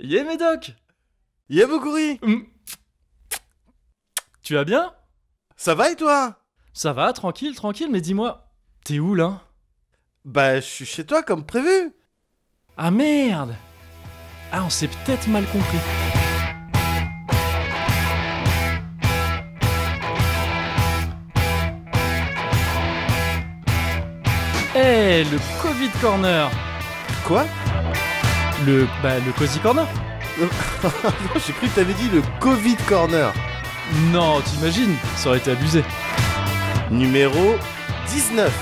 Yé Médoc Yé yeah, mm. Tu vas bien Ça va et toi Ça va, tranquille, tranquille, mais dis-moi, t'es où là Bah, je suis chez toi comme prévu Ah merde Ah, on s'est peut-être mal compris. Eh, le Covid Corner Quoi le, bah, le Cozy Corner J'ai cru que t'avais dit le Covid Corner. Non, t'imagines, ça aurait été abusé. Numéro 19.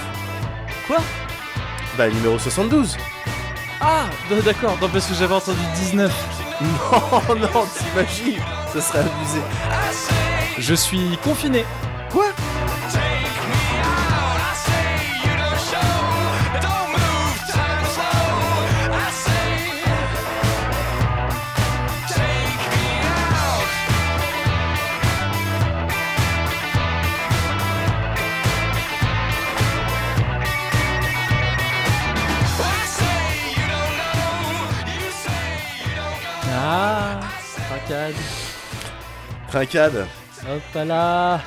Quoi Bah, numéro 72. Ah, d'accord, non, parce que j'avais entendu 19. Non, non, t'imagines, ça serait abusé. Je suis confiné. Quoi Trincade. Hop là.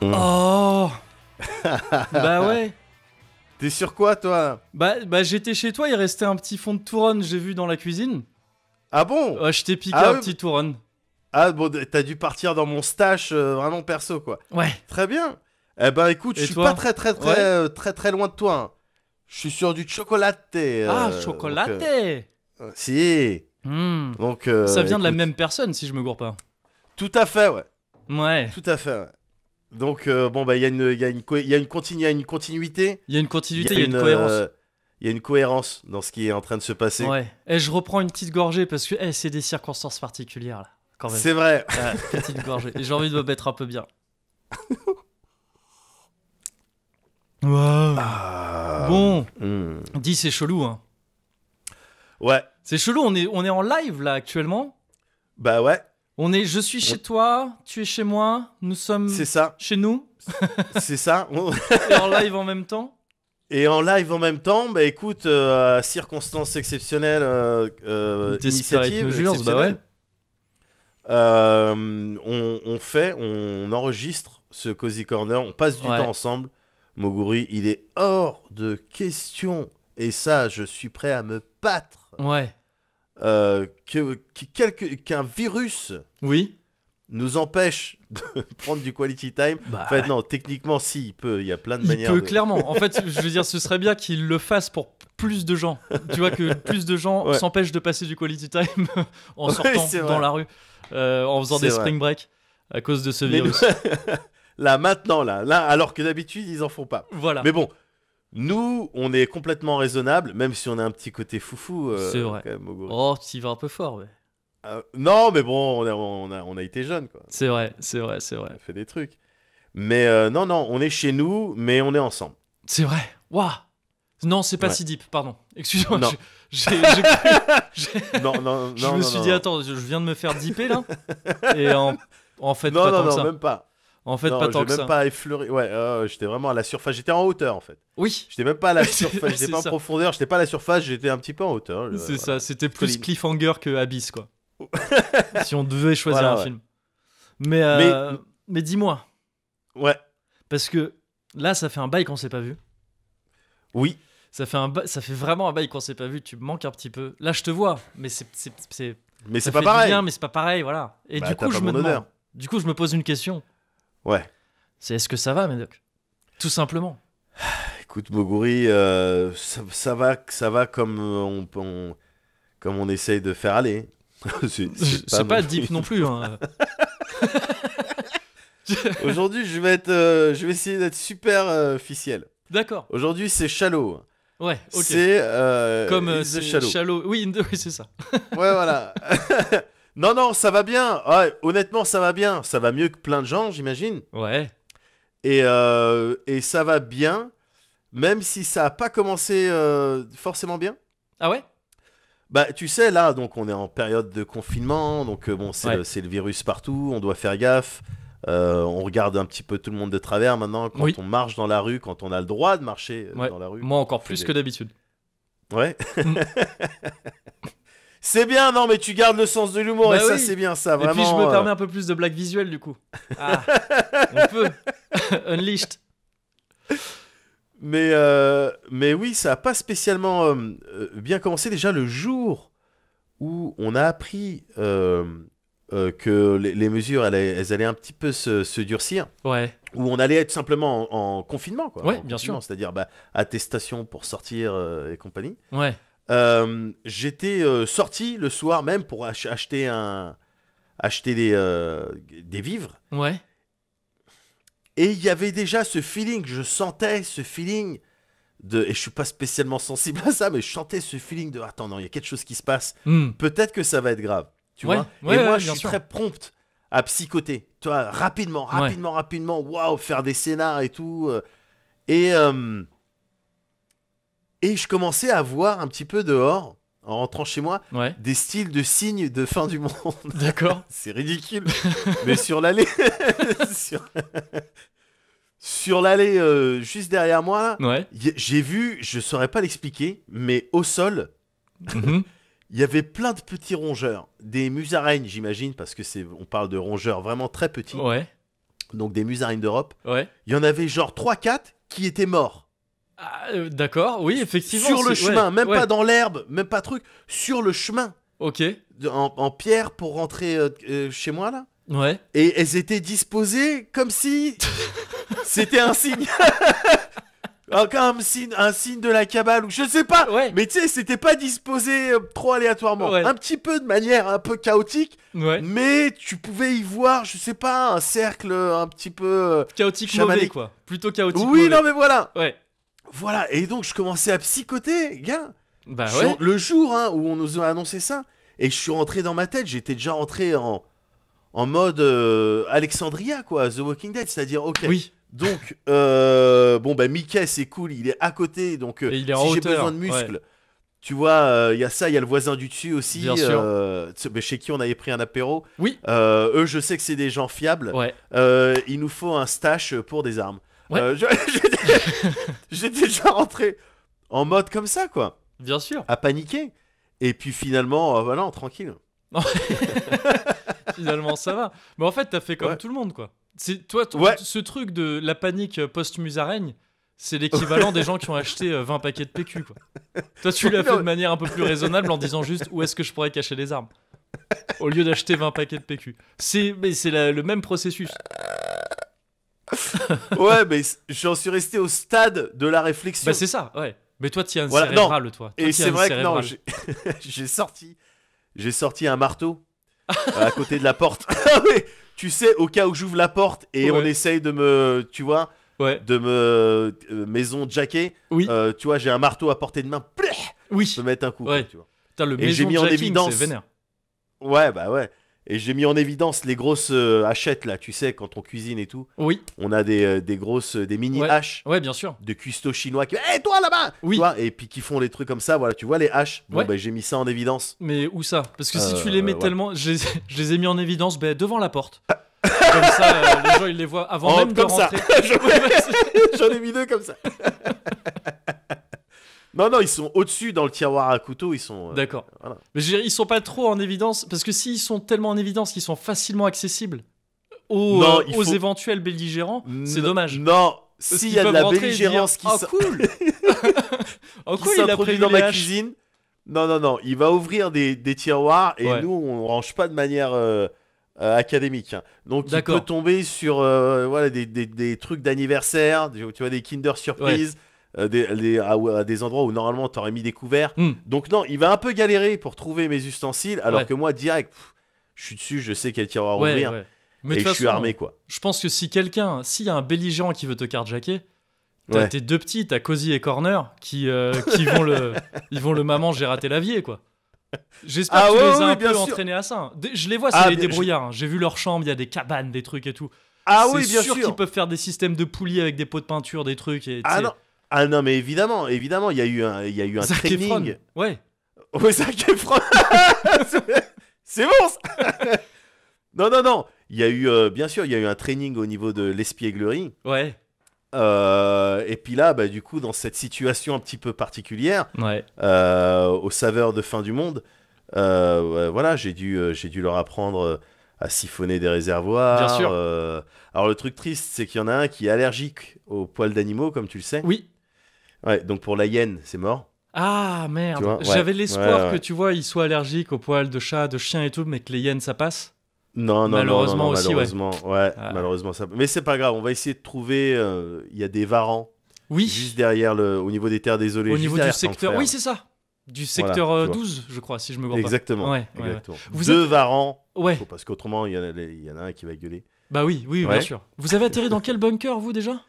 Mmh. Oh Bah ouais T'es sur quoi toi bah, bah, j'étais chez toi, il restait un petit fond de touronne, j'ai vu dans la cuisine. Ah bon Je t'ai piqué ah un petit touronne. Ah bon, t'as dû partir dans mon stash euh, vraiment perso quoi. Ouais. Très bien. Eh bah écoute, je suis pas très très très, euh, très très loin de toi. Hein. Je suis sur du chocolaté. Euh, ah, chocolaté euh, Si hmm. donc, euh, Ça vient de la même personne, si je me gourre pas. Tout à fait, ouais. Ouais. Tout à fait, ouais. Donc, bon, bah, il y, a une, y, a une une continuité. Il y a une continuité, il y a une, cohérence il y a une cohérence dans ce qui est en train de se passer. Ouais. Et eh, je reprends une petite gorgée parce que eh, c'est des circonstances particulières là. C'est vrai. petite gorgée. J'ai envie de me mettre un peu bien. Ah. Bon, hmm. dis c'est chelou. Hein. Ouais. C'est chelou, on est, on est en live là actuellement. Bah ouais. On est, je suis chez toi, tu es chez moi, nous sommes C'est ça. chez nous. C'est ça. Et en live en même temps. Et en live en même temps, bah écoute, euh, circonstances exceptionnelles, euh, euh initiative, bah euh, on, fait, on enregistre ce Cozy Corner, on passe du temps ensemble. Moguri, il est hors de question, et ça, je suis prêt à me battre. Ouais. Euh, que, qu'un virus. Oui nous empêche de prendre du quality time. Bah. en fait, non, techniquement, si, il peut. Il y a plein de manières. Il peut, clairement. En fait, je veux dire, ce serait bien qu'il le fasse pour plus de gens. Tu vois, que plus de gens s'empêchent de passer du quality time en sortant dans la rue, euh, en faisant des spring break à cause de ce virus là, maintenant, là, là, alors que d'habitude, ils en font pas. Voilà. Mais bon, nous, on est complètement raisonnable, même si on a un petit côté foufou. Euh, c'est vrai. oh, tu y vas un peu fort, mais. Euh, non, mais bon, on a, on a, été jeunes, quoi. C'est vrai, c'est vrai, c'est vrai. On fait des trucs. Mais euh, non, non, on est chez nous, mais on est ensemble. C'est vrai. Waouh! Non, c'est pas si deep, pardon. Excuse-moi. Non. Je, non, non, non, je me suis dit, attends, je viens de me faire dipper là. Et en, en fait, non, non, même pas. En fait, pas tant que même pas effleuré. Ouais, j'étais vraiment à la surface. J'étais en hauteur, en fait. Oui. J'étais même pas à la surface. J'étais pas en profondeur. J'étais pas à la surface. J'étais un petit peu en hauteur. C'est ça. C'était plus cliffhanger que Abyss, quoi. si on devait choisir un film. Euh, mais, mais, dis-moi. Ouais. Parce que là, ça fait un bail qu'on s'est pas vu. Oui. Ça fait, un ça fait vraiment un bail qu'on s'est pas vu. Tu me manques un petit peu. Là, je te vois, mais c'est. Mais c'est pas pareil. mais c'est pas pareil, voilà. Et bah, du coup, je me Du coup, je me pose une question. Ouais. C'est est-ce que ça va, Médoc Tout simplement. Écoute, Bogouri, euh, ça, va, ça va comme euh, on, comme on essaye de faire aller. c'est pas, pas deep non plus. Hein. Aujourd'hui, je vais être, euh, je vais essayer d'être super officiel. D'accord. Aujourd'hui, c'est shallow. Ouais. ok. C'est comme c'est shallow. Oui, oui c'est ça. ouais, voilà. Non, non, ça va bien. Ah, honnêtement, ça va bien. Ça va mieux que plein de gens, j'imagine. Ouais. Et, euh, et ça va bien, même si ça n'a pas commencé euh, forcément bien. Ah ouais bah, tu sais, là, donc on est en période de confinement, donc euh, bon, c'est le, virus partout, on doit faire gaffe. on regarde un petit peu tout le monde de travers maintenant quand on marche dans la rue, quand on a le droit de marcher dans la rue. Moi encore plus que d'habitude. Ouais. Mm. C'est bien, non, mais tu gardes le sens de l'humour bah et ça, c'est bien, ça, vraiment. Et puis, je me euh. permets un peu plus de blagues visuelles, du coup. Ah, on peut. Unleashed. Mais, euh, mais oui, ça n'a pas spécialement euh, bien commencé. Déjà, le jour où on a appris que les, mesures, elles, elles, allaient un petit peu se, durcir. Ouais. Où on allait être simplement en, confinement, quoi. Ouais, bien sûr. C'est-à-dire, bah, attestation pour sortir et compagnie. Ouais. Euh, j'étais euh, sorti le soir même pour acheter un acheter des, euh, des vivres. Ouais. Et il y avait déjà ce feeling, je sentais ce feeling de et je suis pas spécialement sensible à ça mais je sentais ce feeling de attends non, il y a quelque chose qui se passe. Hmm. Peut-être que ça va être grave, tu vois. et moi je suis très prompte à psychoter, toi, rapidement, rapidement, rapidement, waouh, faire des scénars et tout et et je commençais à voir un petit peu dehors, en rentrant chez moi, des styles de signes de fin du monde. D'accord. C'est ridicule. Mais sur l'allée. sur... l'allée euh, juste derrière moi, j'ai vu, je saurais pas l'expliquer, mais au sol, mm-hmm. il y avait plein de petits rongeurs, des musaraignes, j'imagine, parce que c'est, on parle de rongeurs vraiment très petits. Donc des musaraignes d'Europe. Il y en avait genre 3-4 qui étaient morts. Ah, euh, d'accord, oui, effectivement. Sur le chemin, même pas dans l'herbe, même pas truc, sur le chemin. Ok. En, pierre pour rentrer euh, euh, chez moi, là. Ouais. Et elles étaient disposées comme si c'était un signe. Ah, comme signe, un signe de la cabale ou je sais pas. Ouais. Mais tu sais, c'était pas disposé trop aléatoirement. Un petit peu de manière un peu chaotique. Ouais. Mais tu pouvais y voir, je sais pas, un cercle un petit peu chaotique chamanique. mauvais quoi. Plutôt chaotique. Oui, non mais voilà. Ouais. Voilà, et donc je commençais à psychoter, gars. Bah le jour hein, où on nous a annoncé ça, et je suis rentré dans ma tête, j'étais déjà rentré en, en mode euh, Alexandria, quoi, The Walking Dead, c'est-à-dire, ok. Donc, euh, bon, bah, Mickey, c'est cool, il est à côté, donc euh, si j'ai besoin de muscles, tu vois, il y a ça, il y a le voisin du dessus aussi, chez qui on avait pris un apéro. Oui. eux, je sais que c'est des gens fiables. Ouais. il nous faut un stash pour des armes. Ouais. Euh, J'ai déjà rentré en mode comme ça, quoi. Bien sûr. À paniquer. Et puis finalement, euh, voilà, tranquille. finalement, ça va. Mais en fait, t'as fait comme tout le monde, quoi. C'est toi, ce truc de la panique euh, post-musaraigne, c'est l'équivalent des gens qui ont acheté 20 paquets de PQ, quoi. Toi, tu l'as fait de manière un peu plus raisonnable en disant juste où est-ce que je pourrais cacher les armes au lieu d'acheter 20 paquets de PQ. C'est, c'est le même processus. ouais, mais j'en suis resté au stade de la réflexion. Bah, c'est ça, ouais. Mais toi, tiens, voilà, cérébral, toi. Et c'est vrai que non, j'ai sorti, j'ai sorti un marteau à côté de la porte. Ah tu sais, au cas où j'ouvre la porte et on essaye de me, tu vois, de me euh, maison jacker. Oui. Euh, tu vois, j'ai un marteau à portée de main. Oui. Je peux mettre un coup. le et j'ai mis en évidence. Vénère. Ouais, bah ouais. Et j'ai mis en évidence les grosses euh, hachettes là, tu sais, quand on cuisine et tout. Oui. On a des, euh, des grosses, euh, des mini haches. Ouais, bien sûr. De cuistots chinois qui. Hé, eh, hey, toi là-bas Oui. et puis qui font les trucs comme ça, voilà, tu vois les haches. Bon, ouais. Ben, j'ai mis ça en évidence. Mais où ça Parce que si tu les mets tellement. Je les, ai mis en évidence ben, devant la porte. comme ça, les gens ils les voient avant oh, même de comme ça. J'en ai mis deux comme ça. Non, non, ils sont au-dessus dans le tiroir à couteau, ils sont. Euh, D'accord. Mais ils sont pas trop en évidence, parce que s'ils sont tellement en évidence qu'ils sont facilement accessibles aux, euh, aux éventuels belligérants, c'est dommage. Non, s'il y a de la belligérance qui. Oh, cool Oh, cool, il a dans ma cuisine. Non, non, non, il va ouvrir des, des tiroirs et nous, on range pas de manière. Euh, académique. Hein. Donc il peut tomber sur voilà, des, des, des trucs d'anniversaire, tu vois, des Kinder Surprise, euh, des, ah à, des endroits où normalement t'aurais mis des couverts. Hmm. Donc non, il va un peu galérer pour trouver mes ustensiles, alors que moi, direct, je suis dessus, je sais quelle tiroir ouais, ouvrir. Mais et je suis armé, quoi. Je pense que si quelqu'un, s'il y a un belligérant qui veut te carjacker, t'as tes deux petits, t'as Cozy et Corner, qui, euh, qui vont le, ils vont le maman, j'ai raté l'avier, quoi. J'espère ah que tu les as un peu entraînés à ça. Je les vois, c'est ah, les débrouillards. Hein. J'ai vu leur chambre, il y a des cabanes, des trucs et tout. Ah oui, bien sûr. sûr. qu'ils peuvent faire des systèmes de poulies avec des pots de peinture, des trucs. Et, ah tout. Ah non, mais évidemment, évidemment, il y a eu un, il y eu un training. Ouais. Oui, C'est bon. Ça non, non, non. Il y a eu, euh, bien sûr, il y a eu un training au niveau de l'espièglerie. Ouais. Euh, et puis là, bah, du coup, dans cette situation un petit peu particulière, ouais. euh, aux saveurs de fin du monde, euh, voilà, j'ai dû, j'ai dû leur apprendre à siphonner des réservoirs. Bien sûr. Alors le truc triste, c'est qu'il y en a un qui est allergique aux poils d'animaux, comme tu le sais. Oui. Ouais, donc pour la hyène, c'est mort. Ah merde, j'avais l'espoir que tu vois, il soit allergique aux poils de chat, de chien et tout, mais que les hyènes ça passe. Non, non, malheureusement non, non, aussi, malheureusement, ouais, ah. malheureusement ça. Mais c'est pas grave, on va essayer de trouver. Euh, il y a des varans. Oui. Juste derrière le, au niveau des terres désolées. Au niveau du secteur, oui c'est ça. Du secteur 12, euh, je crois, si je me trompe exactement, Exactement. Deux varans. Ouais. parce qu'autrement, il y, en a un qui va gueuler. Bah oui, oui, bien sûr. Vous avez atterri dans quel bunker vous déjà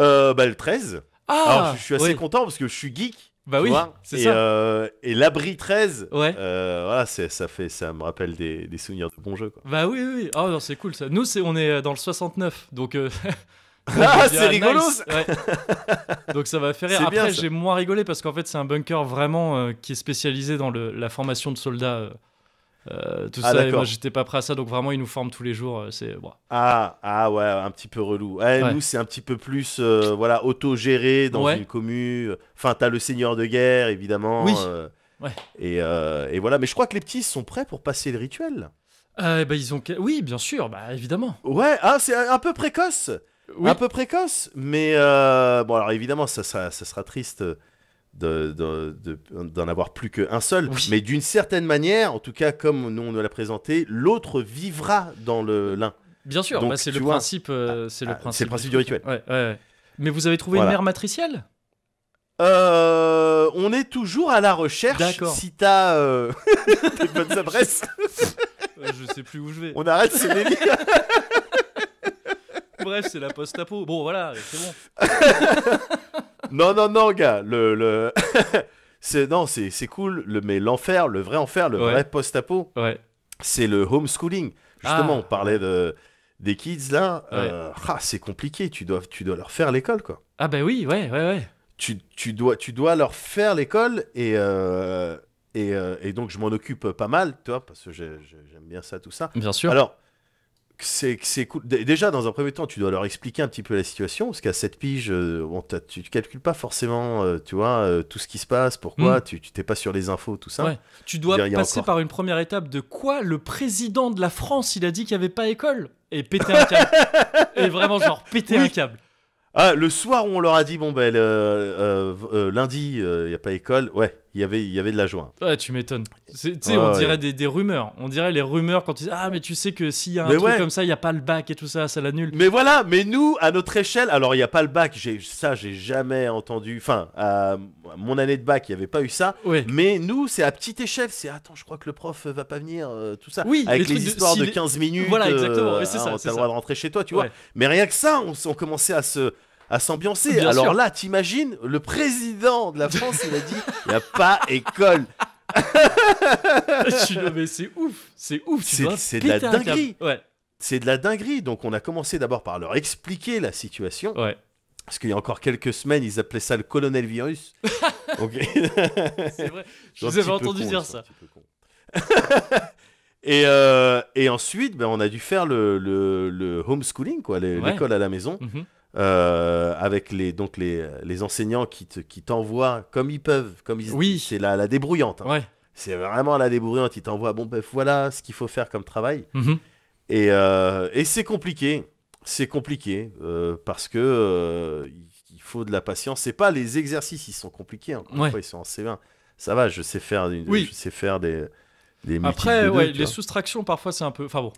euh, Bah le 13. Ah je, suis assez content parce que je suis geek. Bah oui, c'est et, euh, et l'abri 13, euh, ça fait, ça me rappelle des, souvenirs de bons jeux. Quoi. Bah oui, oui, oh, c'est cool ça. Nous, c'est, on est euh, dans le 69, donc. ah, c'est rigolo! Donc ça va faire rire. Après, j'ai moins rigolé parce qu'en fait, c'est un bunker vraiment qui est spécialisé dans la formation de soldats euh, tout ah, ça, et moi j'étais pas prêt à ça, donc vraiment ils nous forment tous les jours. Euh, c'est ah ah ouais, un petit peu relou. Eh, nous c'est un petit peu plus euh, voilà autogéré dans une commune. Enfin t'as le seigneur de guerre évidemment. Oui. et, et, voilà, mais je crois que les petits sont prêts pour passer le rituel. Eh ben, ils ont oui bien sûr, bah évidemment. Ouais ah c'est un peu précoce. Un peu précoce, mais bon alors évidemment ça, ça, ça sera triste d'en avoir plus qu'un seul. Mais d'une certaine manière, en tout cas comme nous on l'a présenté, l'autre vivra dans l'un. Bien sûr, bah, euh, ah, c'est le, principe, ah, c'est le, principe du rituel. Mais vous avez trouvé une mère matricielle euh, on est toujours à la recherche. Si t'as euh, des bonnes adresses, je sais plus où je vais. On arrête ce délire. Bref, c'est la post-apo. Bon, voilà, c'est bon. Non, non, non, gars. Le, c'est, non, c'est, c'est cool, le, mais l'enfer, le vrai enfer, le vrai post-apo, ouais. c'est le homeschooling. Justement, on ah. parlait de, des kids là. Euh, ah, c'est compliqué. Tu dois, tu dois leur faire l'école, quoi. Ah, ben oui, ouais, ouais, ouais. Tu, tu dois, tu dois leur faire l'école et. Euh, euh, et, donc je m'en occupe pas mal, toi, parce que j'aime bien ça, tout ça. Bien sûr. Alors, c'est, c'est cool. Déjà, dans un premier temps, tu dois leur expliquer un petit peu la situation, parce qu'à cette pige euh, tu calcules pas forcément euh, tu vois, euh, tout ce qui se passe, pourquoi, hmm. tu, t'es pas sur les infos, tout ça. Tu dois passer par une première étape de quoi le président de la France, il a dit qu'il n'y avait pas école Et péter un câble. Et vraiment, genre, péter un câble. Ah, le soir où on leur a dit, bon, ben, lundi, il n'y a pas école, ouais, il y avait, il y avait de la joie. Ouais, tu m'étonnes. Tu sais, on dirait des, rumeurs. On dirait les rumeurs quand tu dis « Ah, mais tu sais que s'il y a un truc comme ça, il y a pas le bac et tout ça, ça l'annule. Mais voilà, mais nous, à notre échelle, alors il y a pas le bac, ça, j'ai jamais entendu. Enfin, à mon année de bac, il n'y avait pas eu ça. Mais nous, c'est à petite échelle, c'est Attends, je crois que le prof va pas venir, euh, tout ça. Oui, avec les, histoires de, 15 minutes. Voilà, exactement. Euh, c'est hein, ça. le droit de rentrer chez toi, tu vois. Mais rien que ça, on, on commençait à se à s'ambiancer. Alors là, t'imagines, le président de la France, il a dit il n'y a pas école. mais c'est ouf, c'est ouf, c'est de la dinguerie. C'est de la dinguerie. Donc on a commencé d'abord par leur expliquer la situation. Ouais. Parce qu'il y a encore quelques semaines, ils appelaient ça le colonel virus. C'est vrai. Je vous avais entendu dire ça. Euh, et, ensuite, ben, on a dû faire le, homeschooling, quoi, l'école à la maison. Mhm. Euh, avec les, donc les, les enseignants qui, te, qui t'envoient comme ils peuvent, comme ils Oui. C'est la, la débrouillante. Hein. Ouais. C'est vraiment la débrouillante. Ils t'envoient, bon, ben voilà ce qu'il faut faire comme travail. Mhm. Et, euh, et c'est compliqué. C'est compliqué euh, parce que il- faut de la patience. C'est pas les exercices, ils sont compliqués. Hein. ils sont en C20. Ça va, je sais faire, Oui. je sais faire des, Après, les soustractions, parfois, c'est un peu. Enfin bon.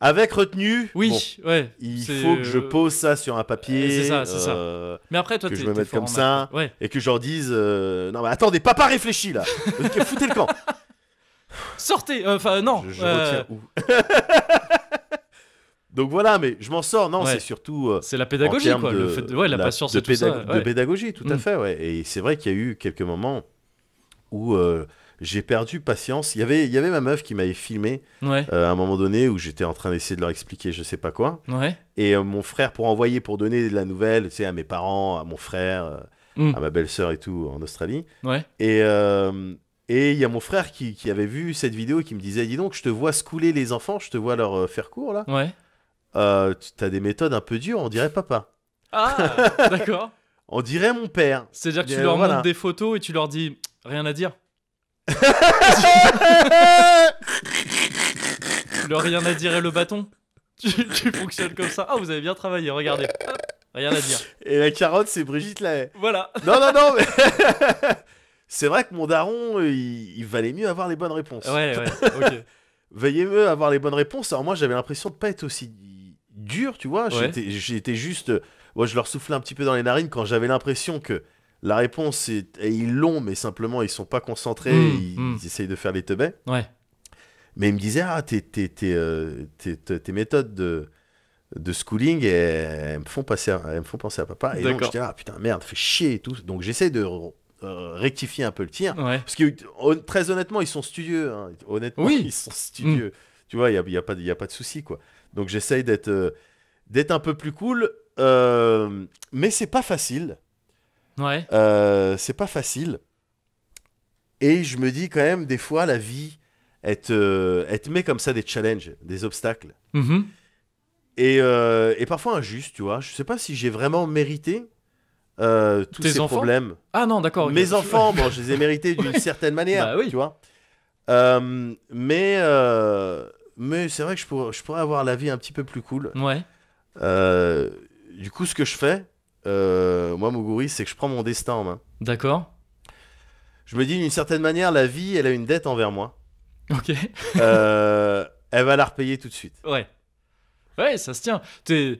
Avec retenue, oui, ouais, il faut que je pose ça sur un papier. Euh, c'est ça, c'est ça. Euh, mais après, toi, que je me mette comme ça et que j'en dise euh, Non, mais attendez, papa réfléchit là Foutez le camp Sortez Enfin, non Je, retiens où Donc voilà, mais je m'en sors. Non, c'est surtout. c'est la pédagogie, quoi. le fait de, ouais, la, patience de, de pédagogie, tout à mm. fait, ouais. Et c'est vrai qu'il y a eu quelques moments où j'ai perdu patience. Il y avait, il y avait ma meuf qui m'avait filmé euh, à un moment donné où j'étais en train d'essayer de leur expliquer je sais pas quoi. Et euh, mon frère, pour envoyer, pour donner de la nouvelle, à mes parents, à mon frère, euh, hmm. à ma belle-sœur et tout en Australie. Et et il y a mon frère qui, qui, avait vu cette vidéo et qui me disait dis donc, je te vois scouler les enfants, je te vois leur faire cours là. Ouais. T'as des méthodes un peu dures, on dirait papa. Ah, d'accord. on dirait mon père. C'est-à-dire que tu leur montres des photos et tu leur dis rien à dire le rien à dire et le bâton. Tu, fonctionnes comme ça. Ah, vous avez bien travaillé, regardez. rien à dire. Et la carotte, c'est Brigitte Lahaye. Voilà. Non, non, non, c'est vrai que mon daron, il, valait mieux avoir les bonnes réponses. Ouais, ouais, Veillez mieux avoir les bonnes réponses. Alors, moi, j'avais l'impression de pas être aussi dur, tu vois. J'étais juste. Moi, je leur soufflais un petit peu dans les narines quand j'avais l'impression que la réponse, est, ils l'ont, mais simplement, ils sont pas concentrés, hmm, hmm. ils, essayent de faire les teubés. Mais ils me disaient, ah, tes, euh, tes, tes, tes méthodes de, de schooling, et, elles, me font passer penser à papa. Et donc, je dis, ah, putain, merde, fais chier et tout. Donc, j'essaie de euh, rectifier un peu le tir. Parce que très honnêtement, ils sont studieux. Hein. Honnêtement, ils sont studieux. Hmm. Tu vois, il n'y a, y a, pas, y a pas de souci. quoi. Donc j'essaye d'être euh, d'être un peu plus cool. Euh, mais c'est pas facile. Euh, c'est pas facile. Et je me dis quand même, des fois, la vie, elle te, met comme ça des challenges, des obstacles. Mhm. Et, euh, et, parfois injuste, tu vois. Je sais pas si j'ai vraiment mérité euh, tous ces problèmes. Ah non, d'accord. Mes enfants, bon, je les ai mérités d'une certaine manière, bah oui. tu vois. mais mais c'est vrai que je pourrais, je pourrais avoir la vie un petit peu plus cool. Ouais. du coup, ce que je fais, euh, moi, Muguri, c'est que je prends mon destin en main. D'accord. Je me dis, d'une certaine manière, la vie, elle a une dette envers moi. Ok. Euh, elle va la repayer tout de suite. Ouais. Ouais, ça se tient. T'es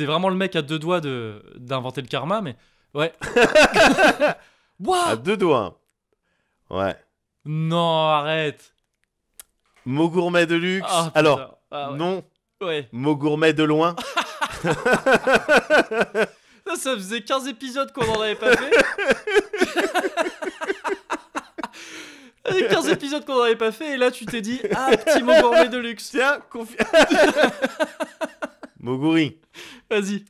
vraiment le mec à deux doigts d'inventer le karma, mais ouais. à deux doigts. Ouais. Non, arrête. Mot de luxe. Ah, Alors, ah, non. Ouais. Mot de loin. Ça faisait 15 épisodes qu'on n'en avait pas fait. 15 épisodes qu'on avait pas fait, et là tu t'es dit Ah, petit mot de luxe. Tiens, confie. Vas-y.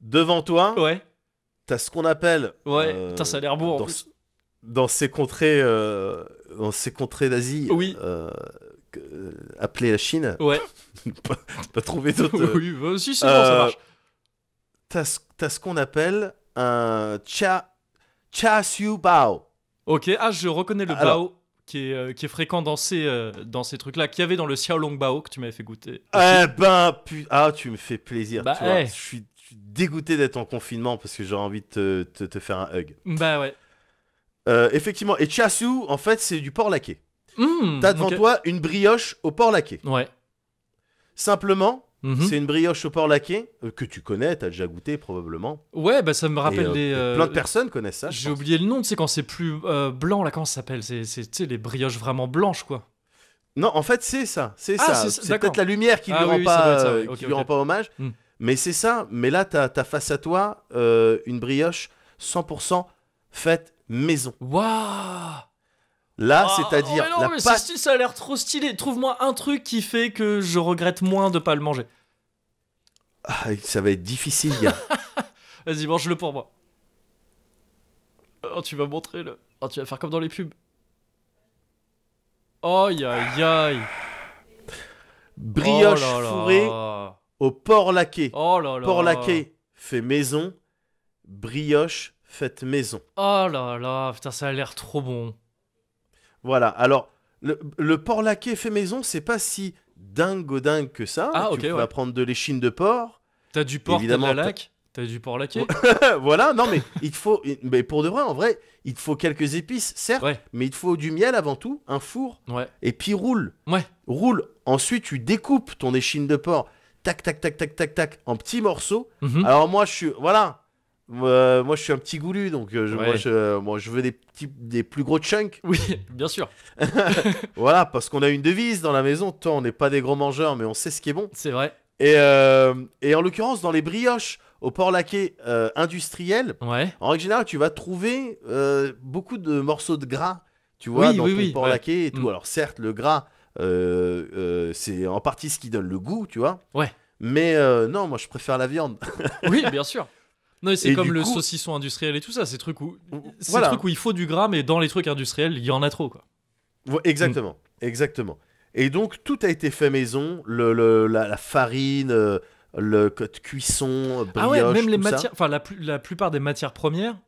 Devant toi, ouais. t'as ce qu'on appelle. Ouais, euh, Putain, ça a l'air beau en dans, plus. dans ces contrées, euh, dans ces contrées d'Asie, oui. Euh, euh appelées la Chine. Ouais. pas, trouvé d'autres. oui, bah, si, c'est ça euh, marche t'as ce qu'on appelle un cha, cha bao. Ok, ah, je reconnais le bao qui est, euh, qui est fréquent dans ces, euh, dans ces trucs-là, qu'il y avait dans le Xiaolong Bao que tu m'avais fait goûter. Eh ben, ah, tu me fais plaisir. Bah, eh. Je suis dégoûté d'être en confinement parce que j'aurais envie de te, te, faire un hug. Bah ouais. Euh, effectivement, et chasu en fait, c'est du porc laqué. Mmh, t'as devant toi une brioche au porc laqué. Ouais. Simplement, Mhm. C'est une brioche au porc laqué euh, que tu connais, tu as déjà goûté probablement. Ouais, bah, ça me rappelle des. Euh, euh, plein de personnes connaissent ça. J'ai oublié le nom, tu sais, quand c'est plus blanc, là, comment ça s'appelle C'est les brioches vraiment blanches, quoi. Non, en fait, c'est ça. C'est ah, ça. C'est peut-être la lumière qui ne ah lui rend, pas, rend pas hommage. Hmm. Mais c'est ça. Mais là, t'as as face à toi une brioche 100% faite maison. Waouh Là, ah, c'est-à-dire. ça a l'air trop stylé. Trouve-moi un truc qui fait que je regrette moins de pas le manger. Ah, ça va être difficile, gars. Vas-y, mange-le pour moi. Oh, tu vas montrer le. Oh, tu vas faire comme dans les pubs. Aïe aïe aïe. Brioche oh fourrée au porc laqué. Oh porc laqué fait maison. Brioche faite maison. Oh là là, putain, ça a l'air trop bon. Voilà, alors, le, porc laqué fait maison, c'est pas si dingue dingue que ça. Ah, tu ok, prendre de l'échine de porc. T'as du porc, évidemment. T'as du porc laqué. voilà, non, mais il faut. Mais pour de vrai, en vrai, il faut quelques épices, certes, mais il faut du miel avant tout, un four, et puis roule. Ouais. Roule. Ensuite, tu découpes ton échine de porc. Tac, tac, tac, tac, tac, tac, en petits morceaux. Mhm. Alors moi, je suis. Voilà. Euh, moi, je suis un petit goulu, donc euh, je, euh, moi, je, veux des, plus gros chunks. Oui, bien sûr. voilà, parce qu'on a une devise dans la maison. Toi, on n'est pas des gros mangeurs, mais on sait ce qui est bon. C'est vrai. Et, en l'occurrence, dans les brioches au porc laqué industriel, en règle générale, tu vas trouver beaucoup de morceaux de gras. Tu vois, oui, dans oui, porc laqué et tout. Mm. Alors, certes, le gras, c'est en partie ce qui donne le goût, tu vois. Ouais. Mais non, moi, je préfère la viande. oui, bien sûr. Non, c'est comme le saucisson industriel et tout ça, ces trucs où, ces trucs où il faut du gras, mais dans les trucs industriels, il y en a trop, quoi. Exactement, exactement. Et donc, tout a été fait maison, le, la, farine, euh, le, code cuisson, brioche, euh, Ah ouais, même les matières, enfin, la, plupart des matières premières,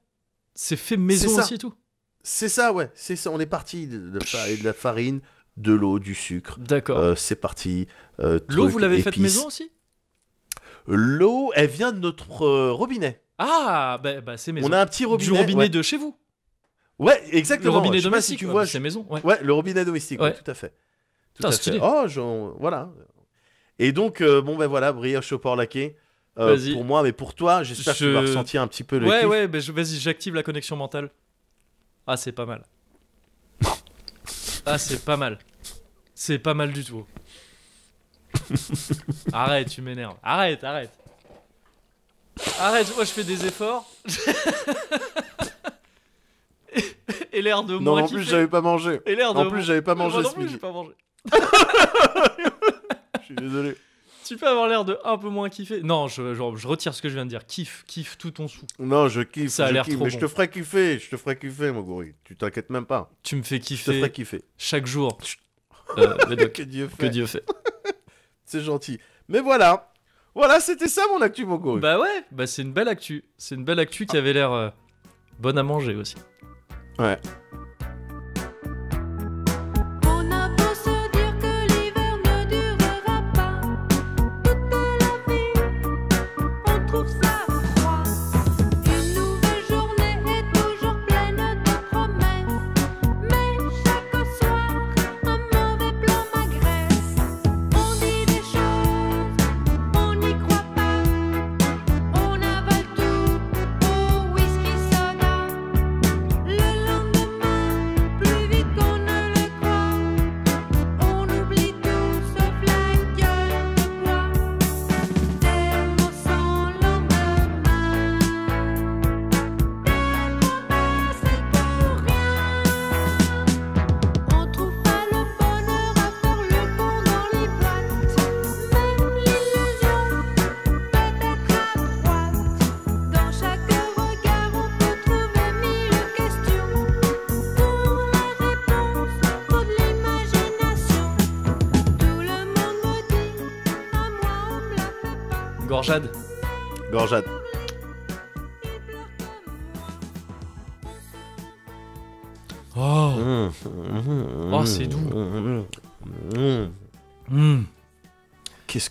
c'est fait maison aussi et tout. C'est ça, ouais, c'est ça. On est parti de, la farine, de l'eau, du sucre. D'accord. Euh, c'est parti. l'eau, vous l'avez faite maison aussi l'eau, elle vient de notre euh, robinet. Ah, bah, c'est maison. On a un petit robinet. Du robinet de chez vous. Ouais, exactement. Le robinet domestique, tu vois. C'est maison. Ouais. le robinet domestique, ouais. tout à fait. Tout à fait. Oh, voilà. Et donc, euh, bon, ben voilà, brioche au port laqué. Euh, vas-y pour moi, mais pour toi, j'espère je... que tu vas ressentir un petit peu le. Ouais, ouais, bah, vas-y, j'active la connexion mentale. Ah, c'est pas mal. ah, c'est pas mal. C'est pas mal du tout. arrête, tu m'énerves. Arrête, arrête. Arrête, moi je fais des efforts. Et l'air de moi. Non, en plus, j'avais pas mangé. Et l'air de En plus, j'avais pas mangé ce Je suis désolé. Tu peux avoir l'air de un peu moins kiffer Non, je, retire ce que je viens de dire. Kiffe, kiffe tout ton sou. Non, je kiffe. Ça a l'air trop Mais je te ferai kiffer. Je te ferai kiffer, mon gourou. Tu t'inquiètes même pas. Tu me fais kiffer Je te kiffer kiffer. chaque jour. Euh, que Dieu que Dieu fait. C'est gentil. Mais voilà. Voilà, c'était ça mon actu go Bah ouais, bah c'est une belle actu. C'est une belle actu qui ah. avait l'air euh, bonne à manger aussi. Ouais.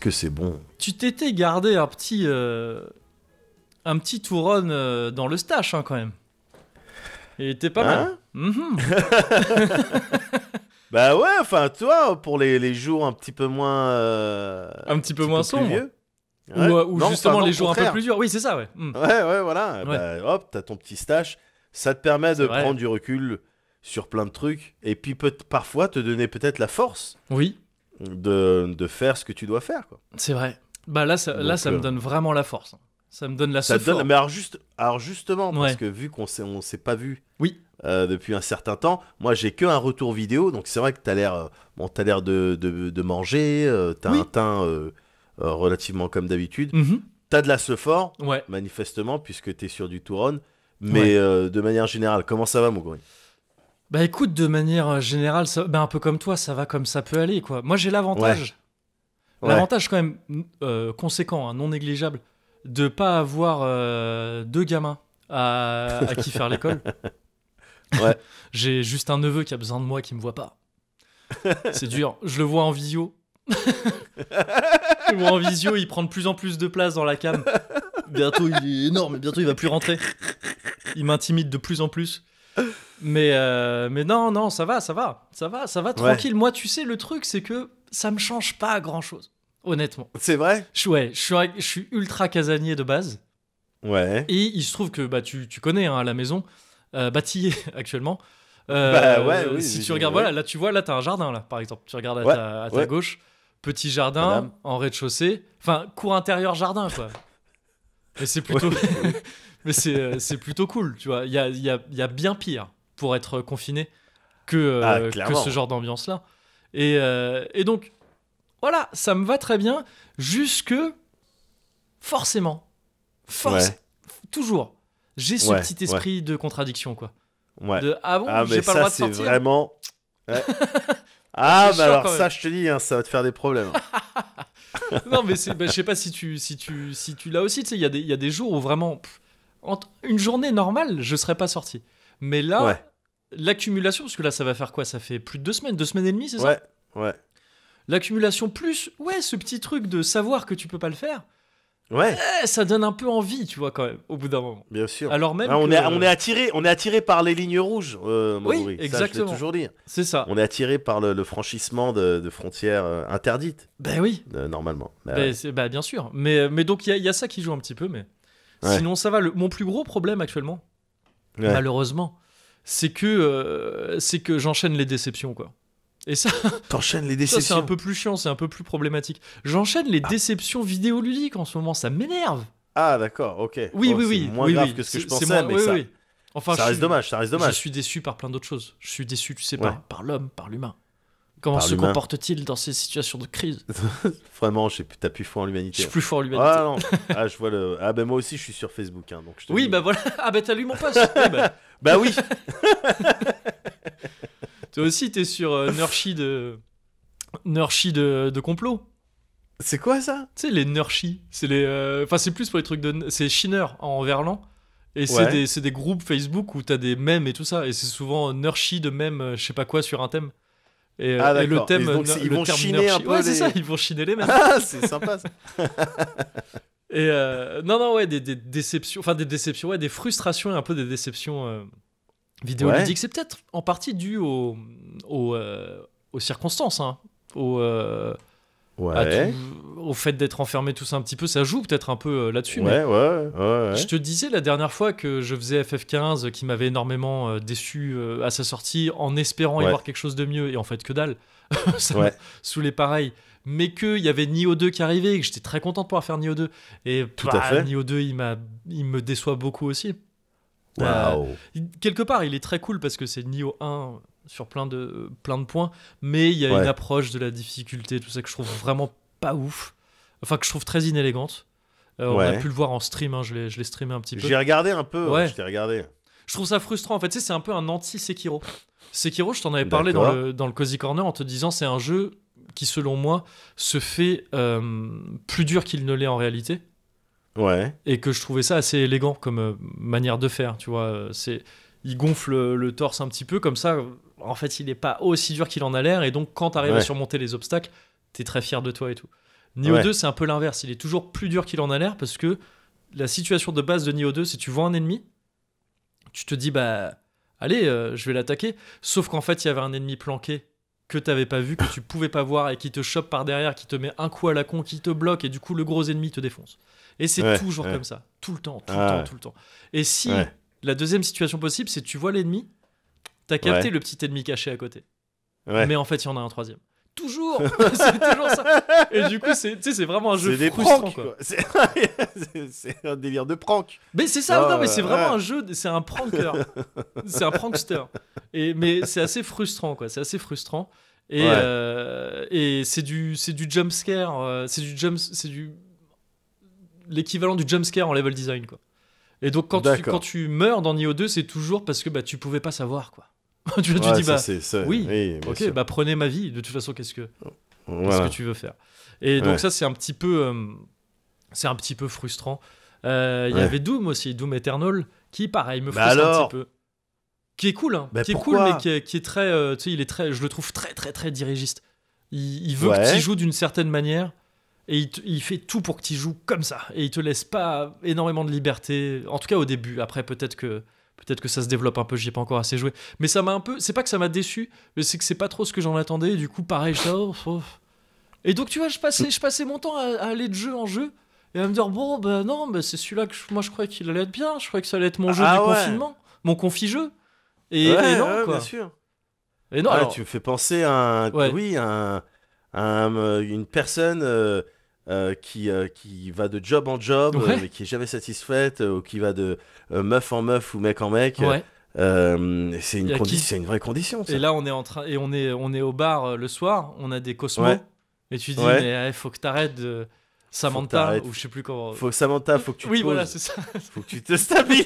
que c'est bon Tu t'étais gardé un petit, euh, un petit touron euh, dans le stash hein, quand même. Et était pas mal. Hein mhm. bah ouais, enfin toi, pour les, les, jours un petit peu moins... Euh, un petit peu, moins sombre. Ou, justement les jours un peu plus durs. Oui, c'est ça, ouais. Mm. Ouais, ouais, voilà. Bah, hop, t'as ton petit stash. Ça te permet de prendre du recul sur plein de trucs et puis peut parfois te donner peut-être la force oui de, faire ce que tu dois faire. C'est vrai. Bah là, ça, là, ça me euh, donne vraiment la force. Ça me donne la ça mais alors, juste, alors justement, parce que vu qu'on ne s'est pas vu oui. Euh, depuis un certain temps, moi j'ai que un retour vidéo, donc c'est vrai que t'as l'air, euh, bon, l'air de, manger, tu t'as un teint relativement comme d'habitude, mhm. Tu as de la sephore, ouais. manifestement, puisque tu es sur du Touron, mais de manière générale, comment ça va mon bah écoute, de manière euh, générale, bah, un peu comme toi, ça va comme ça peut aller. quoi. Moi, j'ai l'avantage, l'avantage quand même euh, conséquent, hein, non négligeable, de pas avoir euh, deux gamins à, qui faire l'école. Ouais. j'ai juste un neveu qui a besoin de moi qui me voit pas. C'est dur. Je le vois en visio. je le vois en visio, il prend de plus en plus de place dans la cam. Bientôt, il est énorme. Bientôt, il va plus rentrer. Il m'intimide de plus en plus. Mais, euh, mais non, non, ça va, ça va, ça va, ça va, tranquille. Moi, tu sais, le truc, c'est que ça me change pas grand chose, honnêtement. C'est vrai je, Ouais, je suis, ultra casanier de base. Ouais. Et il se trouve que bah, tu, connais hein, la maison, euh, actuellement. Euh, bah ouais, oui, si tu regardes, voilà, là tu vois, là t'as un jardin, là par exemple. Tu regardes à ta, gauche, petit jardin en rez-de-chaussée, enfin cour intérieur jardin quoi. mais c'est plutôt, mais euh, c'est plutôt cool, tu vois. Il y a, y, a, y a bien pire pour être confiné que, euh, ah, ce genre d'ambiance-là. Euh, et, donc, voilà, ça me va très bien, jusque forcément, force, toujours, j'ai ce petit esprit de contradiction, quoi. De ah bon, ah, j'ai pas le droit de sortir. C'est vraiment. ah bah alors ça, je te dis, hein, ça va te faire des problèmes. non mais bah, je sais pas si tu si tu si tu là aussi, tu sais, il y, a des jours où vraiment entre une journée normale, je serais pas sorti. Mais là, l'accumulation, parce que là, ça va faire quoi Ça fait plus de deux semaines, deux semaines et demie, c'est ça Ouais. L'accumulation plus, ouais, ce petit truc de savoir que tu peux pas le faire. Ouais. Eh, ça donne un peu envie, tu vois, quand même, au bout d'un moment. Bien sûr. Alors même. Ah, on, est, on, est attiré, on est attiré par les lignes rouges, euh, Oui, exactement. toujours dit. C'est ça. On est attiré par le, franchissement de, frontières euh, interdites. Ben oui. Euh, normalement. Bah ben, ben, bien sûr. Mais, mais donc, il y, a ça qui joue un petit peu, mais. Sinon, ça va. Le, mon plus gros problème actuellement, malheureusement, c'est que, euh, c'est que j'enchaîne les déceptions, quoi. Et ça, t'enchaînes les déceptions. C'est un peu plus chiant, c'est un peu plus problématique. J'enchaîne les ah. déceptions vidéoludiques en ce moment, ça m'énerve. Ah d'accord, ok. Oui, oui, oui. Moins grave que ce que je pensais, mais ça. Enfin, ça reste dommage, ça dommage. Je suis déçu par plein d'autres choses. Je suis déçu, tu sais, pas par l'homme, par l'humain. Comment se comporte-t-il dans ces situations de crise Vraiment, t'as plus foi en l'humanité. Je suis plus foi en l'humanité. Ah non, ah, je vois le... ah ben moi aussi je suis sur Facebook. Hein, donc je oui, ben bah voilà. Ah ben t'as lu mon post. Bah. bah... oui. Toi aussi t'es sur euh, Nurshi de... Nurshi de... de complot. C'est quoi ça Tu sais, les Nurshi. C'est les... Euh, enfin c'est plus pour les trucs de... C'est Schinner en verlan. Et c'est des... des, groupes Facebook où t'as des mèmes et tout ça. Et c'est souvent Nurshi de mèmes, euh, je sais pas quoi, sur un thème. Euh, ah, et, le thème, ils vont euh, chiner un peu. les... c'est ça, ils vont chiner les mêmes. Ah, c'est sympa ça. et euh, non, non, ouais, des, déceptions, enfin des déceptions, ouais, des frustrations et un peu des déceptions vidéoludiques. C'est peut-être en partie dû aux circonstances, hein, au, au fait d'être enfermé tout tous un petit peu, ça joue peut-être un peu euh, là-dessus. mais Je te disais la dernière fois que je faisais FF15 qui m'avait énormément euh, déçu euh, à sa sortie en espérant y voir quelque chose de mieux et en fait que dalle. sous les pareils, pareils. Mais qu'il y avait Nio 2 qui arrivait et que j'étais très content de pouvoir faire Nio 2. Et Tout bah, à fait. Nioh 2, il, me déçoit beaucoup aussi. Bah, quelque part, il est très cool parce que c'est Nio 1 sur plein de, plein de points, mais il y a une approche de la difficulté, tout ça, que je trouve vraiment pas ouf. Enfin, que je trouve très inélégante. Euh, on a pu le voir en stream, hein, je l'ai streamé un petit peu. J'ai regardé un peu, ouais. je regardé. Je trouve ça frustrant, en fait, c'est un peu un anti-Sekiro. Sekiro, je t'en avais parlé dans le, dans Cozy Corner en te disant c'est un jeu qui, selon moi, se fait euh, plus dur qu'il ne l'est en réalité. Ouais. Et que je trouvais ça assez élégant comme euh, manière de faire, tu vois. C'est, il gonfle le torse un petit peu comme ça en fait, il n'est pas aussi dur qu'il en a l'air. Et donc, quand tu arrives à surmonter les obstacles, tu es très fier de toi et tout. Nio 2, c'est un peu l'inverse. Il est toujours plus dur qu'il en a l'air parce que la situation de base de Nio 2, c'est tu vois un ennemi, tu te dis, bah, allez, euh, je vais l'attaquer. Sauf qu'en fait, il y avait un ennemi planqué que t'avais pas vu, que tu pouvais pas voir et qui te chope par derrière, qui te met un coup à la con, qui te bloque et du coup, le gros ennemi te défonce. Et c'est toujours comme ça. Tout le temps, tout le ah temps, tout le temps. Et si la deuxième situation possible, c'est tu vois l'ennemi, T'as capté le petit ennemi caché à côté. Mais en fait, il y en a un troisième. Toujours C'est toujours ça Et du coup, c'est vraiment un jeu frustrant. C'est un délire de prank. Mais c'est ça, non, mais ah, c'est vraiment un jeu, c'est un pranker. c'est un prankster. Et, mais c'est assez frustrant, quoi. C'est assez frustrant. Et, euh, et c'est du, du jump scare. Euh, c'est du jump. C'est du. L'équivalent du jump scare en level design, quoi. Et donc, quand, tu, quand tu meurs dans Nioh 2, c'est toujours parce que bah, tu pouvais pas savoir, quoi. tu, dis, bah, oui, ok, bah prenez ma vie. De toute façon, qu'est-ce que, ce que tu veux faire Et donc, ça, c'est un petit peu, euh, c'est un petit peu frustrant. Euh, il y avait Doom aussi, Doom Eternal, qui, pareil, me bah frustre un petit peu. Qui est cool, hein, bah qui est cool, mais qui est, très, euh, tu sais, il est très, je le trouve très, très, très dirigiste. Il, veut que tu joues d'une certaine manière. Et il, il, fait tout pour que tu joues comme ça. Et il te laisse pas énormément de liberté. En tout cas au début. Après, peut-être que Peut-être que ça se développe un peu, j'y ai pas encore assez joué. Mais ça m'a un peu. C'est pas que ça m'a déçu, mais c'est que c'est pas trop ce que j'en attendais. du coup, pareil, je oh, oh. Et donc, tu vois, je passais, mon temps à, aller de jeu en jeu et à me dire, bon, ben non, mais c'est celui-là que moi je croyais qu'il allait être bien. Je croyais que ça allait être mon jeu ah du confinement, mon confi-jeu. Et, non, Bien sûr. Et non, ah, tu me fais penser à un. Oui, euh, une personne. Euh, euh, qui, euh, qui va de job en job, euh, mais qui est jamais satisfaite, ou qui va de meuf en meuf ou mec en mec. c'est une, une vraie condition. Et là, on est en train et on est on est au bar le soir. On a des cosmos. Et tu dis mais eh, faut que t'arrêtes. de... Samantha ou je sais plus comment. Faut Samantha, faut que tu. Oui, te voilà, c'est ça. Faut que tu te stabilises.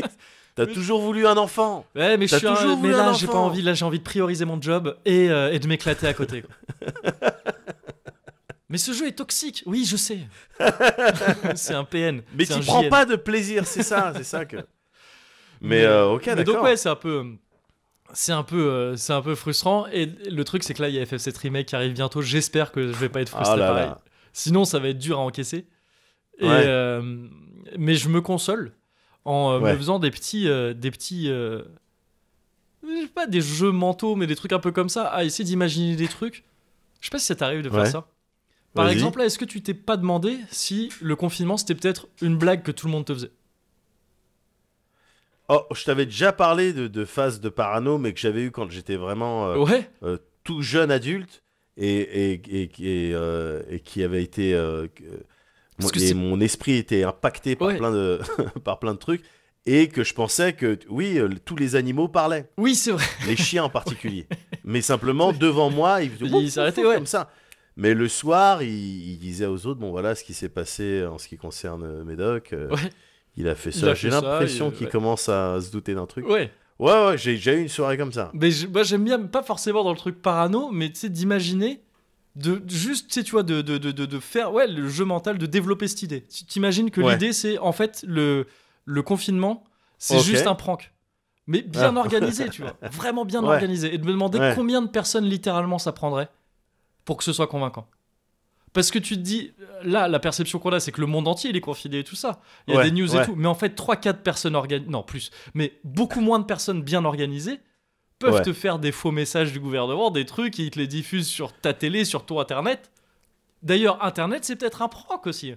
T'as toujours voulu un enfant. Ouais, mais là, j'ai pas envie. Là, j'ai envie de prioriser mon job et, et de m'éclater à côté. Mais ce jeu est toxique. Oui, je sais. c'est un PN. Mais tu prends pas de plaisir, c'est ça, c'est ça que. Mais, euh, ok, d'accord. Donc ouais, c'est un peu, c'est un peu, euh, c'est un peu frustrant. Et le truc, c'est que là, il y a FF7 remake qui arrive bientôt. J'espère que je vais pas être frustré. Ah pareil. Sinon, ça va être dur à encaisser. Et, euh, mais je me console en me faisant des petits, des petits. pas des jeux mentaux, mais des trucs un peu comme ça, à essayer d'imaginer des trucs. Je sais pas si ça t'arrive de faire ça. Par exemple, est-ce que tu t'es pas demandé si le confinement c'était peut-être une blague que tout le monde te faisait Oh, je t'avais déjà parlé de, phases de parano, mais que j'avais eu quand j'étais vraiment euh, euh, tout jeune adulte et, euh, qui avait été. que mon esprit était impacté par, plein de, par plein de trucs et que je pensais que, oui, tous les animaux parlaient. Oui, c'est vrai. Les chiens en particulier. mais simplement, devant moi, ils, ils s'arrêtaient comme ça. Mais le soir, il, disait aux autres, bon voilà ce qui s'est passé en ce qui concerne euh, Médoc. Euh, il a fait ça. J'ai l'impression euh, qu'il commence à se douter d'un truc. Ouais. Ouais, j'ai eu une soirée comme ça. Mais moi, j'aime bien, pas forcément dans le truc parano, mais tu d'imaginer, de juste, tu vois, de, de, de, faire, ouais, le jeu mental, de développer cette idée. Tu t'imagines que l'idée, c'est en fait le, confinement, c'est juste un prank. Mais bien ah. organisé, tu vois. Vraiment bien organisé. Et de me demander combien de personnes littéralement ça prendrait pour que ce soit convaincant. Parce que tu te dis, là, la perception qu'on a, c'est que le monde entier, il est confidé et tout ça. Il y a des news et tout. Mais en fait, 3-4 personnes organisées, non, plus, mais beaucoup moins de personnes bien organisées peuvent te faire des faux messages du gouvernement, des trucs, et ils te les diffusent sur ta télé, sur ton Internet. D'ailleurs, Internet, c'est peut-être un proc aussi.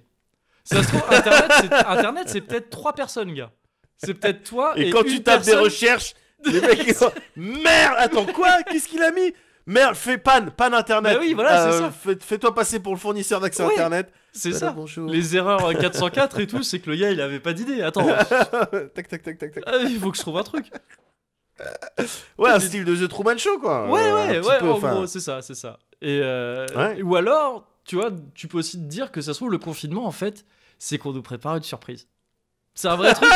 Internet, c'est peut-être trois personnes, gars. C'est peut-être toi et, quand tu tapes des recherches, les mecs Merde Attends, quoi Qu'est-ce qu'il a mis Merde, fais panne, panne internet. Bah oui, voilà, euh, ça. Fais-toi passer pour le fournisseur d'accès internet. C'est ça. Bonjour. Les erreurs 404 et tout, c'est que le gars il avait pas d'idée. Attends. tac, tac, tac, tac, tac. Ah, il faut que je trouve un truc. ouais, un style de jeu Truman Show quoi. Ouais, ouais, ouais, c'est ça, c'est ça. Et euh, Ou alors, tu vois, tu peux aussi te dire que ça se trouve, le confinement en fait, c'est qu'on nous prépare une surprise. C'est un vrai truc.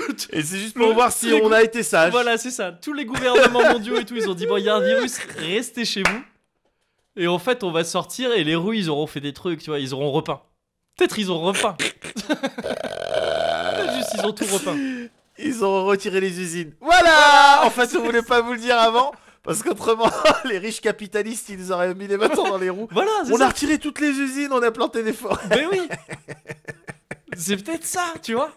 et c'est juste pour voir si on a été sage. Voilà, c'est ça. Tous les gouvernements mondiaux et tout, ils ont dit bon, il y a un virus, restez chez vous. Et en fait, on va sortir et les rues, ils auront fait des trucs, tu vois, ils auront repeint. Peut-être ils ont repeint. juste, ils ont tout repeint. Ils ont retiré les usines. Voilà, En fait, on voulait pas vous le dire avant. Parce qu'autrement, les riches capitalistes, ils auraient mis des bâtons dans les roues. Voilà, on ça. a retiré toutes les usines, on a planté des forêts. Mais oui C'est peut-être ça, tu vois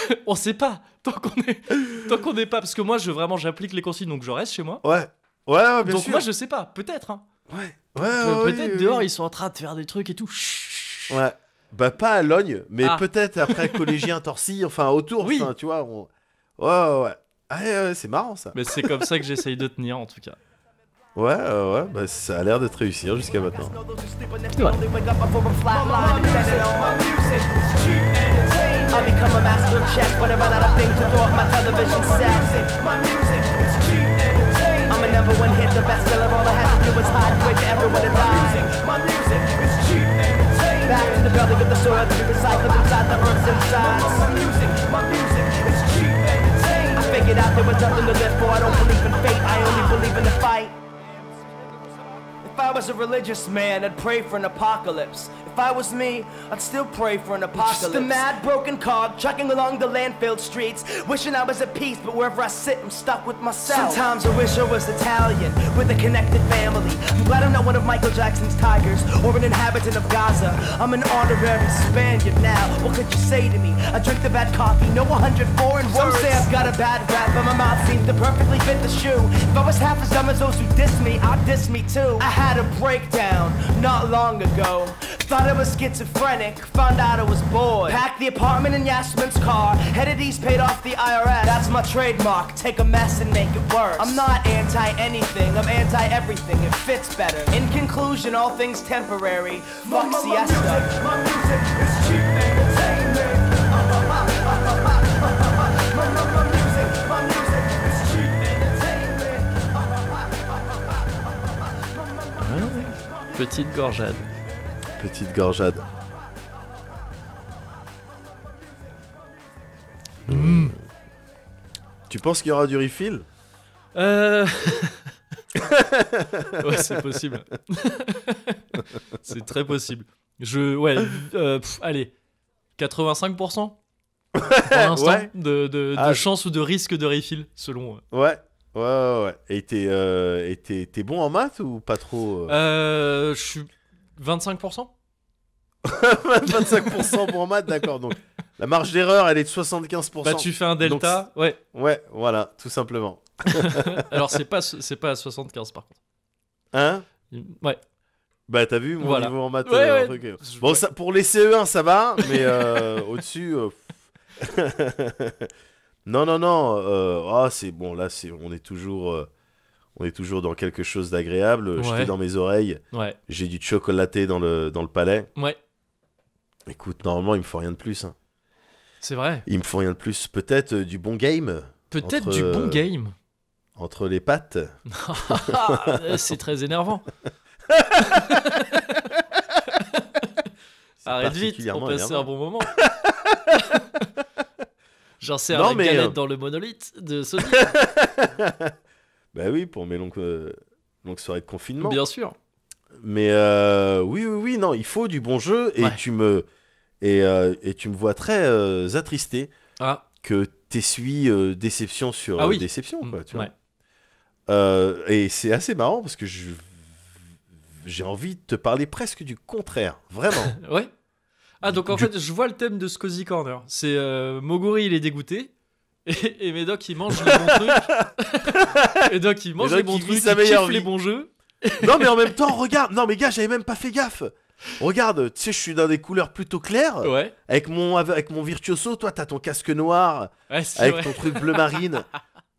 on sait pas tant qu'on est tant qu'on n'est pas parce que moi je vraiment j'applique les consignes donc je reste chez moi. Ouais. Ouais, bien Donc moi je sais pas, peut-être hein. Ouais. Ouais, peut-être dehors ils sont en train de faire des trucs et tout. Ouais. Bah pas à Logne, mais ah. peut-être après collégien torsi, enfin autour, oui. tu vois, ouais ouais. Ah, ouais, c'est marrant ça. Mais c'est comme ça que j'essaye de tenir en tout cas. Ouais, ouais, bah, ça a l'air d'être réussir hein, jusqu'à maintenant. I become a master of chess, but I run out of things to throw off my television set. My music, it's cheap I'm a number one hit, the bestseller. All I had to do was hide and wait for everyone to die. My music, my music, it's cheap Back to the belly of the soil to be recycled inside the earth's insides. My music, my music, it's cheap I figured out there was nothing to live for. I don't believe in fate. I only believe in the fight. If I was a religious man, I'd pray for an apocalypse. If I was me, I'd still pray for an apocalypse. Just a mad, broken cog, chugging along the landfill streets, wishing I was at peace, but wherever I sit, I'm stuck with myself. Sometimes I wish I was Italian, with a connected family. I'm glad I'm not one of Michael Jackson's tigers, or an inhabitant of Gaza. I'm an honorary Spaniard now. What could you say to me? I drink the bad coffee, no 104 and words. Some say I've got a bad rap, but my mouth seems to perfectly fit the shoe. If I was half as dumb as those who diss me, I'd diss me too. I had a breakdown not long ago. Thought Thought I was schizophrenic, found out I was bored. Packed the apartment in Yasmin's car, headed east, paid off the IRS. That's my trademark, take a mess and make it worse. I'm not anti anything, I'm anti everything, it fits better. In conclusion, all things temporary, fuck my, siesta. My music, my music is cheap Petite gorgeade. Petite gorgeade. Hmm. Euh, tu penses qu'il y aura du refill Euh. ouais, c'est possible. c'est très possible. Je. Ouais, euh, allez. 85% pour l'instant de, ah, chance ou de risque de refill, selon. Euh. Ouais. Ouais, ouais, Et t'es bon en maths ou pas trop je suis 25% 25% pour maths, d'accord. Donc la marge d'erreur, elle est de 75%. Bah, tu fais un delta, ouais. Ouais, voilà, tout simplement. Alors, c'est pas, c'est pas à 75 par contre. Hein Ouais. Bah, t'as vu, mon niveau en maths. Euh, bon, ça, pour les CE1, ça va, mais euh, au-dessus. Euh, non, non, non. Ah, c'est bon, là, c'est, on est toujours on est toujours dans quelque chose d'agréable. Je suis dans mes oreilles. J'ai du chocolaté dans le, dans le palais. Ouais. Écoute, normalement, il me faut rien de plus. Hein. C'est vrai. Il me faut rien de plus. Peut-être euh, du bon game. Peut-être du bon euh, game. entre les pattes. C'est très énervant. Arrête vite, on passe un bon moment. J'en sais un galette euh, dans le monolithe de Sony. Bah oui, pour mes euh, longues, soirées de confinement. Bien sûr. Mais euh, oui, oui, oui, non, il faut du bon jeu et tu me euh, et, tu me vois très attristé ah. que que essuies déception sur ah déception, mm, et c'est assez marrant parce que j'ai envie de te parler presque du contraire, vraiment. Oui. Ah donc en fait, je vois le thème de ce corner. C'est Mogori, il est dégoûté et, et Médoc, il mange les bons trucs. Médoc, il mange les bons trucs, il kiffe les bons jeux. non, mais en même temps, regarde. Non, mais gars, j'avais même pas fait gaffe. Regarde, tu sais, je suis dans des couleurs plutôt claires. Ouais. Avec mon, avec mon virtuoso, toi, t'as ton casque noir. Ouais, avec ton truc bleu marine.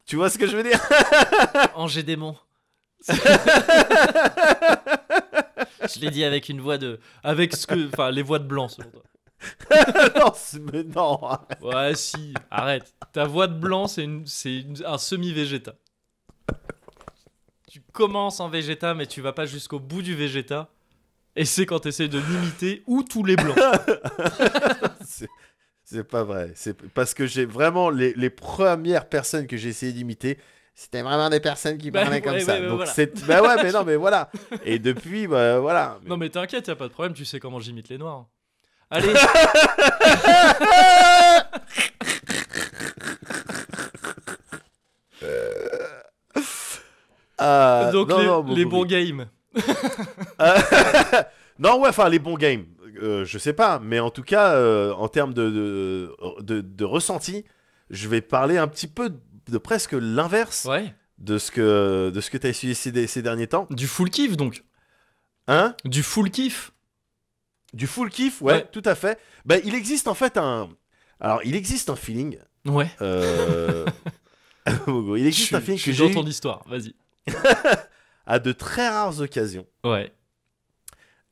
tu vois ce que je veux dire Angers démon. je l'ai dit avec une voix de. Avec ce que. Enfin, les voix de blanc, selon toi. non, mais non. Arrête. Ouais, si, arrête. Ta voix de blanc, c'est une, c'est un semi-végéta. Tu commences en végéta, mais tu vas pas jusqu'au bout du végéta. Et c'est quand t'essayes de l'imiter ou tous les blancs. C'est- pas vrai. C'est parce que j'ai vraiment les, les premières personnes que j'ai essayé d'imiter, c'était vraiment des personnes qui bah parlaient comme ça. Donc c'est bah ouais, mais non, mais voilà. Et depuis, bah voilà. Non mais t'inquiète, y a pas de problème, tu sais comment j'imite les noirs. Allez euh, Donc les, bons games. Euh, non, ouais, enfin les bons games, euh, je sais pas, mais en tout cas, en termes de de, ressenti, je vais parler un petit peu de, presque l'inverse de ce que, de ce que tu as essayé ces derniers temps. Du full kiff donc Hein Du full kiff du full kiff, ouais, tout à fait. Ben, il existe en fait un. Alors, il existe un feeling. Ouais. Euh, il existe un feeling que j'ai. ton histoire, vas-y. à de très rares occasions. Ouais.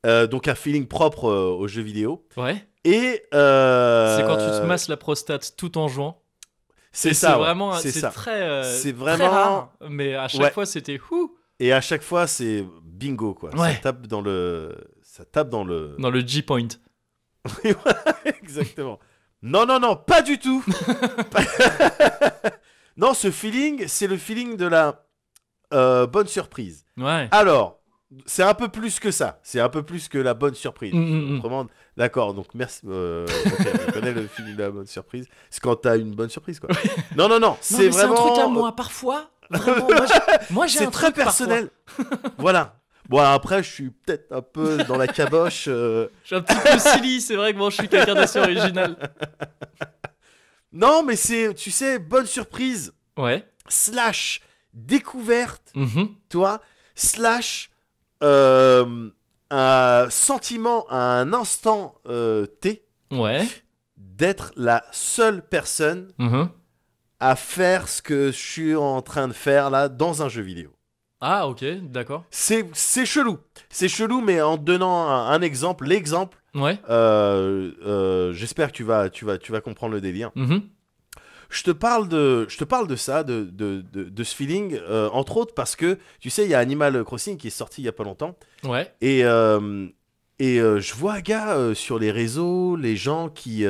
Euh, donc, un feeling propre euh, aux jeux vidéo. Ouais. Et. C'est quand tu te masses la prostate tout en jouant. C'est ça. C'est vraiment. C'est très. c'est vraiment. rare, mais à chaque fois, c'était. Et à chaque fois, c'est bingo, quoi. Ouais. Ça tape dans le ça tape dans le. Dans le G-point. Exactement. Non, non, non, pas du tout. non, ce feeling, c'est le feeling de la euh, bonne surprise. Ouais. Alors, c'est un peu plus que ça. C'est un peu plus que la bonne surprise. Mm, mm, mm. d'accord. Donc merci. Euh, je connais le feeling de la bonne surprise. C'est quand t'as une bonne surprise, quoi. non, non, non. C'est vraiment. C'est un truc à moi euh, parfois. Vraiment, moi, j'ai un truc très personnel. voilà. Bon, après, je suis peut-être un peu dans la caboche. Euh. Je suis un petit peu silly, c'est vrai que moi, je suis quelqu'un d'assez original. Non, mais c'est, tu sais, bonne surprise. Ouais. Slash découverte, mhm. toi, slash euh, un sentiment à un instant euh, T. Ouais. D'être la seule personne mhm. à faire ce que je suis en train de faire là dans un jeu vidéo. Ah ok, d'accord. C'est, chelou. C'est chelou, mais en donnant un, exemple, l'exemple, ouais. Euh, euh, j'espère que tu vas, tu, vas, tu vas comprendre le délire. Mm-hmm. Je te parle de, je te parle de ça, de, ce feeling, euh, entre autres parce que, tu sais, il y a Animal Crossing qui est sorti il y a pas longtemps. Et, et je vois, gars, sur les réseaux, les gens qui,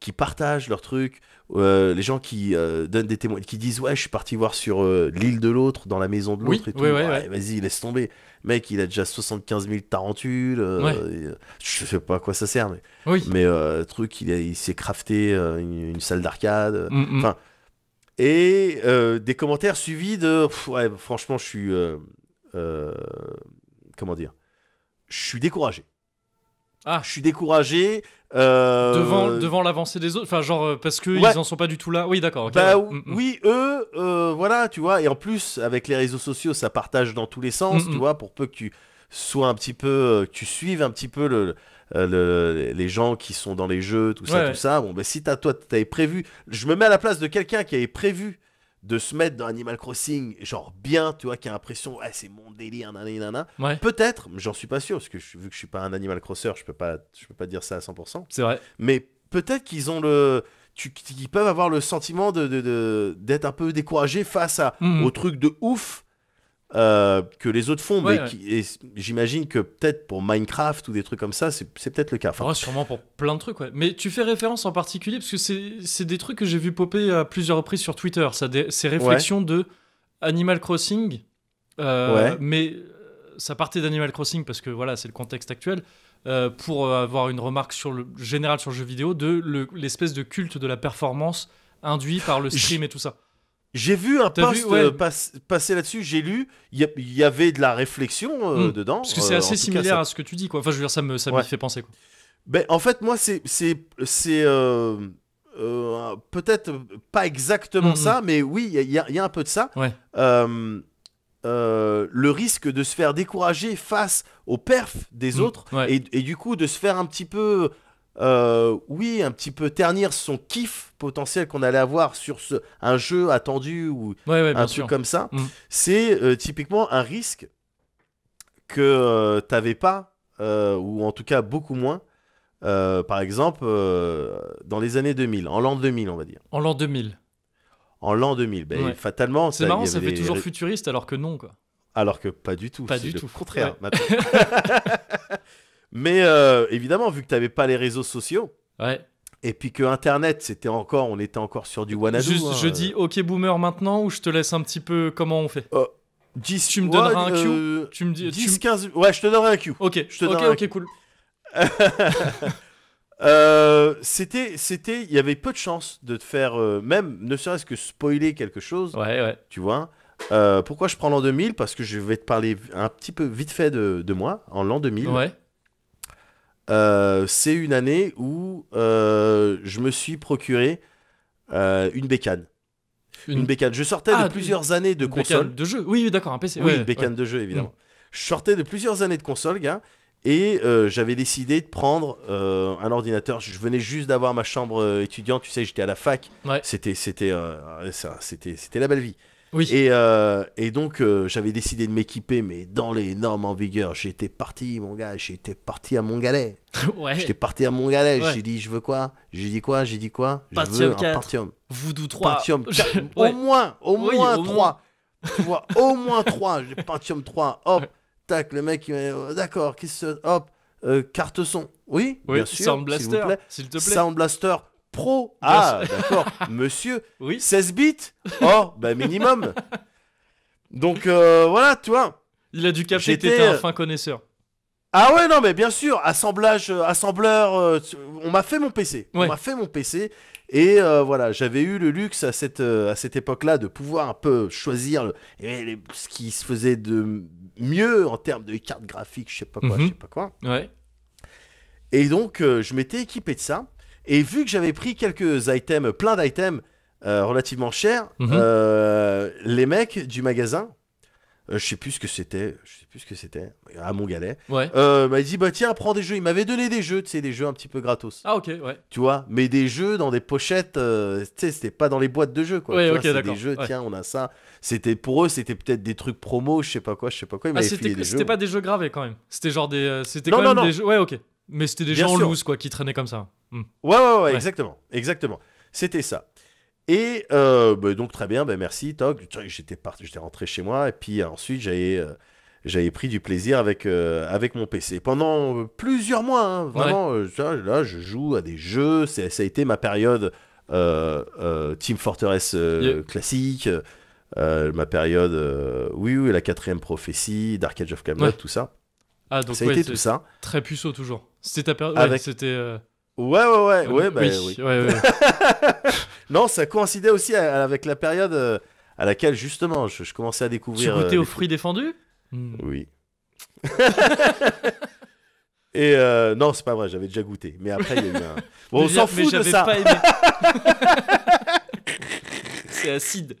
qui partagent leurs trucs. Euh, les gens qui euh, donnent des témoins, qui disent ouais, je suis parti voir sur euh, l'île de l'autre, dans la maison de l'autre et tout. Ouais, Vas-y, laisse tomber. Mec, il a déjà 75 000 tarentules. je sais pas à quoi ça sert, mais, oui. truc, il, s'est crafté une, salle d'arcade. Mm, mm. Enfin, et des commentaires suivis de ouais, franchement, je suis comment dire, je suis découragé. Ah. Je suis découragé. Euh, devant, devant l'avancée des autres Enfin, genre, euh, parce qu'ils n'en ils en sont pas du tout là. Oui, d'accord. bah, mm, mm. Oui, eux, euh, voilà, tu vois. Et en plus, avec les réseaux sociaux, ça partage dans tous les sens, mm, tu vois, pour peu que tu sois un petit peu. Que tu suives un petit peu le, les gens qui sont dans les jeux, tout ça, tout ça. Bon, bah, si toi, toi, avais prévu. Je me mets à la place de quelqu'un qui avait prévu de se mettre dans Animal Crossing, genre bien, tu vois, qui a l'impression, ouais c'est mon délire, nanana, nanana. peut-être, j'en suis pas sûr, parce que je, vu que je suis pas un Animal Crosser, je peux pas, je peux pas dire ça à 100%. C'est vrai. Mais peut-être qu'ils ont le. Qui peuvent avoir le sentiment d'être de, de, un peu découragés face à, mhm. au truc de ouf euh, que les autres font. mais j'imagine que peut-être pour Minecraft ou des trucs comme ça, c'est peut-être le cas. Enfin, oh, sûrement pour plein de trucs. Mais tu fais référence en particulier parce que c'est des trucs que j'ai vu popper à plusieurs reprises sur Twitter. Ça, ces réflexions de Animal Crossing, euh, mais euh, ça partait d'Animal Crossing parce que voilà, c'est le contexte actuel. pour avoir une remarque sur le, générale sur le jeu vidéo de l'espèce de culte de la performance induit par le stream et tout ça. J'ai vu un post euh, passer là-dessus, j'ai lu, il y, avait de la réflexion euh, hmm. dedans. Parce que c'est euh, assez similaire à ce que tu dis, quoi. Enfin, je veux dire, ça me fait penser, quoi. Ben, en fait, moi, c'est peut-être pas exactement hmm, hmm. ça, mais oui, il y, a un peu de ça. le risque de se faire décourager face aux perfs des autres et, et, du coup de se faire un petit peu euh, oui, un petit peu ternir son kiff potentiel qu'on allait avoir sur ce, un jeu attendu ou un truc comme ça, mm. c'est euh, typiquement un risque que tu euh, t'avais pas, ou en tout cas beaucoup moins, par exemple, dans les années 2000, en l'an 2000, on va dire. En l'an 2000 En l'an 2000, ben, fatalement. C'est marrant, ça fait toujours futuriste alors que non, Alors que pas du tout. Pas du tout. contraire. Mais euh, évidemment, vu que tu n'avais pas les réseaux sociaux. Et puis que Internet, c'était encore, on était encore sur du one euh, Juste, hein, je euh. dis OK Boomer maintenant ou je te laisse un petit peu comment on fait Tu me donneras un Q Tu me dis Ouais, je te donnerai un Q. Ok, ok, cool. c'était, c'était, il y avait peu de chance de te faire, même ne serait-ce que spoiler quelque chose. Ouais, ouais. Tu vois Pourquoi je prends l'an 2000 Parce que je vais te parler un petit peu vite fait de, de moi en l'an 2000. Ouais. Euh, c'est une année où euh, je me suis procuré euh, une bécane. Une... bécane. Je sortais de ah, plusieurs années de console. de jeu. Oui, d'accord, un PC. Oui, une bécane de jeu, évidemment. Mm. Je sortais de plusieurs années de console, gars. Et j'avais décidé de prendre un ordinateur. Je venais juste d'avoir ma chambre étudiante. Tu sais, j'étais à la fac. C'était, c'était, c'était la belle vie. Euh, et, donc, euh, j'avais décidé de m'équiper, mais dans les normes en vigueur, j'étais parti, mon gars, j'étais parti à mon galet. J'étais parti à mon galet. j'ai dit, je veux quoi J'ai dit quoi J'ai dit quoi Je veux un Voodoo 3. Pentium. Au moins, au moins 3. tu vois, au moins 3. J'ai Partium 3. Hop, tac, le mec, oh, d'accord, Hop, euh, carte son. Oui, bien sûr. Sound Blaster, s'il Te plaît. Sound Blaster. Pro. Ah, d'accord, monsieur. Oui. 16 bits Oh, ben minimum. Donc euh, voilà, tu Il a dû capter que t'étais un euh, fin connaisseur. Ah ouais, non, mais bien sûr, assemblage, euh, assembleur, on m'a fait mon PC. On m'a fait mon PC. Et voilà, j'avais eu le luxe à cette, à cette époque-là de pouvoir un peu choisir eh, ce qui se faisait de mieux en termes de carte graphique, je sais pas quoi, mhm. pas quoi. Ouais. Et donc, je m'étais équipé de ça. Et vu que j'avais pris quelques items, plein d'items euh, relativement chers, mhm. euh, les mecs du magasin, euh, je sais plus ce que c'était, je sais plus ce que c'était, à mon galet, m'a dit bah tiens prends des jeux. Il m'avait donné des jeux, tu sais des jeux un petit peu gratos. Ah ok ouais. Tu vois, mais des jeux dans des pochettes, tu sais c'était pas dans les boîtes de jeux quoi. Ouais, tu des jeux, tiens on a ça. C'était pour eux c'était peut-être des trucs promo, je sais pas quoi, je sais pas quoi. Ah, c'était pas des jeux gravés quand même. C'était genre des, c'était quand non, même non, non. des jeux. Ouais ok. Mais c'était des gens en loose, quoi, qui traînaient comme ça. Hmm. Ouais, ouais, ouais, exactement. Exactement. C'était ça. Et euh, bah, donc très bien, bah, merci Toc. J'étais parti, j'étais rentré chez moi et puis euh, ensuite euh, j'avais pris du plaisir avec avec mon PC pendant plusieurs mois. Hein, vraiment, là je joue à des jeux. Ça a été ma période Team Fortress classique, ma période oui oui la quatrième prophétie, Dark Age of Camelot, tout ça. Ah, donc ça tout ça. Très puceau toujours. C'était ta période. Avec... Ouais, c'était. Euh, ouais, ouais, ouais, ouais, bah, non, ça coïncidait aussi euh, avec la période euh, à laquelle, justement, je, commençais à découvrir. Tu goûtais aux fruits, défendus hmm. Oui. Et non, c'est pas vrai, j'avais déjà goûté. Mais après, il y a eu un. Bon, on s'en fout de ça. c'est acide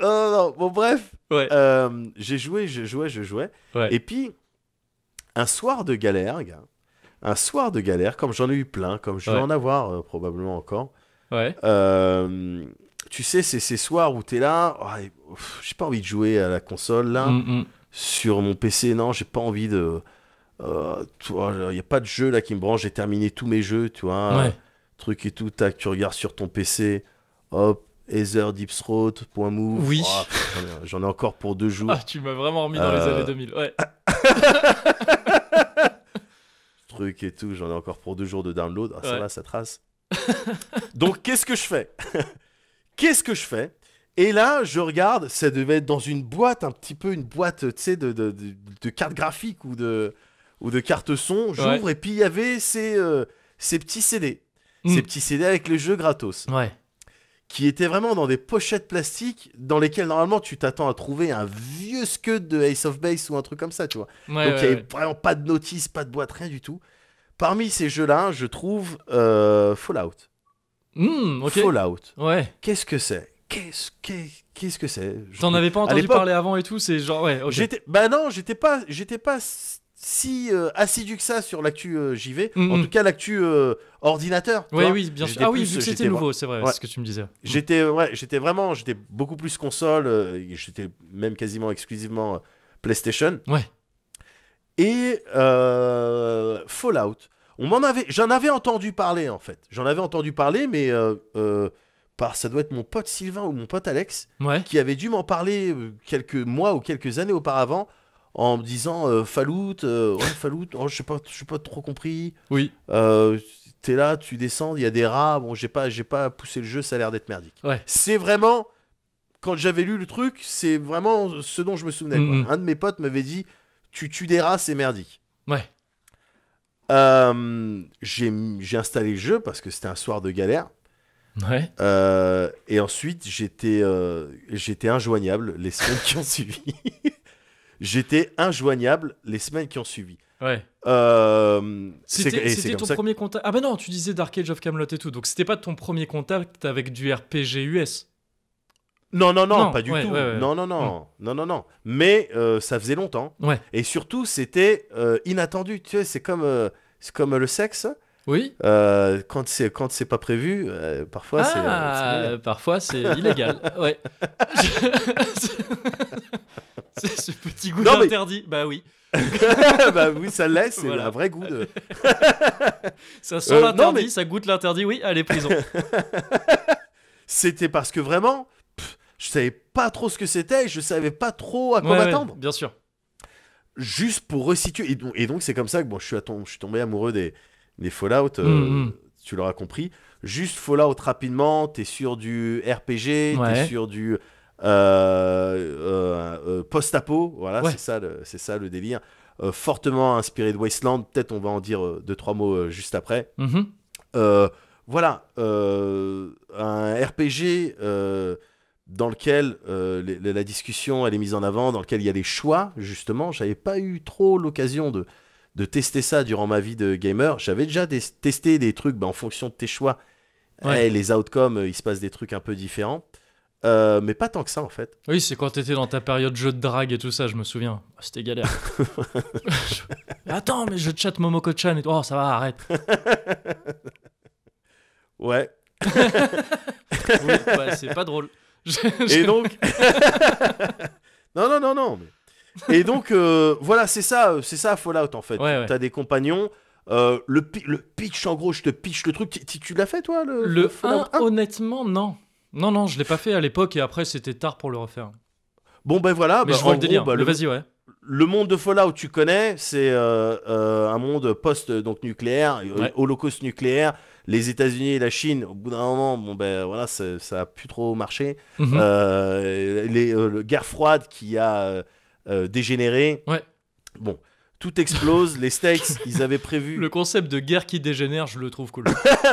non, non, bon, bref. Euh, j'ai joué, je jouais, je jouais. Et puis, un soir de galère, un soir de galère, comme j'en ai eu plein, comme je vais en avoir euh, probablement encore. Ouais. Euh, tu sais, c'est ces soirs où t'es là, oh, j'ai pas envie de jouer à la console là, mm, mm. sur mon PC, non, j'ai pas envie de. Il n'y a pas de jeu là qui me branche, j'ai terminé tous mes jeux, tu vois, truc et tout, tu regardes sur ton PC, hop, Ether, Deep Point Move. Oui. Oh, j'en ai encore pour deux jours. Ah, tu m'as vraiment remis dans les euh. années 2000. Ouais. truc et tout. J'en ai encore pour deux jours de download. Ah, Ça va, ça trace. Donc, qu'est-ce que je fais Qu'est-ce que je fais Et là, je regarde. Ça devait être dans une boîte, un petit peu une boîte, tu sais, de, de, de, cartes graphiques ou de, ou de cartes son. J'ouvre et puis il y avait ces, euh, ces petits CD. Ces hmm. petits CD avec les jeux gratos. Ouais qui étaient vraiment dans des pochettes plastiques dans lesquelles normalement tu t'attends à trouver un vieux scud de Ace of Base ou un truc comme ça, tu vois. Donc il n'y avait vraiment pas de notice, pas de boîte, rien du tout. Parmi ces jeux-là, je trouve euh, Fallout. Hmm, Fallout. Ouais. Qu'est-ce que c'est Qu'est-ce qu'est-ce que c'est j'en avais pas entendu parler avant et tout, c'est genre ouais. J'étais, bah non, j'étais pas, j'étais pas si euh, assidu que ça sur l'actu euh, JV, mm, en mm. tout cas l'actu euh, ordinateur. Oui, oui, bien sûr. Ah oui, vu que c'était nouveau, c'est vrai, ce que tu me disais. Mm. J'étais j'étais vraiment, j'étais beaucoup plus console, j'étais même quasiment exclusivement PlayStation. Ouais. Et Fallout. On m'en avait, j'en avais entendu parler en fait. J'en avais entendu parler, mais ça doit être mon pote Sylvain ou mon pote Alex, qui avait dû m'en parler quelques mois ou quelques années auparavant en me disant euh, Fallout, euh, Fallout, oh, je sais pas, je suis pas trop compris. Oui. Euh, T'es là, tu descends, il y a des rats. Bon, j'ai pas, j'ai pas poussé le jeu, ça a l'air d'être merdique. Ouais. C'est vraiment quand j'avais lu le truc, c'est vraiment ce dont je me souvenais. Mm-hmm. Un de mes potes m'avait dit, tu tues des rats, c'est merdique. Ouais. Euh, j'ai installé le jeu parce que c'était un soir de galère. Ouais. et ensuite, j'étais j'étais injoignable les semaines qui ont suivi. J'étais injoignable les semaines qui ont suivi. Ouais. Euh, c'était ton premier contact. Ah bah non, tu disais Dark Age of Camelot et tout, donc c'était pas ton premier contact avec du RPG US. Non, non, non, pas du tout. non, non, non, non, non, non. Mais euh, ça faisait longtemps. Ouais. Et surtout, c'était euh, inattendu. Tu sais, c'est comme, c'est comme le sexe. Oui. quand c'est quand c'est pas prévu, parfois c'est. Ah, parfois c'est illégal. ouais. C'est ce petit goût d'interdit Bah oui. bah oui, ça laisse c'est un vrai goût ça sent euh, l'interdit, ça goûte l'interdit, oui, allez, prison. C'était parce que vraiment, je savais pas trop ce que c'était, je savais pas trop à quoi m'attendre. bien sûr. Juste pour resituer. Et donc, c'est comme ça que bon, je, suis je suis tombé amoureux des, des Fallout, euh, mm, mm. tu l'auras compris. Juste Fallout rapidement, t'es sur du RPG, t'es sur du euh, euh, euh, post-apo, voilà, c'est ça, le délire. fortement inspiré de Wasteland, peut-être on va en dire deux trois mots juste après. Mm-hmm. voilà, un RPG dans lequel la discussion elle est mise en avant, dans lequel il y a des choix justement. J'avais pas eu trop l'occasion de, tester ça durant ma vie de gamer. J'avais déjà testé des trucs ben, en fonction de tes choix. Eh, les outcomes, il se passe des trucs un peu différents. Euh, mais pas tant que ça en fait. Oui, c'est quand t'étais dans ta période jeu de drague et tout ça, je me souviens. Ah, c'était galère. Attends, mais je chatte Momoko-chan et toi Oh, ça va, arrête. ouais. c'est pas drôle. et donc. non, non, non, non. Et donc, euh, voilà, c'est ça, euh, c'est ça Fallout en fait. tu as T'as des compagnons. le, le pitch, en gros, je te pitch le truc. Tu, tu l'as fait toi Le, Fallout Honnêtement, non. Non, non, je l'ai pas fait à l'époque et après c'était tard pour le refaire. Bon, ben voilà. Mais ben je vois le délire. Ben vas-y, ouais. Le monde de Fallout, tu connais, c'est euh, euh, un monde post donc nucléaire, euh, holocauste nucléaire. Les États-Unis et la Chine, au bout d'un moment, bon ben voilà, ça a plus trop marché. Mhm. guerre froide qui a dégénéré. Ouais. Bon, tout explose, les steaks, ils avaient prévu. Le concept de guerre qui dégénère, je le trouve cool.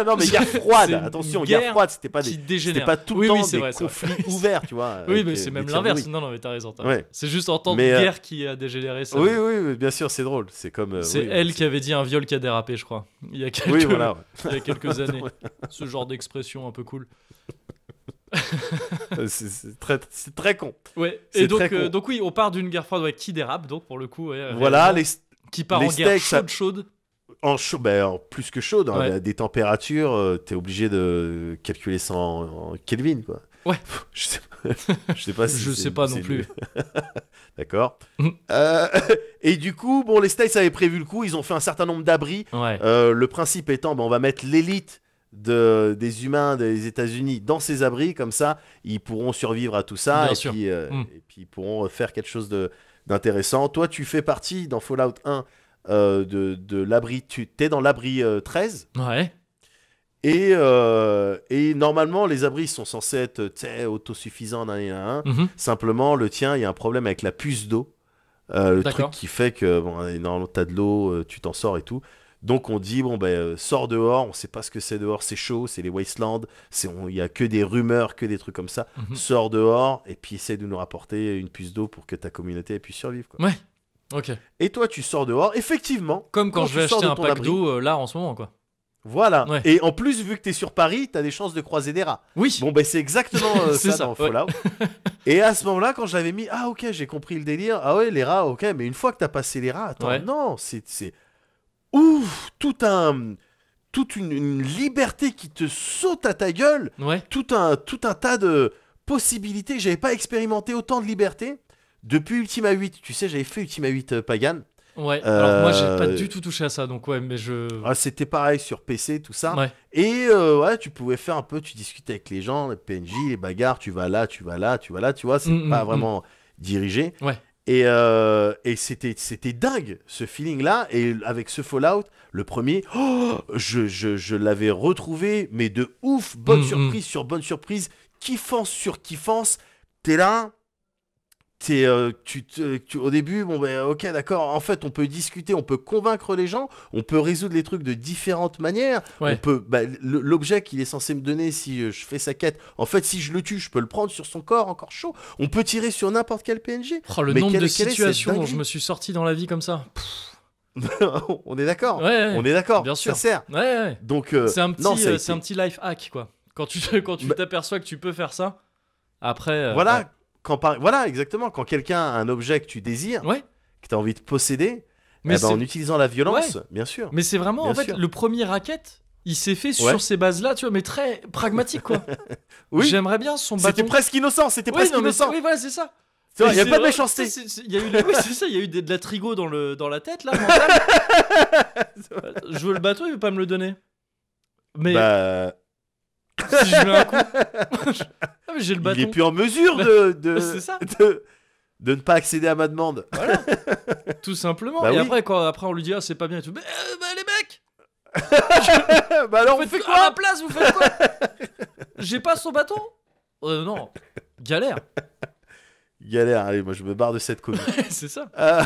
non, mais guerre froide, attention, guerre, froide, c'était pas des. pas tout le temps oui, des vrai, conflits ouverts, tu vois. Oui, mais c'est même l'inverse. Non, non, mais t'as raison. C'est juste en euh, guerre qui a dégénéré ça. Oui, oui, bien sûr, c'est drôle. C'est comme. Euh, c'est elle qui avait dit un viol qui a dérapé, je crois. il y a quelques années. Ce genre d'expression un peu cool. Euh, c'est très, très, con. Ouais. Et donc, euh, donc oui, on part d'une guerre froide qui dérape, donc pour le coup. Euh, voilà, les, qui part en guerre chaude, chaude. Ben, en, plus que chaude, hein, des températures, tu t'es obligé de calculer ça en, Kelvin, quoi. Ouais. je sais pas, je sais pas, non plus. D'accord. Hum. et du coup, bon, les Steaks avaient prévu le coup, ils ont fait un certain nombre d'abris. le principe étant, ben, on va mettre l'élite des humains des États-Unis dans ces abris, comme ça, ils pourront survivre à tout ça euh, mm. et, Puis, ils pourront faire quelque chose d'intéressant. Toi, tu fais partie dans Fallout 1 euh, de, l'abri, tu es dans l'abri 13. Euh, ouais. Et, et normalement, les abris sont censés être autosuffisants d'un et un. Simplement, le tien, il y a un problème avec la puce d'eau. le truc qui fait que, bon, normalement, t'as de l'eau, tu t'en sors et tout. Donc on dit, bon, ben, euh, sors dehors, on sait pas ce que c'est dehors, c'est chaud, c'est les wastelands, il y a que des rumeurs, que des trucs comme ça. Mhm. Sors dehors et puis essaie de nous rapporter une puce d'eau pour que ta communauté puisse survivre. Quoi. Ouais, ok. Et toi, tu sors dehors, effectivement. Comme quand, je vais acheter un pack d'eau euh, là en ce moment, quoi. Voilà. Et en plus, vu que tu es sur Paris, tu as des chances de croiser des rats. Oui. Bon, ben c'est exactement euh, ça, dans Fallout. et à ce moment-là, quand j'avais mis, ah ok, j'ai compris le délire, ah ouais, les rats, ok, mais une fois que tu as passé les rats, attends, non, c'est ouf, tout un toute une, liberté qui te saute à ta gueule, tout un tout un tas de possibilités, j'avais pas expérimenté autant de liberté depuis Ultima 8. Tu sais, j'avais fait Ultima 8 euh, Pagan. Ouais. Alors moi j'ai pas euh, du tout touché à ça donc ouais mais je. Ah, c'était pareil sur PC tout ça. Et euh, ouais tu pouvais faire un peu, tu discutais avec les gens, les PNJ, les bagarres, tu vas là, tu vas là, tu vas là, tu vois, c'est n'est mm, mm, pas mm. vraiment dirigé. Ouais. Et, euh, et c'était, c'était dingue ce feeling-là. Et avec ce Fallout, le premier, oh, je, je, je l'avais retrouvé, mais de ouf, bonne mm, mm. surprise sur bonne surprise, kiffance sur kiffance. T'es là, euh, tu, euh, tu, au début, bon ben ok d'accord, en fait on peut discuter, on peut convaincre les gens, on peut résoudre les trucs de différentes manières, on peut, ben, l'objet qu'il est censé me donner si euh, je fais sa quête, en fait si je le tue, je peux le prendre sur son corps encore chaud, on peut tirer sur n'importe quel PNJ. Oh, le nombre de situations où je me suis sorti dans la vie comme ça. on est d'accord, on est d'accord, bien sûr. ça sert. Donc c'est un petit, c'est un petit life hack quoi. Quand tu quand tu bah t'aperçois que tu peux faire ça, après. Voilà voilà, exactement, quand quelqu'un a un objet que tu désires, que tu as envie de posséder, mais eh ben, en utilisant la violence, bien sûr. Mais c'est vraiment en fait le premier racket. Il s'est fait sur ces bases-là, tu vois, mais très pragmatique, quoi. oui. J'aimerais bien son bâton. C'était presque innocent, c'était presque innocent. Oui, voilà, c'est ça. Il n'y a pas de méchanceté. y a eu, oui, c'est ça, il y a eu de, la trigo dans, le, dans la tête, là. Je veux le bâton, il veut pas me le donner. Mais. Bah, un coup. ah, mais j'ai le bâton. Il n'est plus en mesure de, de, ça. de, ne pas accéder à ma demande. Voilà. Tout simplement. Bah et après, quoi après on lui dit ah c'est pas bien et tout, mais euh, bah, les mecs. bah alors on fait quoi à place vous faites quoi J'ai pas son bâton euh, Non, galère. Galère. Allez, moi je me barre de cette commune. c'est ça. Ah.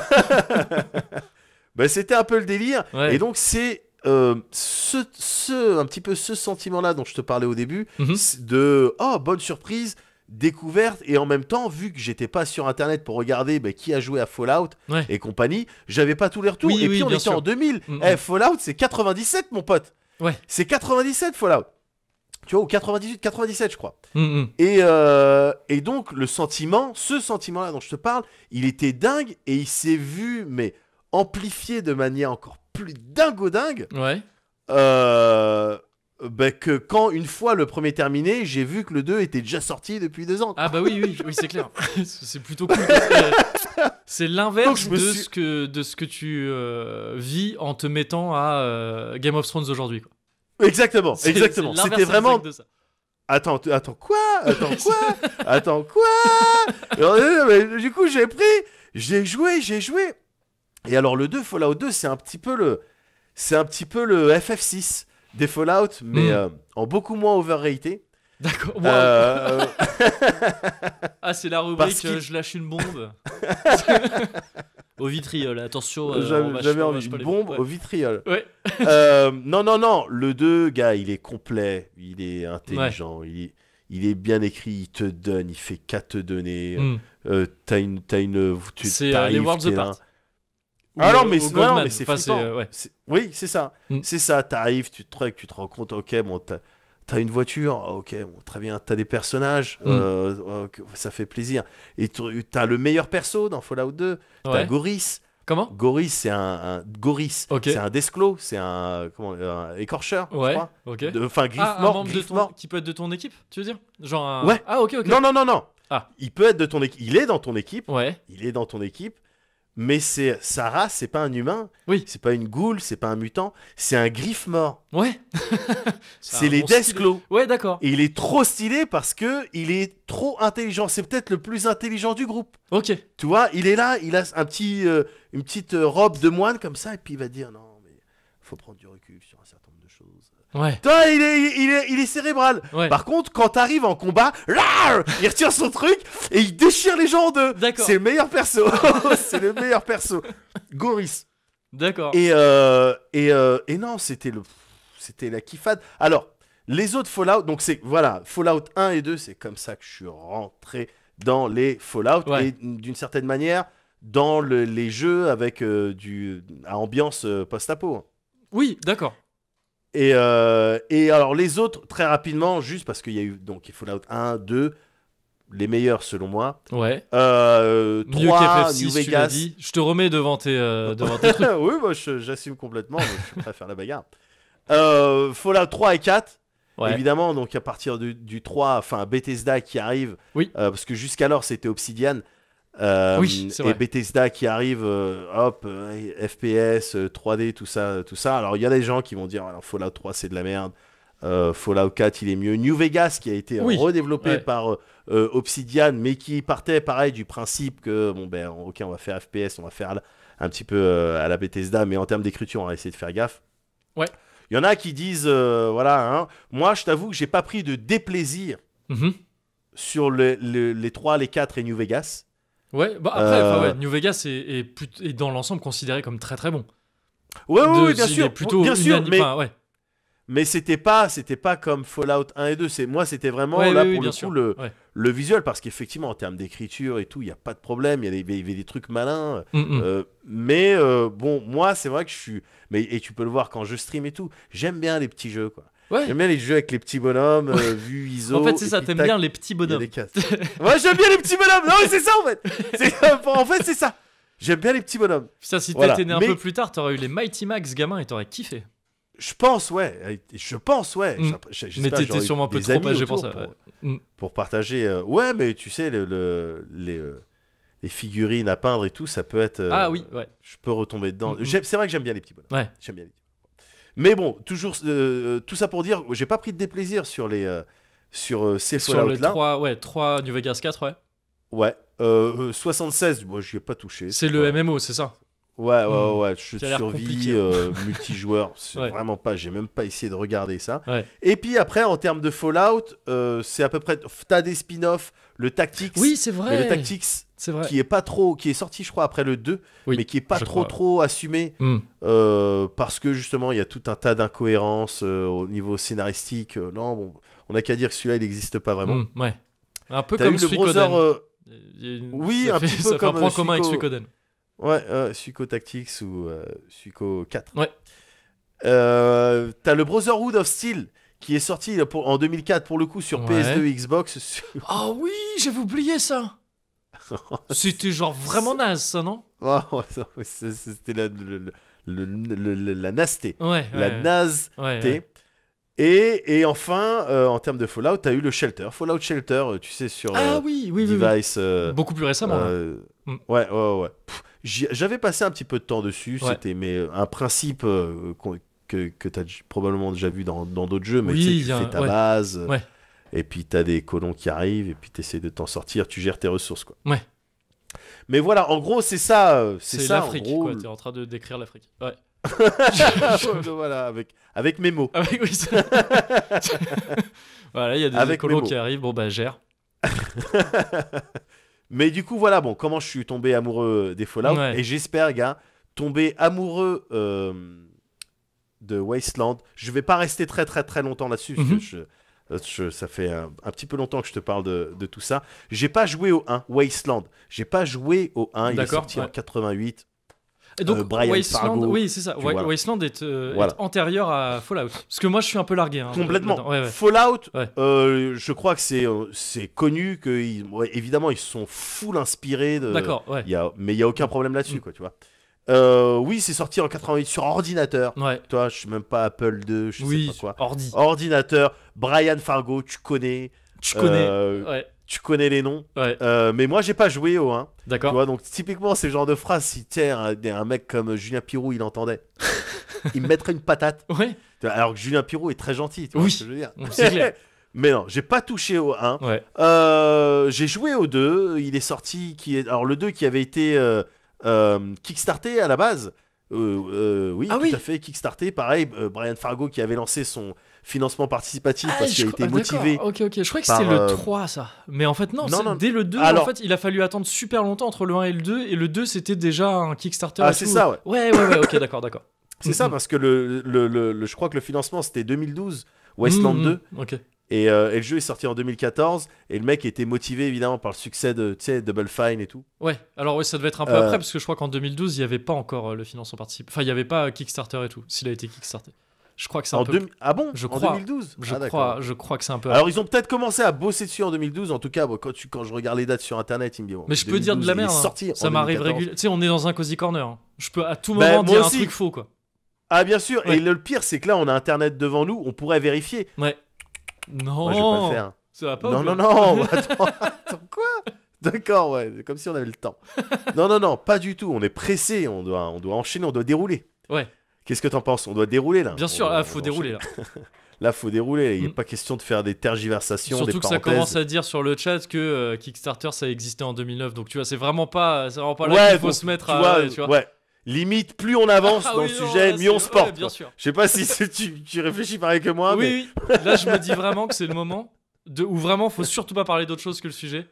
bah c'était un peu le délire. Et donc c'est euh, ce, un petit peu ce sentiment-là dont je te parlais au début, mhm. de oh, bonne surprise, découverte, et en même temps, vu que j'étais pas sur internet pour regarder bah, qui a joué à Fallout et compagnie, j'avais pas tous les retours. et puis on était en 2000. Mm, mm. eh, Fallout, c'est 97, mon pote. Ouais. C'est 97 Fallout. Tu vois, ou 98, 97, je crois. Mm, et, euh, et donc, le sentiment, ce sentiment-là dont je te parle, il était dingue et il s'est vu, mais amplifié de manière encore plus dingo dingue. Ouais. Euh, ben que quand une fois le premier terminé, j'ai vu que le 2 était déjà sorti depuis deux ans. Ah bah oui, oui, c'est clair. c'est plutôt cool. C'est l'inverse de, ce que, de ce que tu euh, vis en te mettant à euh, Game of Thrones aujourd'hui. Exactement, exactement. C'était vraiment... Attends, attends quoi Attends quoi Attends quoi Du coup, j'ai pris, j'ai joué, j'ai joué. Et alors le 2, Fallout 2, c'est un petit peu le, c'est un petit peu le FF6 des Fallout, mais hmm. euh, en beaucoup moins overrated. D'accord. Euh, euh, ah, c'est la rubrique je lâche une bombe. au vitriol, attention. J'avais jamais envie une bombe au vitriol. Ouais. non, non, non. Le 2, gars, il est complet. Il est intelligent. Il, est, il, est bien écrit. Il te donne. Il fait qu'à te donner. Mm. t'as une. As une tu, c'est les Worlds Apart. Ah non, euh, mais, c'est enfin, euh, Oui, c'est ça. Mm. C'est ça, t'arrives, tu te tu te rends compte, ok, bon, t'as une voiture, ah, ok, très bien, t'as des personnages, mm. euh, ça fait plaisir. Et t'as le meilleur perso dans Fallout 2, t'as Goris. Comment Goris, c'est un, Goris, c'est un desclo c'est un, écorcheur, ouais, Enfin, ah, griffe mort, qui peut être de ton équipe, tu veux dire Genre un... Ouais. Ah, ok, ok. Non, non, non, non. Il peut être de ton équipe. Il est dans ton équipe. Ouais. Il est dans ton équipe mais c'est Sarah, c'est pas un humain, oui. c'est pas une goule, c'est pas un mutant, c'est un griffe mort. Ouais. c'est les Death Ouais, d'accord. Et il est trop stylé parce que il est trop intelligent. C'est peut-être le plus intelligent du groupe. Ok. Tu vois, il est là, il a un petit, euh, une petite euh, robe de moine comme ça, et puis il va dire non, mais faut prendre du recul sur ça. Ouais. Toi, il est, il est, cérébral. Par contre, quand t'arrives en combat, il retire son truc et il déchire les gens en deux. C'est le meilleur perso. c'est le meilleur perso. Goris. D'accord. Et, euh, et, euh, et non, c'était le, c'était la kiffade. Alors, les autres Fallout, donc c'est voilà, Fallout 1 et 2, c'est comme ça que je suis rentré dans les Fallout et d'une certaine manière dans le, les jeux avec euh, du à ambiance post-apo. Oui, d'accord. Euh, et, alors les autres, très rapidement, juste parce qu'il y a eu donc Fallout 1, 2, les meilleurs selon moi. Ouais. Euh, 3, Mieux New Vegas. Je te remets devant tes, euh, trucs. oui, moi j'assume complètement, je préfère la bagarre. Euh, Fallout 3 et 4. Évidemment, donc à partir du, 3, enfin Bethesda qui arrive, oui. Euh, parce que jusqu'alors c'était Obsidian, euh, et Bethesda qui arrive, euh, hop, euh, FPS, 3D, tout ça, tout ça. Alors il y a des gens qui vont dire alors, Fallout 3 c'est de la merde, Fallout 4 il est mieux. New Vegas qui a été redéveloppé par Obsidian, mais qui partait pareil du principe que bon ben ok on va faire FPS, on va faire un petit peu à la Bethesda, mais en termes d'écriture on va essayer de faire gaffe. Ouais. Il y en a qui disent voilà, hein. moi je t'avoue que j'ai pas pris de déplaisir mhm. sur les 3, les 4 et New Vegas. Ouais, bah après, euh. New Vegas est, dans l'ensemble considéré comme très très bon. Ouais, ouais, bien sûr. Plutôt bien sûr, mais, ouais. c'était pas, pas comme Fallout 1 et 2. moi, c'était vraiment là pour le le, visuel parce qu'effectivement en termes d'écriture et tout, il y a pas de problème. Il y, avait des trucs malins. Mm, mm. Euh, mais euh, bon, moi, c'est vrai que je suis. Mais et tu peux le voir quand je stream et tout. J'aime bien les petits jeux quoi. J'aime bien les jeux avec les petits bonhommes, euh, vu ISO. En fait, c'est ça, t'aimes bien les petits bonhommes. ouais, j'aime bien les petits bonhommes. Non, c'est ça en fait. Euh, en fait, c'est ça. J'aime bien les petits bonhommes. si t'étais né un peu plus tard, t'aurais eu les Mighty Max gamin et t'aurais kiffé. Je pense, ouais. Je pense, ouais. Mm. Mais t'étais sûrement un peu trop âgé pour ça. Pour, mm. partager. Euh, ouais, mais tu sais, le, les, les, figurines à peindre et tout, ça peut être. Ah oui, ouais. Je peux retomber dedans. Mm, c'est vrai que j'aime bien les petits bonhommes. Ouais. J'aime bien les... Mais bon, toujours, euh, euh, tout ça pour dire, j'ai pas pris de déplaisir sur les euh, sur ces sur là. 3, ouais, 3 du Vegas 4, ouais. Ouais, 76, moi j'y ai pas touché. C'est le MMO, c'est ça Ouais, ouais, hmm. ouais, je survie hein. multijoueur, c'est vraiment pas, j'ai même pas essayé de regarder ça. Et puis après, en termes de Fallout, c'est à peu près, t'as des spin-offs, le Tactics. Oui, c'est vrai. le Tactics, qui est pas trop, qui est sorti, je crois, après le 2, mais qui est pas trop trop assumé hmm. euh, parce que justement, il y a tout un tas d'incohérences euh, au niveau scénaristique. Euh, non, on n'a qu'à dire que celui-là, il n'existe pas vraiment. Hmm, ouais. Un peu comme le Suikoden. Oui, ça un petit peu comme un point commun avec Suikoden. Ouais, Tactics ou Suiko 4. Ouais. T'as le Brotherhood of Steel qui est sorti en 2004 pour le coup sur PS2 Xbox. Ah oh, oui, j'avais oublié ça. C'était genre vraiment naze, ça, non ouais, C'était la, la nasté. la naze et, et, enfin, euh, en termes de Fallout, tu as eu le Shelter. Fallout Shelter, euh, tu sais, sur ah, euh, oui, oui, Device. Beaucoup plus récemment. Hein. Mm. Ouais, ouais, ouais. J'avais passé un petit peu de temps dessus. C'était mais un principe que, que tu as probablement déjà vu dans d'autres jeux, mais tu sais, tu ta base et puis t'as des colons qui arrivent, et puis t'essaies de t'en sortir, tu gères tes ressources, quoi. Ouais. Mais voilà, en gros, c'est ça. Euh, c'est ça, l'Afrique, quoi. T'es en train de décrire l'Afrique. Ouais. voilà, avec, avec mes mots. Avec, ah oui, voilà, il y a des colons qui arrivent, bon bah gère. Mais du coup, voilà, bon, comment je suis tombé amoureux des Fallout. Et j'espère, gars, tomber amoureux euh, de Wasteland. Je vais pas rester très, très, très longtemps là-dessus. Mhm. je euh, ça fait un, petit peu longtemps que je te parle de, tout ça. J'ai pas joué au 1, Wasteland. J'ai pas joué au 1, il est sorti en 88. Et donc, euh, Brian Wasteland, oui, c'est ça. Wasteland est, euh, antérieur à Fallout. Parce que moi, je suis un peu largué. Hein, Complètement. Fallout, je crois que c'est connu que, évidemment, ils sont full inspirés. De, D'accord, ouais. mais il n'y a aucun problème là-dessus, mm. quoi, tu vois. Euh, oui, c'est sorti en 88 sur ordinateur. Toi, je suis même pas Apple 2, je sais pas quoi. Ordinateur. Brian Fargo, tu connais. Tu connais. Euh, tu connais les noms. Euh, mais moi, j'ai pas joué au 1. D'accord. donc typiquement, ces genres genre de phrase. Si un, mec comme Julien Pirou, il entendait, il me mettrait une patate. Ouais. Alors que Julien Pirou est très gentil. je Mais non, j'ai pas touché au 1. j'ai joué au 2. Il est sorti. Alors, le 2 qui avait été euh, Kickstarter à la base. Euh, euh, oui, ah tout à fait, Kickstarter Pareil, Brian Fargo qui avait lancé son financement participatif ah, parce qu'il a été ah, motivé. Ok, ok, je crois que c'était le 3, ça. Mais en fait, non, non, dès le 2, en fait, il a fallu attendre super longtemps entre le 1 et le 2. Et le 2, c'était déjà un Kickstarter. Ah, c'est ça, ouais. Ouais, ouais, ok, d'accord, d'accord. C'est ça, mm, mm. parce que le, le, je crois que le financement, c'était 2012, Westland 2. Mm, ok. Euh, et, le jeu est sorti en 2014 et le mec était motivé évidemment par le succès de Double Fine et tout. Ouais, alors oui, ça devait être un peu euh. après parce que je crois qu'en 2012 il n'y avait pas encore euh, le financement participatif. Enfin, il n'y avait pas Kickstarter et tout, s'il a été Kickstarter. Je crois que c'est un en peu. Ah bon Je crois. En 2012 je, ah, crois, je crois que c'est un peu. Alors, ils ont peut-être commencé à bosser dessus en 2012. En tout cas, quand, tu, quand je regarde les dates sur internet, ils me disent. mais je peux dire de la merde. Hein. Ça m'arrive régulièrement. Tu sais, on est dans un cozy corner. Hein. Je peux à tout ben, moment dire aussi. un truc faux, quoi. Ah, bien sûr. Et le pire, c'est que là, on a internet devant nous. On pourrait vérifier. Ouais. Non. Ça va pas. Non, non, non. attends, quoi D'accord, ouais. Comme si on avait le temps. non, non, non, pas du tout. On est pressé. On doit, on doit enchaîner. On doit dérouler. Ouais. Qu'est-ce que t'en penses On doit dérouler là. Bien sûr, là, ah, faut dérouler là. là, faut dérouler. Il n'est a mm. pas question de faire des tergiversations. Surtout que ça commence à dire sur le chat que euh, Kickstarter ça existait en 2009. Donc tu vois, c'est vraiment pas, vraiment pas là où il faut se mettre à. Vois, Ouais. Limite, plus on avance ah dans le sujet, mieux on se porte. Je sais pas si tu, réfléchis pareil que moi. Oui, oui. Là, je me dis vraiment que c'est le moment de, où vraiment, faut surtout pas parler d'autre chose que le sujet.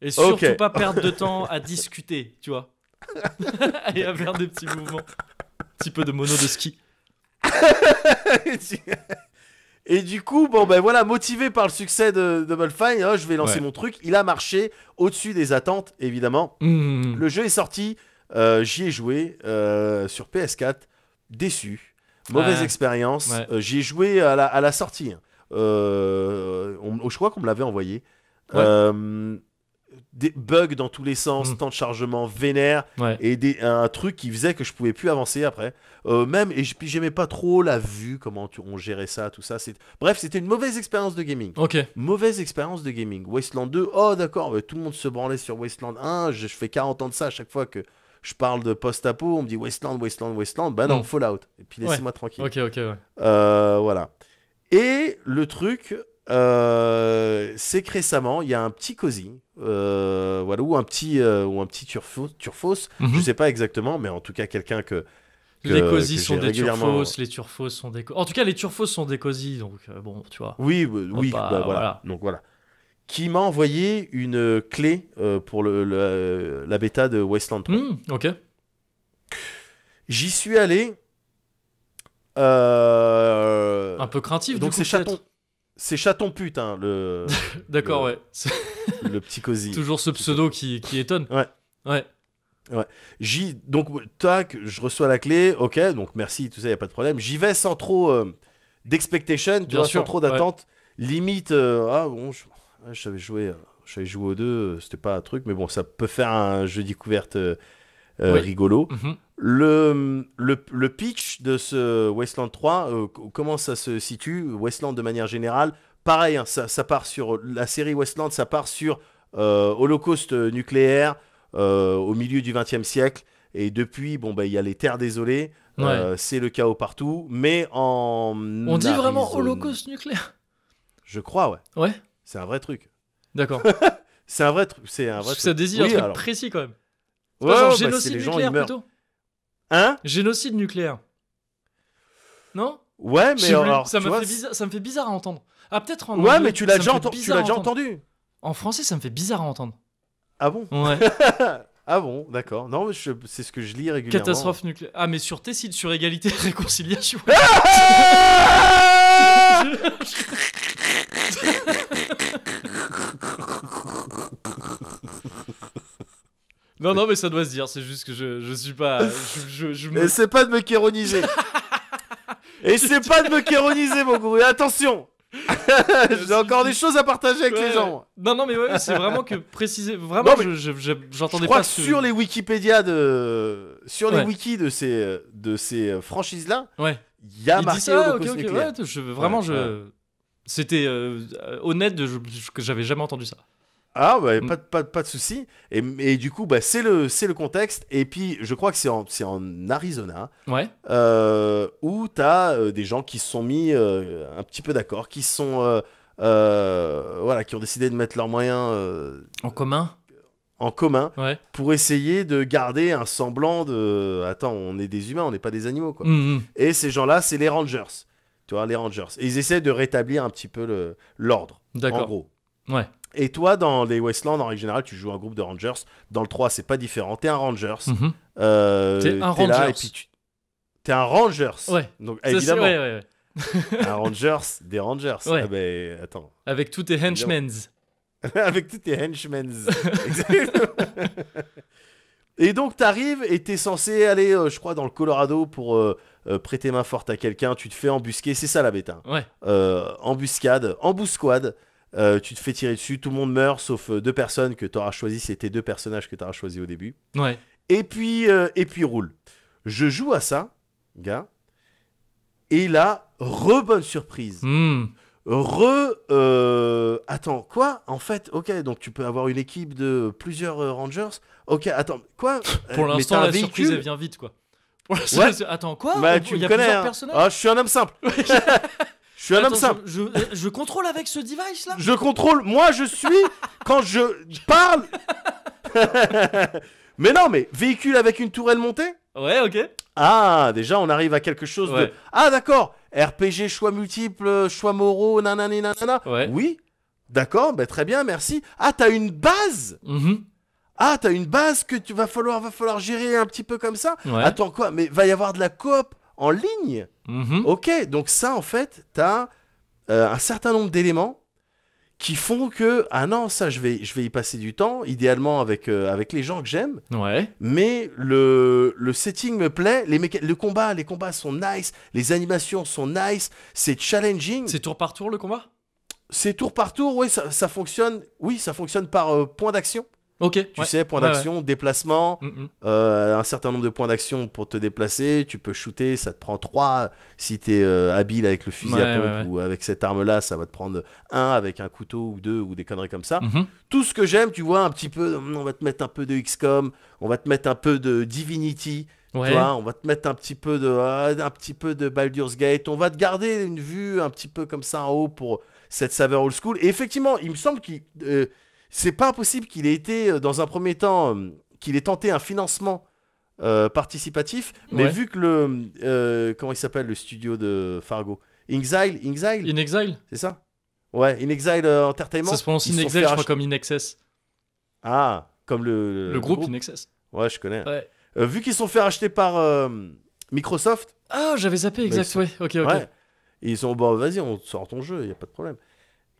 Et surtout pas perdre de temps à discuter, tu vois. et à faire des petits mouvements. Un petit peu de mono de ski. et du coup, bon ben voilà, motivé par le succès de, de hein, je vais lancer mon truc. Il a marché au-dessus des attentes, évidemment. Mmh. Le jeu est sorti euh, j'y ai joué euh, sur PS4, déçu, mauvaise expérience. J'ai euh, j'y ai joué à la, sortie. je hein. crois qu'on me l'avait envoyé. des bugs dans tous les sens, hmm. temps de chargement vénère et des, un truc qui faisait que je pouvais plus avancer après. même et puis j'aimais pas trop la vue, comment on gérait ça, tout ça. C'est... Bref, c'était une mauvaise expérience de gaming. Mauvaise expérience de gaming. Wasteland 2, oh d'accord, tout le monde se branlait sur Wasteland 1. Je, je fais 40 ans de ça à chaque fois que je parle de post-apo, on me dit Westland, Westland, Westland. Ben bah non, hmm. Fallout. Et puis laissez-moi tranquille. Ok, ok, ouais. Euh, voilà. Et le truc, euh, c'est que récemment, il y a un petit cosy, euh, ou un petit, ou un petit turfos, turfos mhm. je sais pas exactement, mais en tout cas quelqu'un que, les cosy sont des turfos, les turfos sont des. En tout cas, les turfos sont des cosy, donc bon, tu vois. Oui, oui, bah, bah, voilà. Donc voilà qui m'a envoyé une clé euh, pour le, la bêta de Wasteland 3. Hmm, ok. J'y suis allé. Euh, Un peu craintif, donc c'est chaton. C'est chaton pute, hein, le. D'accord, ouais. le petit cosy. Toujours ce pseudo qui, étonne. Ouais. Ouais. Ouais. donc, tac, je reçois la clé, ok, donc merci, tout ça, il a pas de problème. J'y vais sans trop euh, d'expectation, sans trop d'attente. Limite, ah bon, je j'avais joué jouer, aux deux, euh, c'était pas un truc, mais bon, ça peut faire un jeu découverte euh, euh, rigolo. Mhm. le, le, le, pitch de ce Westland 3, comment ça se situe Westland de manière générale, pareil, hein, ça, ça, part sur la série Westland, ça part sur euh, holocauste nucléaire au milieu du XXe siècle. Et depuis, bon, bah, il y a les terres désolées, c'est le chaos partout, mais en. On dit vraiment holocauste nucléaire Je crois, ouais. Ouais. C'est un vrai truc. D'accord. c'est un vrai truc. C'est un vrai truc. Ça un truc précis quand même. Ouais, génocide bah, nucléaire plutôt. Hein Génocide nucléaire. Non Ouais, mais alors, ça, me fait bizarre, ça me fait bizarre à entendre. Ah, peut-être en. Ouais, mais tu l'as déjà, entendu. En français, ça me fait bizarre à entendre. Ah bon Ouais. ah bon, d'accord. Non, c'est ce que je lis régulièrement. Catastrophe nucléaire. Ah, mais sur tes sites, sur égalité et réconciliation. Ah Non, non, mais ça doit se dire. C'est juste que je, je suis pas. Je, pas de me kéroniser. c'est pas de me kéroniser, mon gourou. attention J'ai encore des choses à partager avec les gens. Non, non, mais c'est vraiment que préciser. Vraiment, j'entendais pas. Que Sur les Wikipédia de. Sur les wikis de ces, de ces euh, franchises-là, ouais. il y a marqué ça, Vraiment, je. C'était euh, honnête, de, je, j'avais jamais entendu ça. Ah, bah, mm. pas, pas, de souci. Et, et, du coup, bah, c'est le, le contexte. Et puis, je crois que c'est en, en Arizona. Ouais. Euh, où tu as euh, des gens qui se sont mis euh, un petit peu d'accord, qui sont. voilà, qui ont décidé de mettre leurs moyens. en commun En commun. Pour essayer de garder un semblant de. Attends, on est des humains, on n'est pas des animaux, mm, mm. Et ces gens-là, c'est les Rangers. Tu vois, les Rangers. Et ils essaient de rétablir un petit peu l'ordre. En gros. Ouais. Et toi, dans les Westlands, en règle générale, tu joues un groupe de Rangers. Dans le 3, c'est pas différent. T'es un Rangers. Mhm. Euh, t'es un Rangers. T'es un Rangers. Ouais. Donc, évidemment. un Rangers, des Rangers. Ah, ben, Avec tous tes henchmen. Avec tous tes henchmen. et donc, t'arrives et t'es censé aller, euh, je crois, dans le Colorado pour euh, prêter main forte à quelqu'un. Tu te fais embusquer. C'est ça la bêta. Ouais. embuscade, embuscade. Euh, tu te fais tirer dessus, tout le monde meurt sauf euh, deux personnes que tu auras choisi, c'était deux personnages que tu auras choisi au début. Ouais. Et puis, euh, et puis roule. Je joue à ça, gars. Et là, hmm. re bonne surprise. Re. Attends, quoi En fait, ok, donc tu peux avoir une équipe de plusieurs Rangers. Ok, attends, quoi Pour l'instant, la véhicule. surprise, elle vient vite, quoi. Attends, quoi bah, tu Il y me connais, hein. ah, je suis un homme simple. Je suis un homme euh, Je, contrôle avec ce device là Je contrôle. Moi, je suis. quand je parle. mais non, mais véhicule avec une tourelle montée Ouais, ok. Ah, déjà, on arrive à quelque chose de. Ah, d'accord. RPG, choix multiples, choix moraux, nanani, nanana. Oui. D'accord, ben, très bien, merci. Ah, t'as une base mm-hmm. Ah, t'as une base que tu vas falloir, va falloir gérer un petit peu comme ça. Attends quoi Mais va y avoir de la coop, en ligne. Mhm. Ok, donc ça, en fait, tu as euh, un certain nombre d'éléments qui font que, ah non, ça, je vais, je vais y passer du temps, idéalement avec, euh, avec les gens que j'aime. Ouais. Mais le, le, setting me plaît, les le combat, les combats sont nice, les animations sont nice, c'est challenging. C'est tour par tour le combat C'est tour par tour, oui, ça, fonctionne. Oui, ça fonctionne par euh, point d'action. Ok. Tu sais, point d'action, déplacement, mm, mm. Euh, un certain nombre de points d'action pour te déplacer. Tu peux shooter, ça te prend 3. Si tu es euh, habile avec le fusil à pompe ou avec cette arme-là, ça va te prendre 1 avec un couteau ou 2, ou des conneries comme ça. Mm-hmm. Tout ce que j'aime, tu vois, un petit peu, hum, on va te mettre un peu de XCOM, on va te mettre un peu de Divinity. on va te mettre un petit peu de euh, un petit peu de Baldur's Gate. On va te garder une vue un petit peu comme ça en haut pour cette saveur old school. Et effectivement, il me semble qu'il c'est pas impossible qu'il ait été, euh, dans un premier temps, euh, qu'il ait tenté un financement euh, participatif, mais vu que le. comment il s'appelle le studio de Fargo Inxile Inxile Exile C'est ça Ouais, In Entertainment. Ça se prononce In je crois, comme In Ah, comme le. Le, groupe, groupe. Ouais, je connais. vu qu'ils sont fait racheter par Microsoft. Ah, j'avais zappé, bah, exact, ouais. Ok, ok. Ouais. ils sont, bon, bah, vas-y, on sort ton jeu, il y a pas de problème.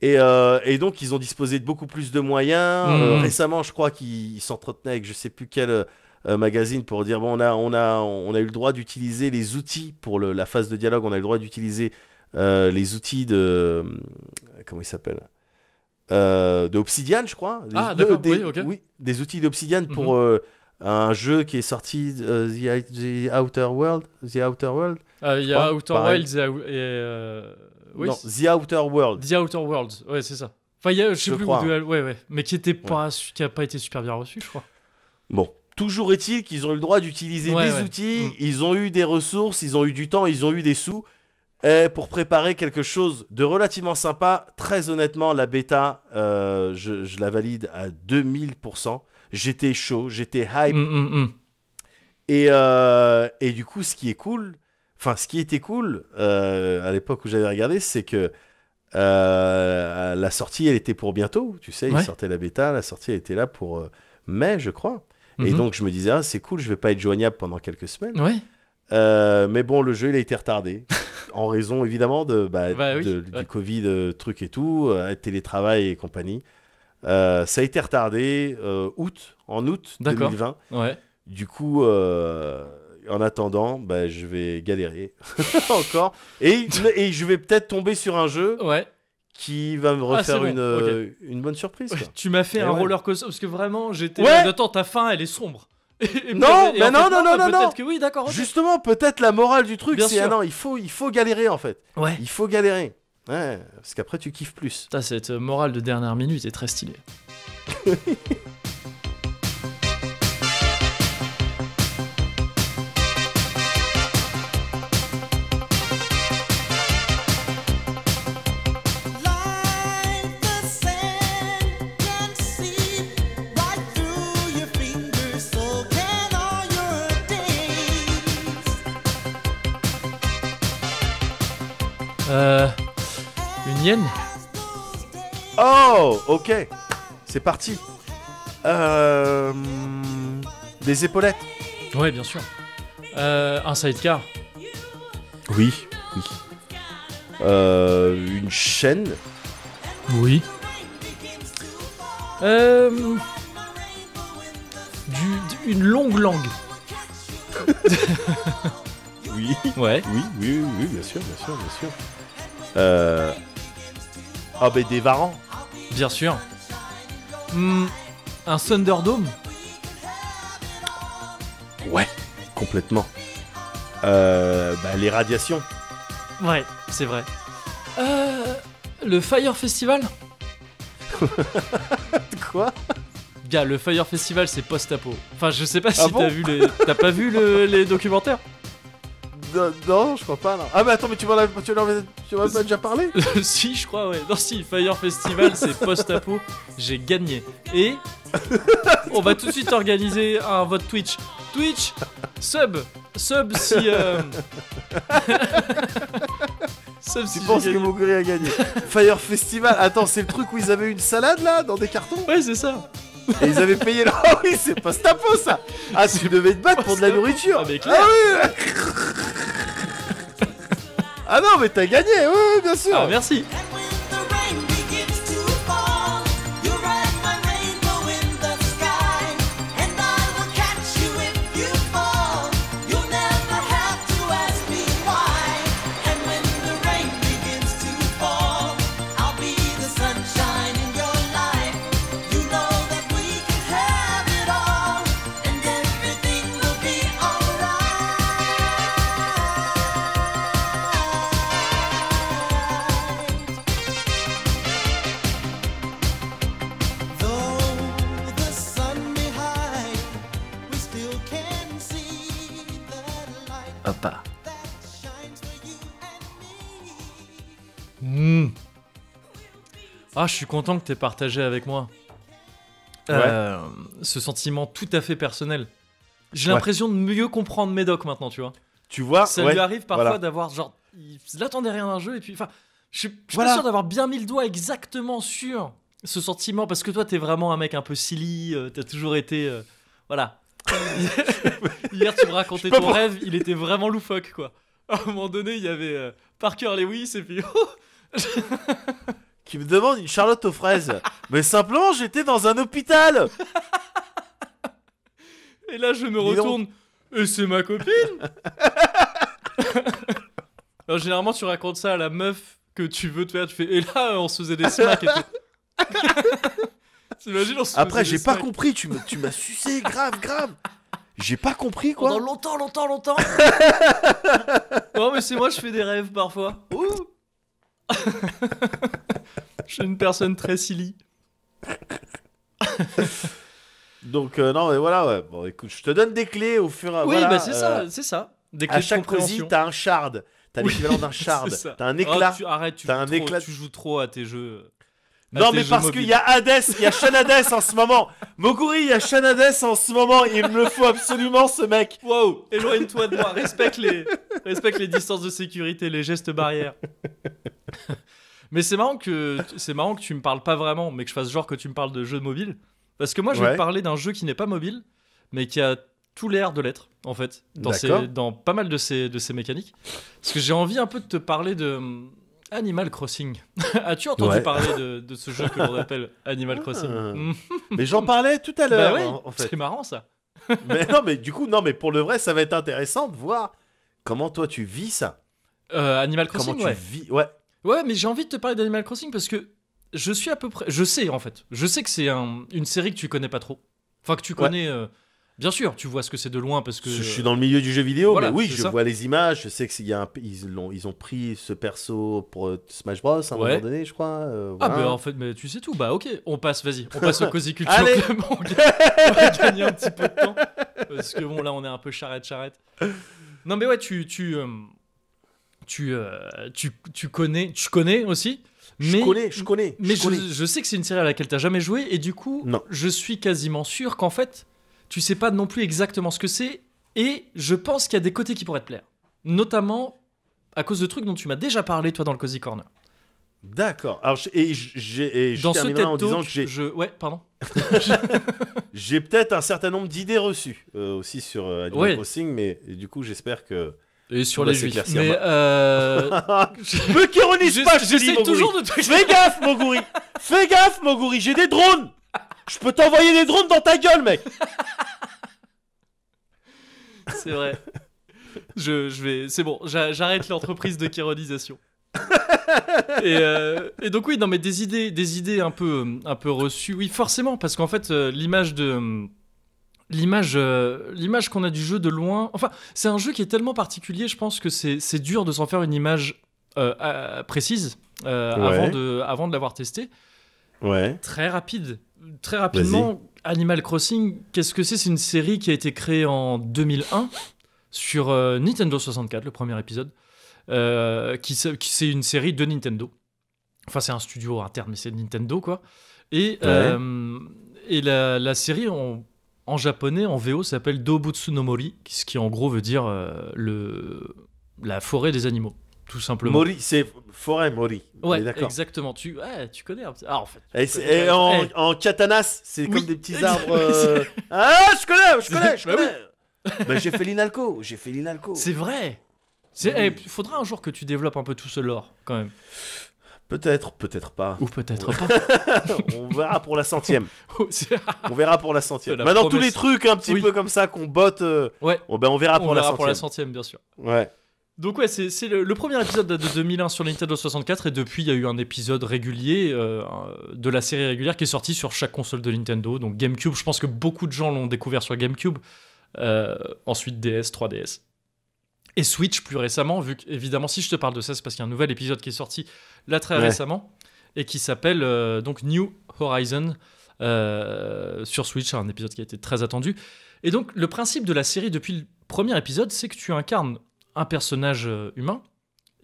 Euh, et, donc, ils ont disposé de beaucoup plus de moyens. Euh, mhm. récemment, je crois qu'ils s'entretenaient avec je sais plus quel euh, magazine pour dire bon, on a, on a, on a eu le droit d'utiliser les outils pour la phase de dialogue. On a eu le droit d'utiliser les outils de comment il s'appelle de Obsidian, je crois. ah, de, Obsidian. oui, des outils d'Obsidian pour mhm. un jeu qui est sorti the, Outer World, The Outer World. Il y a Outer World et The Outer World. The Outer World, ouais, c'est ça. Enfin, je sais plus crois, où, hein. ouais, ouais, mais qui n'a pas, pas été super bien reçu, je crois. Bon. Toujours est-il qu'ils ont eu le droit d'utiliser des outils, mm. ils ont eu des ressources, ils ont eu du temps, ils ont eu des sous pour préparer quelque chose de relativement sympa. Très honnêtement, la bêta, euh, je, la valide à 2000%. J'étais chaud, j'étais hype. Mm, mm, et, euh, et du coup, ce qui est cool, Enfin, ce qui était cool euh, à l'époque où j'avais regardé, c'est que euh, la sortie, elle était pour bientôt. Tu sais, il ils sortaient la bêta, la sortie, était là pour euh, mai, je crois. Et mhm. donc, je me disais, ah, c'est cool, je vais pas être joignable pendant quelques semaines. mais bon, le jeu, il a été retardé. en raison, évidemment, de, bah, bah du Covid, truc et tout, télétravail et compagnie. ça a été retardé août, en août 2020. Du coup, en attendant, bah, je vais galérer encore. Et, et je vais peut-être tomber sur un jeu. Ouais qui va me ah, refaire une, euh, une bonne surprise. Tu m'as fait eh un roller coaster parce que vraiment j'étais. Ouais. Attends, ta fin elle est sombre. non, non, non, non, non, oui, d'accord. Justement, peut-être la morale du truc, c'est ah non, il faut, il faut galérer en fait. Ouais. Il faut galérer. Ouais, parce qu'après tu kiffes plus. cette morale de dernière minute est très stylée. Oh, ok. C'est parti. Euh, des épaulettes. Ouais, bien sûr. Euh, un sidecar. Oui, oui. Euh, une chaîne. Oui. Euh, une longue langue. oui. Ouais. Oui, oui, oui, bien sûr, bien sûr, bien sûr. Euh, ah, ben des varans. Bien sûr. Hmm, un Thunderdome Ouais, complètement. Euh, bah, les radiations. Ouais, c'est vrai. Euh, le Fire Festival Quoi Bien, le Fire Festival, c'est post-apo. Enfin, je sais pas ah si t'as vu les. t'as pas vu les documentaires non, je crois pas. Non. Ah, mais attends, mais tu m'en as, déjà parlé si, je crois, ouais. Non, si, Fire Festival, c'est post-apo. J'ai gagné. Et on va tout de suite organiser un vote Twitch. Twitch, sub. Sub si. Euh, sub si. Tu penses que mon a gagné Fire Festival Attends, c'est le truc où ils avaient une salade là, dans des cartons Ouais, c'est ça. Et ils avaient payé leur. Oh ah oui, c'est post-apo ça Ah, tu devais te battre pour de la nourriture Ah, ah oui ah non, mais t'as gagné, oui, bien sûr. Ah, merci. Ah, je suis content que tu aies partagé avec moi euh, ce sentiment tout à fait personnel. J'ai l'impression de mieux comprendre Médoc maintenant, tu vois. Tu vois, ça lui arrive parfois d'avoir genre, il attendait rien un jeu et puis, enfin, je suis pas sûr d'avoir bien mis le doigt exactement sur ce sentiment parce que toi, t'es vraiment un mec un peu silly, euh, t'as toujours été, euh, voilà. Hier, tu me racontais ton rêve, il était vraiment loufoque, quoi. À un moment donné, il y avait Parker Lewis et puis. Oh qui me demande une charlotte aux fraises. Mais simplement, j'étais dans un hôpital. Et là, je me retourne. Et c'est ma copine Alors, généralement, tu racontes ça à la meuf que tu veux te faire. Tu fais, et là, on se faisait des smacks et T'imagines, Après, j'ai pas compris. Tu m'as, tu m'as sucé, grave, grave. J'ai pas compris quoi. Pendant longtemps, longtemps, longtemps. non, mais c'est moi, je fais des rêves parfois. Ouh je suis une personne très silly. Donc, euh, non, mais voilà, ouais. Bon, écoute, je te donne des clés au fur et à mesure. Oui, mais bah, c'est ça, euh, c'est ça. chaque cosy, t'as un shard. T'as l'équivalent d'un shard. T'as un oh, éclat. arrête, tu, un éclat. tu joues trop à tes jeux. non, mais parce qu'il y a Hades, il y a Sean en ce moment. Moguri, il y a Sean en ce moment. Il me le faut absolument, ce mec. Wow, éloigne-toi de moi. Respecte les, respecte les distances de sécurité, les gestes barrières. mais c'est marrant que c'est marrant que tu me parles pas vraiment, mais que je fasse genre que tu me parles de jeux mobiles, parce que moi je vais te parler d'un jeu qui n'est pas mobile, mais qui a tout l'air de l'être en fait, dans, dans pas mal de ces de ces mécaniques, parce que j'ai envie un peu de te parler de hum, Animal Crossing. As-tu entendu parler de, ce jeu que l'on appelle Animal ah. Crossing Mais j'en parlais tout à bah l'heure. C'est marrant ça. mais non, mais du coup, non, mais pour le vrai, ça va être intéressant de voir comment toi tu vis ça. Euh, Animal Crossing, tu Vis... ouais. Ouais, mais j'ai envie de te parler d'Animal Crossing parce que je suis à peu près. Je sais en fait. Je sais que c'est une série que tu connais pas trop. Enfin, que tu connais. Euh, bien sûr, tu vois ce que c'est de loin parce que. Je suis dans le milieu du jeu vidéo, mais oui, je vois les images. Je sais qu'ils y a un, ils, ont, ils ont pris ce perso pour euh, Smash Bros à un moment donné, je crois. Euh, ah, bah en fait, mais tu sais tout. Bah ok, on passe, vas-y, on passe au Cozy Culture Allez On, va gagner un petit peu de temps. Parce que bon, là, on est un peu charrette-charrette. Non, mais ouais, tu. tu tu, euh, tu, tu, connais, tu connais aussi. Mais, je connais, je connais. Mais je, sais que c'est une série à laquelle tu n'as jamais joué et du coup, je suis quasiment sûr qu'en fait, tu sais pas non plus exactement ce que c'est et je pense qu'il y a des côtés qui pourraient te plaire. Notamment à cause de trucs dont tu m'as déjà parlé, toi, dans le Cozy Corner. D'accord. Alors, et j'ai je terminerai en disant que j'ai. Ouais, pardon. j'ai peut-être un certain nombre d'idées reçues euh, aussi sur euh, Animal Crossing, mais du coup, j'espère que et sur les Mais euh... me ironise pas, j'essaie toujours de te. Fais gaffe, Moguri. Fais gaffe, Moguri. J'ai des drones. Je peux t'envoyer des drones dans ta gueule, mec. C'est vrai. Je, vais. C'est bon. J'arrête l'entreprise de kéronisation. Euh, et, donc oui, non mais des idées, des idées un peu, un peu reçues. Oui, forcément, parce qu'en fait, euh, l'image de l'image euh, l'image qu'on a du jeu de loin enfin c'est un jeu qui est tellement particulier je pense que c'est dur de s'en faire une image euh, précise euh, avant de avant de l'avoir testé ouais très rapide très rapidement Animal Crossing qu'est-ce que c'est c'est une série qui a été créée en 2001 sur Nintendo 64 le premier épisode qui, qui c'est une série de Nintendo enfin c'est un studio interne mais c'est Nintendo quoi et et la, la série on en japonais, en VO, ça s'appelle Dobutsu no Mori, ce qui en gros veut dire euh, le... la forêt des animaux, tout simplement. Mori, c'est forêt Mori. Ouais, exactement. Tu, tu connais un Ah, en fait. Et, en, katanas, c'est comme des petits arbres. Euh, ah, je connais, je connais, je bah connais. j'ai fait l'Inalco, j'ai fait l'Inalco. C'est vrai. Il eh, faudra un jour que tu développes un peu tout ce lore, quand même. Peut-être, peut-être pas. Ou peut-être pas. on verra pour la centième. on verra pour la centième. dans Maintenant, tous les trucs un petit peu comme ça qu'on botte, ouais. on, ben, on verra, pour, la centième. la bah, centième. bien sûr. Ouais. Donc ouais, c'est le, premier épisode de 2001 sur Nintendo 64 et depuis il y a eu un épisode régulier euh, de la série régulière qui est sorti sur chaque console de Nintendo. Donc GameCube, je pense que beaucoup de gens l'ont découvert sur GameCube. Euh, ensuite DS, 3DS. Et Switch plus récemment, vu qu'évidemment si je te parle de ça, c'est parce qu'il y a un nouvel épisode qui est sorti là très récemment, et qui s'appelle euh, donc New Horizon euh, sur Switch, un épisode qui a été très attendu. Et donc le principe de la série depuis le premier épisode, c'est que tu incarnes un personnage euh, humain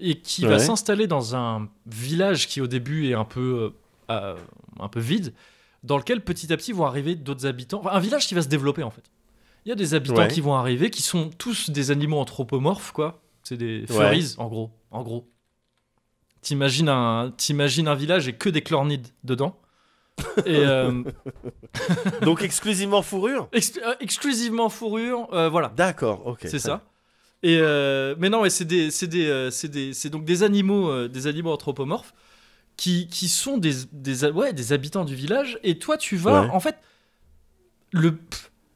et qui va s'installer dans un village qui au début est un peu, un peu vide, dans lequel petit à petit vont arriver d'autres habitants, un village qui va se développer en fait. Il y a des habitants qui vont arriver, qui sont tous des animaux anthropomorphes, quoi. C'est des furries, en gros. En gros. T'imagines un, un village et que des chlornides dedans. Et euh, Donc exclusivement fourrure euh, Exclusivement fourrure, euh, voilà. D'accord, ok. C'est ça. Et mais non, mais c'est des, c'est donc des animaux, des animaux anthropomorphes qui, qui sont des, des, ouais, des habitants du village. Et toi, tu vas, en fait, le,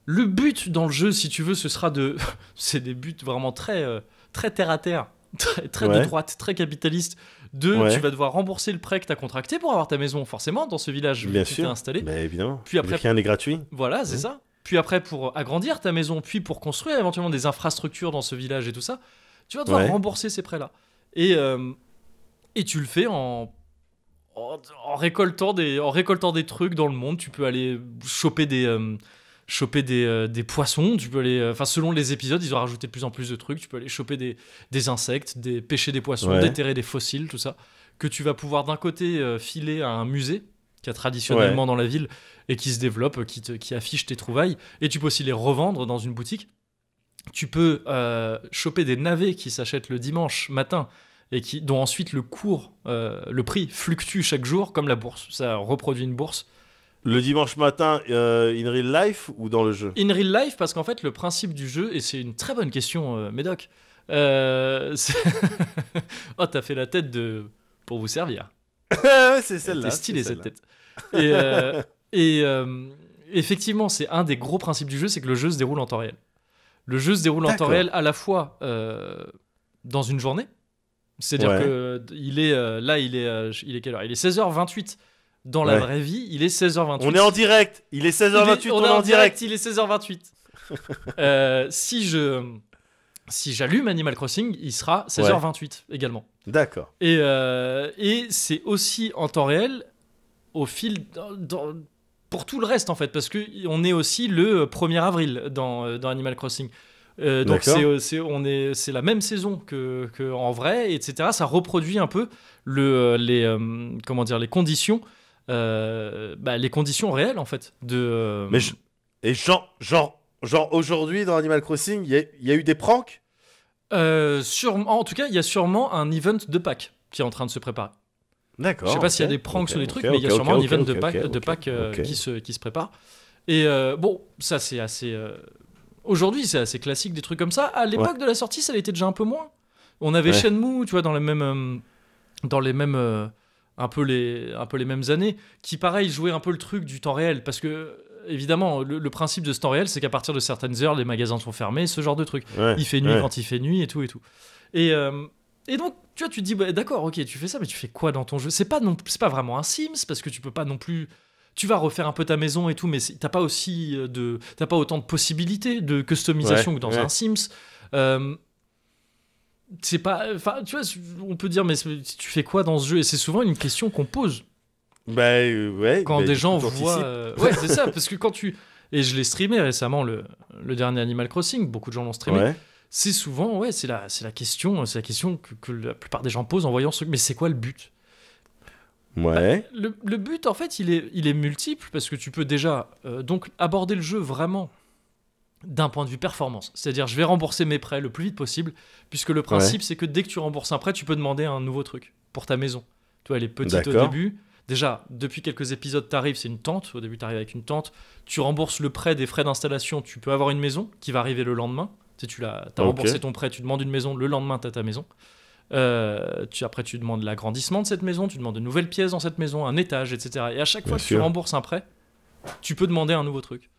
le but dans le jeu, si tu veux, ce sera de, c'est des buts vraiment très, très terre à terre, très, droite, très capitaliste deux, tu vas devoir rembourser le prêt que tu as contracté pour avoir ta maison, forcément, dans ce village où tu t'es installé. évidemment. Puis après, rien n'est gratuit. Voilà, c'est mmh. ça. Puis après, pour agrandir ta maison, puis pour construire éventuellement des infrastructures dans ce village et tout ça, tu vas devoir rembourser ces prêts-là. Et, euh, et tu le fais en en, récoltant des, en récoltant des trucs dans le monde, tu peux aller choper des, euh, choper euh, des, poissons, tu peux aller, euh, enfin selon les épisodes, ils ont rajouté de plus en plus de trucs, tu peux aller choper des, insectes, des, pêcher des poissons, déterrer des fossiles, tout ça, que tu vas pouvoir d'un côté euh, filer à un musée, qui a traditionnellement dans la ville, et qui se développe, qui, qui affiche tes trouvailles, et tu peux aussi les revendre dans une boutique. Tu peux choper des navets qui s'achètent le dimanche matin et qui, dont ensuite le cours, le prix fluctue chaque jour comme la bourse. Ça reproduit une bourse le dimanche matin, euh, in real life ou dans le jeu In real life, parce qu'en fait, le principe du jeu, et c'est une très bonne question, euh, Médoc. Euh, oh, t'as fait la tête de. pour vous servir. c'est celle-là. C'est stylé cette tête. Et, euh, effectivement, c'est un des gros principes du jeu, c'est que le jeu se déroule en temps réel. Le jeu se déroule en temps réel à la fois dans une journée, c'est-à-dire que il est là, il est, il est quelle heure Il est 16h28 dans la vraie vie, il est 16h28. On est en direct. Il est 16h28, on, est en direct. il est 16h28. Euh, si je si j'allume Animal Crossing, il sera 16h28 également. D'accord. Et, euh, et c'est aussi en temps réel au fil dans- pour tout le reste en fait parce que on est aussi le 1er avril euh, dans, Animal Crossing. donc c'est on est c'est la même saison que, en vrai etc ça reproduit un peu le les comment dire les conditions euh, bah, les conditions réelles en fait de. Euh, mais et genre genre genre aujourd'hui dans Animal Crossing, il y, a eu des pranks. Euh, sûrement, en tout cas, il y a sûrement un event de Pâques qui est en train de se préparer. D'accord. Je sais pas s'il y a des pranks sur ou des trucs, mais il y a sûrement un event de Pâques, de Pâques qui, se, qui se prépare. Et bon, ça c'est assez. Aujourd'hui, c'est assez classique des trucs comme ça. À l'époque de la sortie, ça l'était déjà un peu moins. On avait Shenmue, tu vois, dans les mêmes. dans les mêmes un peu les, un peu les mêmes années, qui pareil jouaient un peu le truc du temps réel, parce que évidemment, le, principe de ce temps réel, c'est qu'à partir de certaines heures, les magasins sont fermés, ce genre de truc. il fait nuit quand il fait nuit et tout et tout. Et, euh, et donc, tu vois, tu te dis, bah, d'accord, ok, tu fais ça, mais tu fais quoi dans ton jeu C'est pas non, c'est pas vraiment un Sims parce que tu peux pas non plus. Tu vas refaire un peu ta maison et tout, mais t'as pas aussi euh, de, t'as pas autant de possibilités de customisation que dans un Sims. Euh, c'est pas enfin tu vois on peut dire mais tu fais quoi dans ce jeu et c'est souvent une question qu'on pose Ben ouais quand bah, des gens voient euh, ouais c'est ça parce que quand tu et je l'ai streamé récemment le, dernier Animal Crossing beaucoup de gens l'ont streamé c'est souvent ouais c'est la c'est la question c'est la question que, la plupart des gens posent en voyant ce mais c'est quoi le but bah, ouais le, but en fait il est il est multiple parce que tu peux déjà euh, donc aborder le jeu vraiment d'un point de vue performance. C'est-à-dire, je vais rembourser mes prêts le plus vite possible, puisque le principe, c'est que dès que tu rembourses un prêt, tu peux demander un nouveau truc pour ta maison. Tu vois, elle est petite au début. Déjà, depuis quelques épisodes, t'arrives, c'est une tente. Au début, tu arrives avec une tente. Tu rembourses le prêt des frais d'installation. Tu peux avoir une maison qui va arriver le lendemain. Tu tu as, remboursé ton prêt, tu demandes une maison. Le lendemain, tu as ta maison. Euh, tu, après, tu demandes l'agrandissement de cette maison. Tu demandes de nouvelles pièces dans cette maison, un étage, etc. Et à chaque fois que tu rembourses un prêt, tu peux demander un nouveau truc.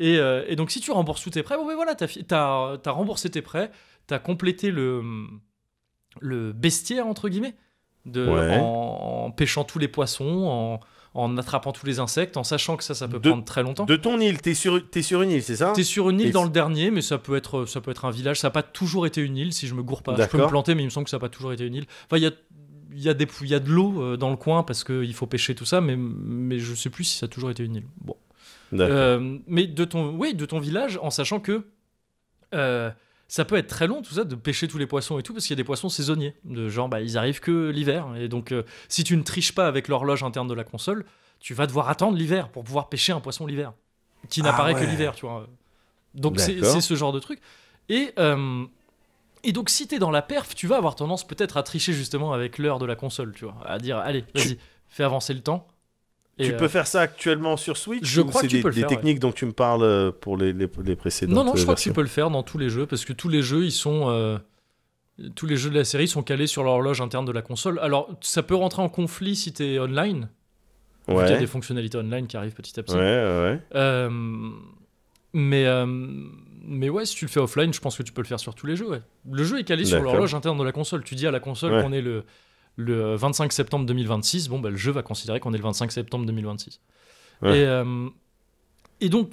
Euh, et, donc, si tu rembourses tous tes prêts, ben voilà, tu as, remboursé tes prêts, tu as complété le, le bestiaire, entre guillemets, de, en, pêchant tous les poissons, en, attrapant tous les insectes, en sachant que ça, ça peut prendre très longtemps. De ton île, tu es, sur une île, c'est ça Tu es sur une île dans le dernier, mais ça peut, être, ça peut être un village. Ça n'a pas toujours été une île, si je me gourre pas. Je peux me planter, mais il me semble que ça n'a pas toujours été une île. Enfin, il y a il y, de l'eau euh, dans le coin parce qu'il faut pêcher tout ça, mais, mais je sais plus si ça a toujours été une île. Bon. Euh, mais de ton, oui, de ton village, en sachant que euh, ça peut être très long tout ça de pêcher tous les poissons et tout parce qu'il y a des poissons saisonniers de genre bah ils arrivent que l'hiver et donc euh, si tu ne triches pas avec l'horloge interne de la console tu vas devoir attendre l'hiver pour pouvoir pêcher un poisson l'hiver qui ah n'apparaît que l'hiver tu vois donc c'est ce genre de truc et et donc si es dans la perf tu vas avoir tendance peut-être à tricher justement avec l'heure de la console tu vois à dire allez vas-y fais avancer le temps tu peux euh, faire ça actuellement sur Switch Je crois que tu des, peux le faire, des techniques dont tu me parles euh, pour les, les, Non, non, je euh, crois que tu peux le faire dans tous les jeux parce que tous les jeux, ils sont. tous les jeux de la série sont calés sur l'horloge interne de la console. Alors, ça peut rentrer en conflit si tu es online. Ouais. Il y a des fonctionnalités online qui arrivent petit à petit. Ouais, ouais. mais, mais ouais, si tu le fais offline, je pense que tu peux le faire sur tous les jeux. Le jeu est calé sur l'horloge interne de la console. Tu dis à la console qu'on est le le 25 septembre 2026, bon, bah, le jeu va considérer qu'on est le 25 septembre 2026. Euh, et, donc,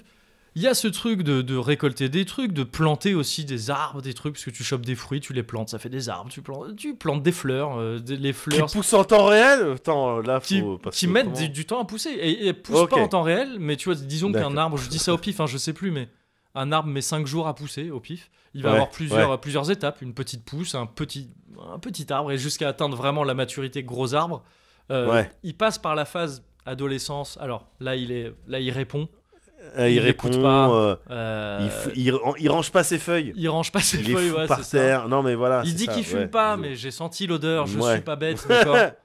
il y a ce truc de, récolter des trucs, de planter aussi des arbres, des trucs, parce que tu chopes des fruits, tu les plantes, ça fait des arbres, tu plantes, tu plantes des fleurs, euh, les fleurs. Qui poussent en temps réel Attends, là, faut Qui, mettent du, temps à pousser. Et, poussent pas en temps réel, mais tu vois, disons qu'un arbre, je dis ça au pif, hein, je sais plus, mais un arbre met 5 jours à pousser au pif. Il va avoir plusieurs, plusieurs étapes, une petite pousse, un petit, un petit arbre et jusqu'à atteindre vraiment la maturité gros arbre. Euh, il passe par la phase adolescence. Alors là, il est là, il répond. Euh, il, il, répond pas. Euh, il, il, range pas ses feuilles. Il range pas ses feuilles. ouais, par terre. Non mais voilà. Il dit qu'il fume pas, mais j'ai senti l'odeur. Je suis pas bête.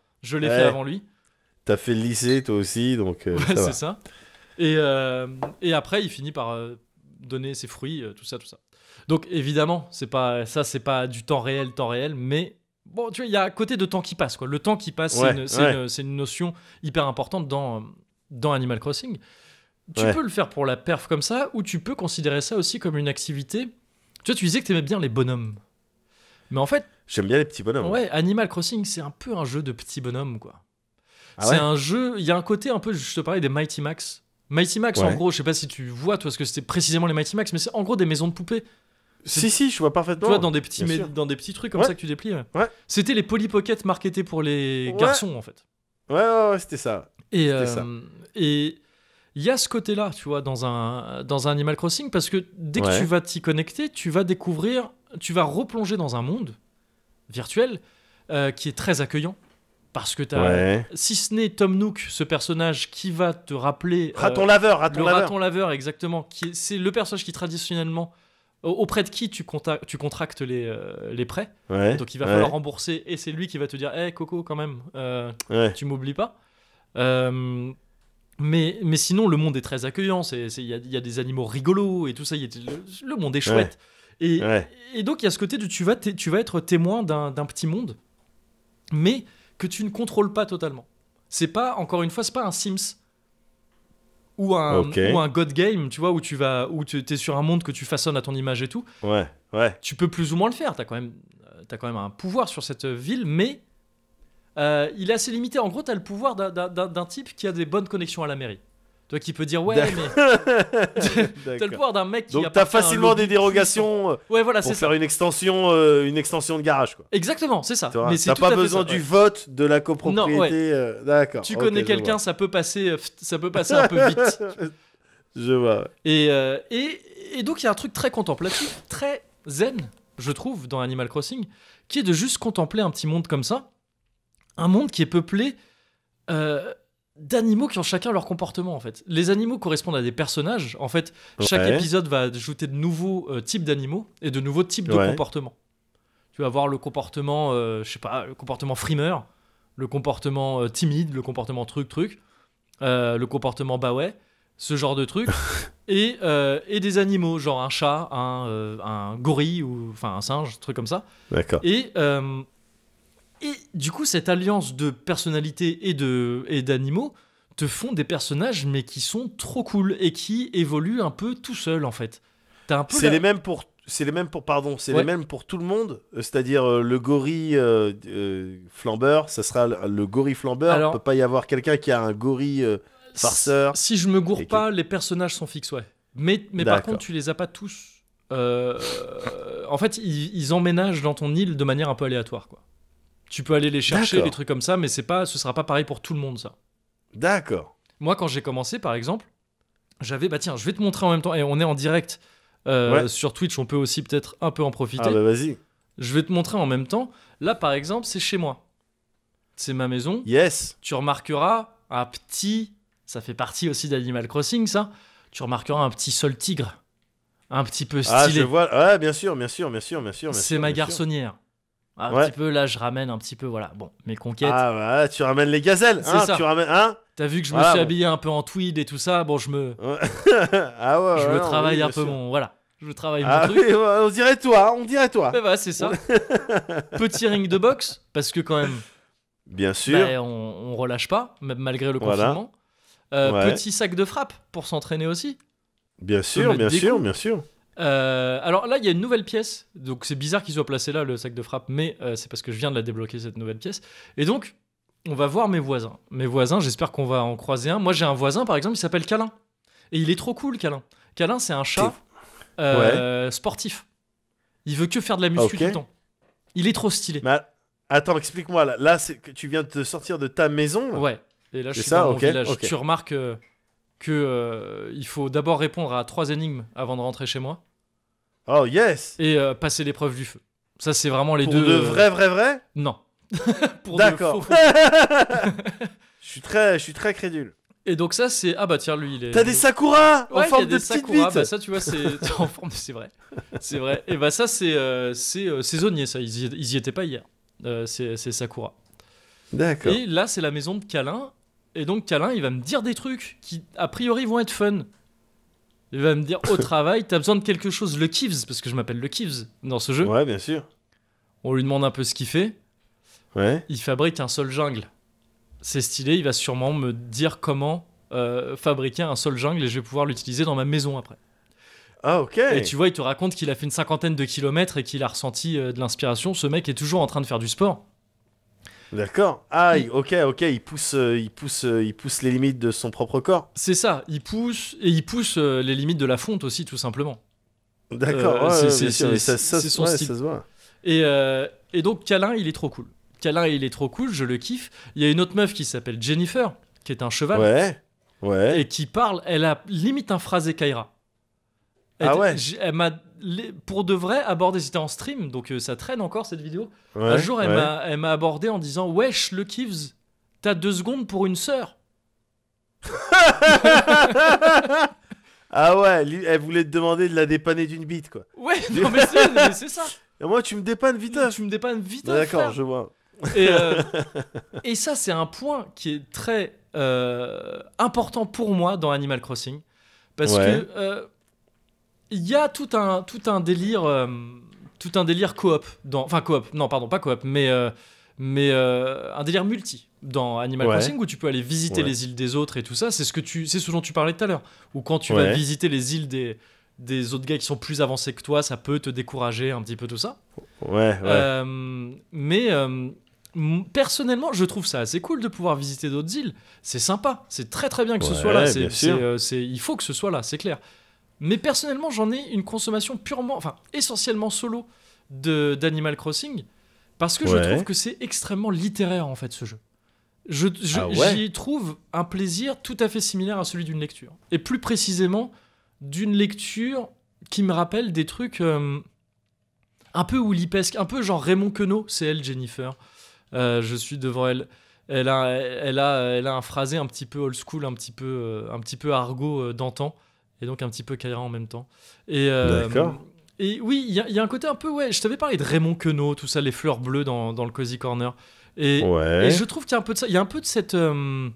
je l'ai fait avant lui. T'as fait le lycée toi aussi, donc. c'est ça. Et, et après, il finit par donner ses fruits, tout ça, tout ça. Donc évidemment, c'est pas ça, c'est pas du temps réel, temps réel, mais bon, tu vois, il y a à côté de temps qui passe quoi. Le temps qui passe, c'est une, notion hyper importante dans dans Animal Crossing. Tu peux le faire pour la perf comme ça, ou tu peux considérer ça aussi comme une activité. Tu vois, tu disais que t'aimais bien les bonhommes, mais en fait, j'aime bien les petits bonhommes. Ouais, Animal Crossing, c'est un peu un jeu de petits bonhommes quoi. Ah c'est un jeu, il y a un côté un peu, je te parlais des Mighty Max. Mighty Max, en gros, je sais pas si tu vois toi ce que c'était précisément les Mighty Max, mais c'est en gros des maisons de poupées. Si, si, je vois parfaitement. Tu vois, dans des petits, dans des petits trucs comme ça que tu déplies. Ouais. C'était les polypockets marketés pour les garçons, en fait. Ouais, ouais, c'était ça. Et euh, et il y a ce côté-là, tu vois, dans un, dans un Animal Crossing, parce que dès que tu vas t'y connecter, tu vas découvrir, tu vas replonger dans un monde virtuel euh, qui est très accueillant. Parce que tu as si ce n'est Tom Nook, ce personnage qui va te rappeler. Raton euh, laveur, raton le laveur. Raton laveur, exactement. Qui c'est le personnage qui traditionnellement auprès de qui tu, tu contractes les, euh, prêts. Donc il va falloir rembourser et c'est lui qui va te dire Hé Coco, quand même, euh, tu m'oublies pas. Euh, mais, sinon, le monde est très accueillant. Il y, a des animaux rigolos et tout ça. Y le, monde est chouette. Et, donc, il y a ce côté de tu vas, tu vas être témoin d'un petit monde, mais que tu ne contrôles pas totalement. C'est pas, encore une fois, c'est pas un Sims ou un, ou un God Game, tu vois, où tu vas, où tu es sur un monde que tu façonnes à ton image et tout. Ouais, ouais. Tu peux plus ou moins le faire. Tu as, quand même, euh, quand même un pouvoir sur cette euh, ville, mais euh, il est assez limité. En gros, tu as le pouvoir d'un type qui a des bonnes connexions à la mairie. Toi qui peux dire ouais, mais t'as le pouvoir d'un mec qui donc t'as facilement des dérogations. Euh, pour faire une extension, euh, une extension de garage quoi. Exactement, c'est ça. T'as, mais pas besoin du vote de la copropriété. Non, euh, d'accord. Tu connais quelqu'un, ça peut passer, ça peut passer un peu vite. je vois. Et, et, et donc il y a un truc très contemplatif, très zen, je trouve, dans Animal Crossing, qui est de juste contempler un petit monde comme ça, un monde qui est peuplé. Euh, d'animaux qui ont chacun leur comportement en fait. Les animaux correspondent à des personnages. En fait, chaque épisode va ajouter de nouveaux euh, types d'animaux et de nouveaux types de comportements. Tu vas voir le comportement, euh, je sais pas, le comportement frimeur, le comportement euh, timide, le comportement truc truc, le comportement bah ouais, ce genre de truc, et, et des animaux, genre un chat, un, gorille ou enfin un singe, truc comme ça. D'accord. Et et du coup, cette alliance de personnalités et de et d'animaux te font des personnages mais qui sont trop cool et qui évoluent un peu tout seuls en fait. C'est les mêmes pour c'est les mêmes pour pardon, c'est les mêmes pour tout le monde, euh, c'est-à-dire euh, le gorille euh, flambeur, ça sera le, gorille flambeur, Alors, peut pas y avoir quelqu'un qui a un gorille farceur. Si, je me gourre pas, les personnages sont fixes, ouais. Mais mais par contre, tu les as pas tous. en fait, ils, emménagent dans ton île de manière un peu aléatoire, quoi. Tu peux aller les chercher, des trucs comme ça, mais c'est pas, ce sera pas pareil pour tout le monde, ça. D'accord. Moi, quand j'ai commencé, par exemple, j'avais, bah tiens, je vais te montrer en même temps, et on est en direct euh, sur Twitch, on peut aussi peut-être un peu en profiter. Ah bah vas-y. Je vais te montrer en même temps. Là, par exemple, c'est chez moi. C'est ma maison. Yes. Tu remarqueras un petit, ça fait partie aussi d'Animal Crossing, ça. Tu remarqueras un petit sol tigre un petit peu stylé. Ah, je vois. Ouais, bien sûr, bien sûr, bien sûr, bien sûr. C'est ma garçonnière. Un petit peu, là, je ramène un petit peu, voilà. Bon, mes conquêtes. Ah, voilà, bah, tu ramènes les gazelles, c'est hein, ça. Tu ramènes, hein T'as vu que je me suis habillé un peu en tweed et tout ça. Bon, je me. ah ouais, Je me travaille un peu mon. Voilà. Je travaille mon ah truc. on dirait toi, hein, on dirait toi. Bah, c'est ça. Petit ring de boxe, parce que quand même. Bien sûr. Bah, on, relâche pas, même malgré le confinement. Euh, petit sac de frappe pour s'entraîner aussi. bien sûr, bien sûr, bien sûr. Euh, alors là, il y a une nouvelle pièce, donc c'est bizarre qu'il soit placé là, le sac de frappe, mais euh, c'est parce que je viens de la débloquer, cette nouvelle pièce. Et donc, on va voir mes voisins. Mes voisins, j'espère qu'on va en croiser un. Moi, j'ai un voisin, par exemple, il s'appelle Calin. Et il est trop cool, Calin. Calin, c'est un chat euh, sportif. Il veut que faire de la muscu tout le temps. Il est trop stylé. attends, explique-moi, là, là tu viens de sortir de ta maison Ouais, et là, je suis ça, dans mon village. Tu remarques que euh, il faut d'abord répondre à trois énigmes avant de rentrer chez moi. Oh yes Et euh, passer l'épreuve du feu. Ça, c'est vraiment les Pour deux. de euh, vrai, vrai, vrai Non. D'accord. je suis très, je suis très crédule. Et donc ça c'est ah bah tiens lui il est. T'as des sakura en forme de sakura. Bah, ça tu vois c'est en forme c'est vrai, c'est vrai. Et bah ça c'est c'est c'est saisonnier ça ils y, étaient pas hier. c'est sakura. D'accord. Et là c'est la maison de Calin et donc, Calin, il va me dire des trucs qui, a priori, vont être fun. Il va me dire au travail, t'as besoin de quelque chose, le Kivs, parce que je m'appelle le Kivs dans ce jeu. Ouais, bien sûr. On lui demande un peu ce qu'il fait. Ouais. Il fabrique un sol jungle. C'est stylé, il va sûrement me dire comment euh, fabriquer un sol jungle et je vais pouvoir l'utiliser dans ma maison après. Ah, ok. Et tu vois, il te raconte qu'il a fait une cinquantaine de kilomètres et qu'il a ressenti euh, de l'inspiration. Ce mec est toujours en train de faire du sport. D'accord. Ah, ok, ok, il pousse, euh, il, pousse, euh, il pousse les limites de son propre corps. C'est ça, il pousse, et il pousse euh, les limites de la fonte aussi, tout simplement. D'accord, c'est son style. Ça se voit. Et, donc, Calin, il est trop cool. Calin, il est trop cool, je le kiffe. Il y a une autre meuf qui s'appelle Jennifer, qui est un cheval. Ouais, ouais. Et qui parle, elle a limite un phrasé Kaira. ah ouais pour de vrai aborder... c'était en stream, donc euh, ça traîne encore cette vidéo. un jour, elle m'a abordé en disant Wesh, le Kivs, t'as deux secondes pour une sœur. ah ouais, elle voulait te demander de la dépanner d'une bite, quoi. Ouais, non, mais c'est ça. moi, tu me dépannes vite. Hein. Tu me dépannes vite. Hein, D'accord, je vois. Euh, et, ça, c'est un point qui est très euh, important pour moi dans Animal Crossing. Parce que il y a tout un, tout un délire, euh, tout un délire coop dans, enfin coop, non pardon pas coop, mais euh, mais euh, un délire multi dans Animal Crossing où tu peux aller visiter les îles des autres et tout ça. C'est ce que tu, c'est ce dont tu parlais tout à l'heure. Ou quand tu vas visiter les îles des des autres gars qui sont plus avancés que toi, ça peut te décourager un petit peu tout ça. Ouais. mais personnellement, je trouve ça assez cool de pouvoir visiter d'autres îles. C'est sympa, c'est très très bien que ce soit là. C'est, il faut que ce soit là, c'est clair. Mais personnellement, j'en ai une consommation purement, enfin essentiellement solo d'Animal Crossing, parce que je trouve que c'est extrêmement littéraire en fait ce jeu. Je, ah j'y trouve un plaisir tout à fait similaire à celui d'une lecture, et plus précisément d'une lecture qui me rappelle des trucs euh, un peu oulipesques, un peu genre Raymond Queneau, c'est elle Jennifer, euh, je suis devant elle. Elle a, elle, a, elle a un phrasé un petit peu old school, un petit peu, euh, un petit peu argot d'antan et donc un petit peu Kaira en même temps. Et, euh, D'accord. Et oui, il y, a un côté un peu, ouais, je t'avais parlé de Raymond Queneau, tout ça, les fleurs bleues dans, le Cozy Corner. Et, je trouve qu'il y a un peu de ça, il y a un peu de cette, euh,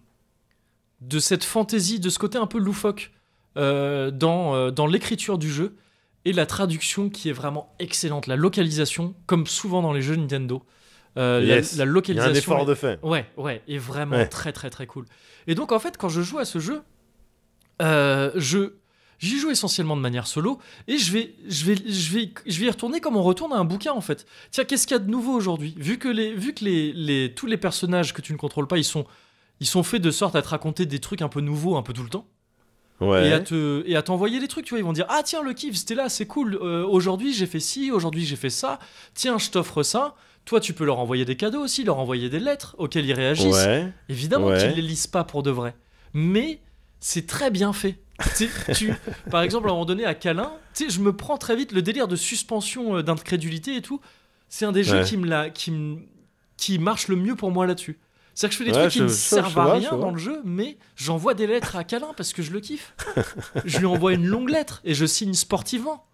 de cette fantaisie, de ce côté un peu loufoque euh, dans, dans l'écriture du jeu et la traduction qui est vraiment excellente, la localisation, comme souvent dans les jeux Nintendo. yes. la, localisation. Il un effort de fait. Ouais, ouais, et vraiment très très très cool. Et donc en fait, quand je joue à ce jeu, je J'y joue essentiellement de manière solo et je vais, je vais, je vais, je vais y retourner comme on retourne à un bouquin en fait. Tiens, qu'est-ce qu'il y a de nouveau aujourd'hui Vu que les, vu que les, les, tous les personnages que tu ne contrôles pas, ils sont, ils sont faits de sorte à te raconter des trucs un peu nouveaux un peu tout le temps. Ouais. Et à t'envoyer des trucs, tu vois, ils vont dire ah tiens le kiff, c'était là, c'est cool. Euh, aujourd'hui j'ai fait ci, aujourd'hui j'ai fait ça. Tiens, je t'offre ça. Toi, tu peux leur envoyer des cadeaux aussi, leur envoyer des lettres auxquelles ils réagissent. Évidemment qu'ils ne les lisent pas pour de vrai. Mais c'est très bien fait tu, par exemple, à un moment donné, à Calin, je me prends très vite le délire de suspension euh, d'incrédulité et tout. C'est un des jeux qui, marche le mieux pour moi là-dessus. C'est-à-dire que je fais des trucs qui ne servent à rien dans le jeu, mais j'envoie des lettres à Calin parce que je le kiffe. je lui envoie une longue lettre et je signe sportivement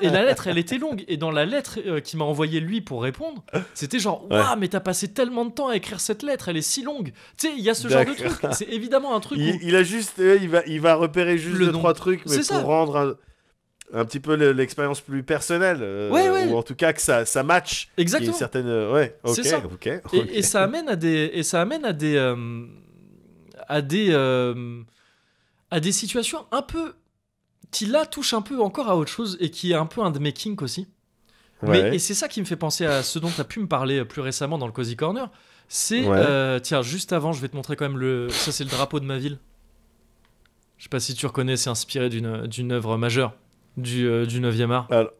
et la lettre, elle était longue. Et dans la lettre qui euh, qu'il m'a envoyé lui pour répondre, c'était genre Waouh, mais t'as passé tellement de temps à écrire cette lettre, elle est si longue. Tu sais, il y a ce genre de truc. C'est évidemment un truc. Il, où... il a juste. Euh, il, va, il va repérer juste le deux, trois trucs, mais pour rendre. Un petit peu l'expérience plus personnelle, euh, ou en tout cas que ça, ça match. Exactement. Certaine, ouais, Et, ça amène à des, et ça amène à des, à des, à des situations un peu qui là touche un peu encore à autre chose et qui est un peu un de mes kinks aussi. Mais, et c'est ça qui me fait penser à ce dont tu as pu me parler euh, plus récemment dans le Cozy Corner. C'est. Euh, tiens, juste avant, je vais te montrer quand même le. Ça, c'est le drapeau de ma ville. Je sais pas si tu reconnais, c'est inspiré d'une œuvre majeure du, euh, du 9e art. Alors,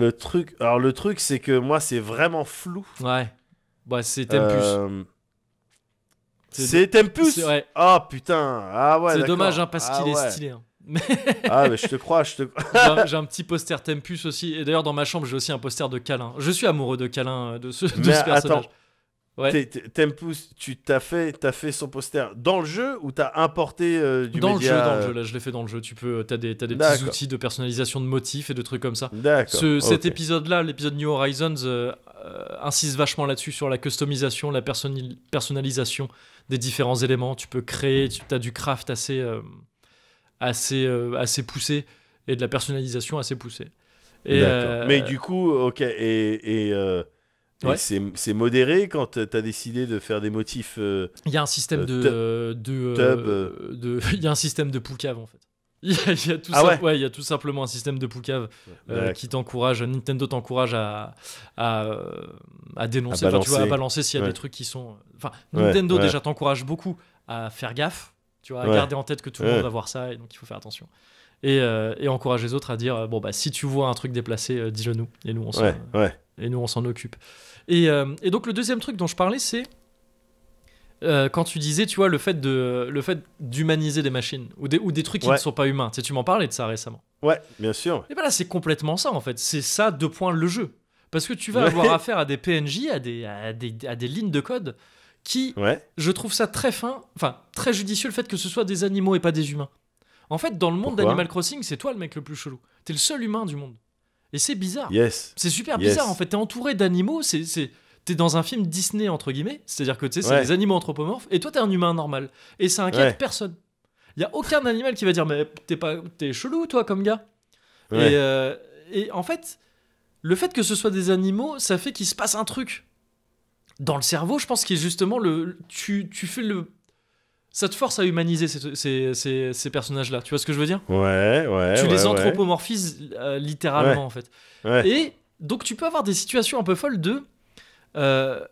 le truc, alors, le truc, c'est que moi, c'est vraiment flou. Ouais. Bah, c'est Tempus. C'est Tempus Ah oh, putain Ah ouais, C'est dommage, hein, parce qu'il ah, est stylé. Hein. ah, mais je te crois, je te J'ai un petit poster Tempus aussi. Et d'ailleurs, dans ma chambre, j'ai aussi un poster de Kalin. Je suis amoureux de Kalin, euh, de ce, personnage. Attends. Tempus, tu t'as fait, as fait son poster dans le jeu ou t'as importé euh, du dans le jeu, dans le euh jeu. Là, je l'ai fait dans le jeu. Tu peux, t'as des, as des petits outils de personnalisation de motifs et de trucs comme ça. Ce, Cet épisode-là, l'épisode New Horizons, insiste vachement là-dessus sur la customisation, la personnalisation des différents éléments. Tu peux créer, tu as du craft assez, assez, poussé euh, assez poussé et de la personnalisation assez poussée. Et, euh, Mais du coup, ok, et, euh, c'est modéré quand tu as décidé de faire des motifs. Il y a un système de. de Il y a un système de poucave en fait. Il y a, tout ah ouais. il y a tout simplement un système de poucave qui t'encourage, Nintendo t'encourage à, à, dénoncer, à balancer, s'il y a des trucs qui sont. Enfin, Nintendo déjà t'encourage beaucoup à faire gaffe, tu vois, garder en tête que tout le monde va voir ça et donc il faut faire attention. Et, euh, encourager les autres à dire euh, bon bah si tu vois un truc déplacé, euh, dis-le nous et nous on s'en et nous on s'en occupe. Et, donc le deuxième truc dont je parlais c'est quand tu disais tu vois le fait de le fait d'humaniser des machines ou des, ou des trucs qui ne sont pas humains. Tu, sais, tu m'en parlais de ça récemment. Ouais, bien sûr. Et ben là c'est complètement ça en fait. C'est ça deux points le jeu parce que tu vas avoir affaire à des PNJ, à des à des, à des lignes de code qui, je trouve ça très fin, enfin très judicieux le fait que ce soit des animaux et pas des humains. En fait, dans le monde d'Animal Crossing, c'est toi le mec le plus chelou. T'es le seul humain du monde. Et c'est bizarre. Yes. C'est super bizarre en fait. T'es entouré d'animaux, c'est t'es dans un film Disney entre guillemets, c'est-à-dire que tu sais, c'est des animaux anthropomorphes, et toi t'es un humain normal, et ça inquiète personne. Il y a aucun animal qui va dire mais t'es pas t'es chelou toi comme gars. Et, euh, et, en fait, le fait que ce soit des animaux, ça fait qu'il se passe un truc dans le cerveau, je pense qu'il est justement le. Tu, tu fais le ça te force à humaniser ces, ces, ces, personnages-là. Tu vois ce que je veux dire Ouais, ouais. Tu les anthropomorphises euh, littéralement, en fait. Et donc, tu peux avoir des situations un peu folles de. Euh,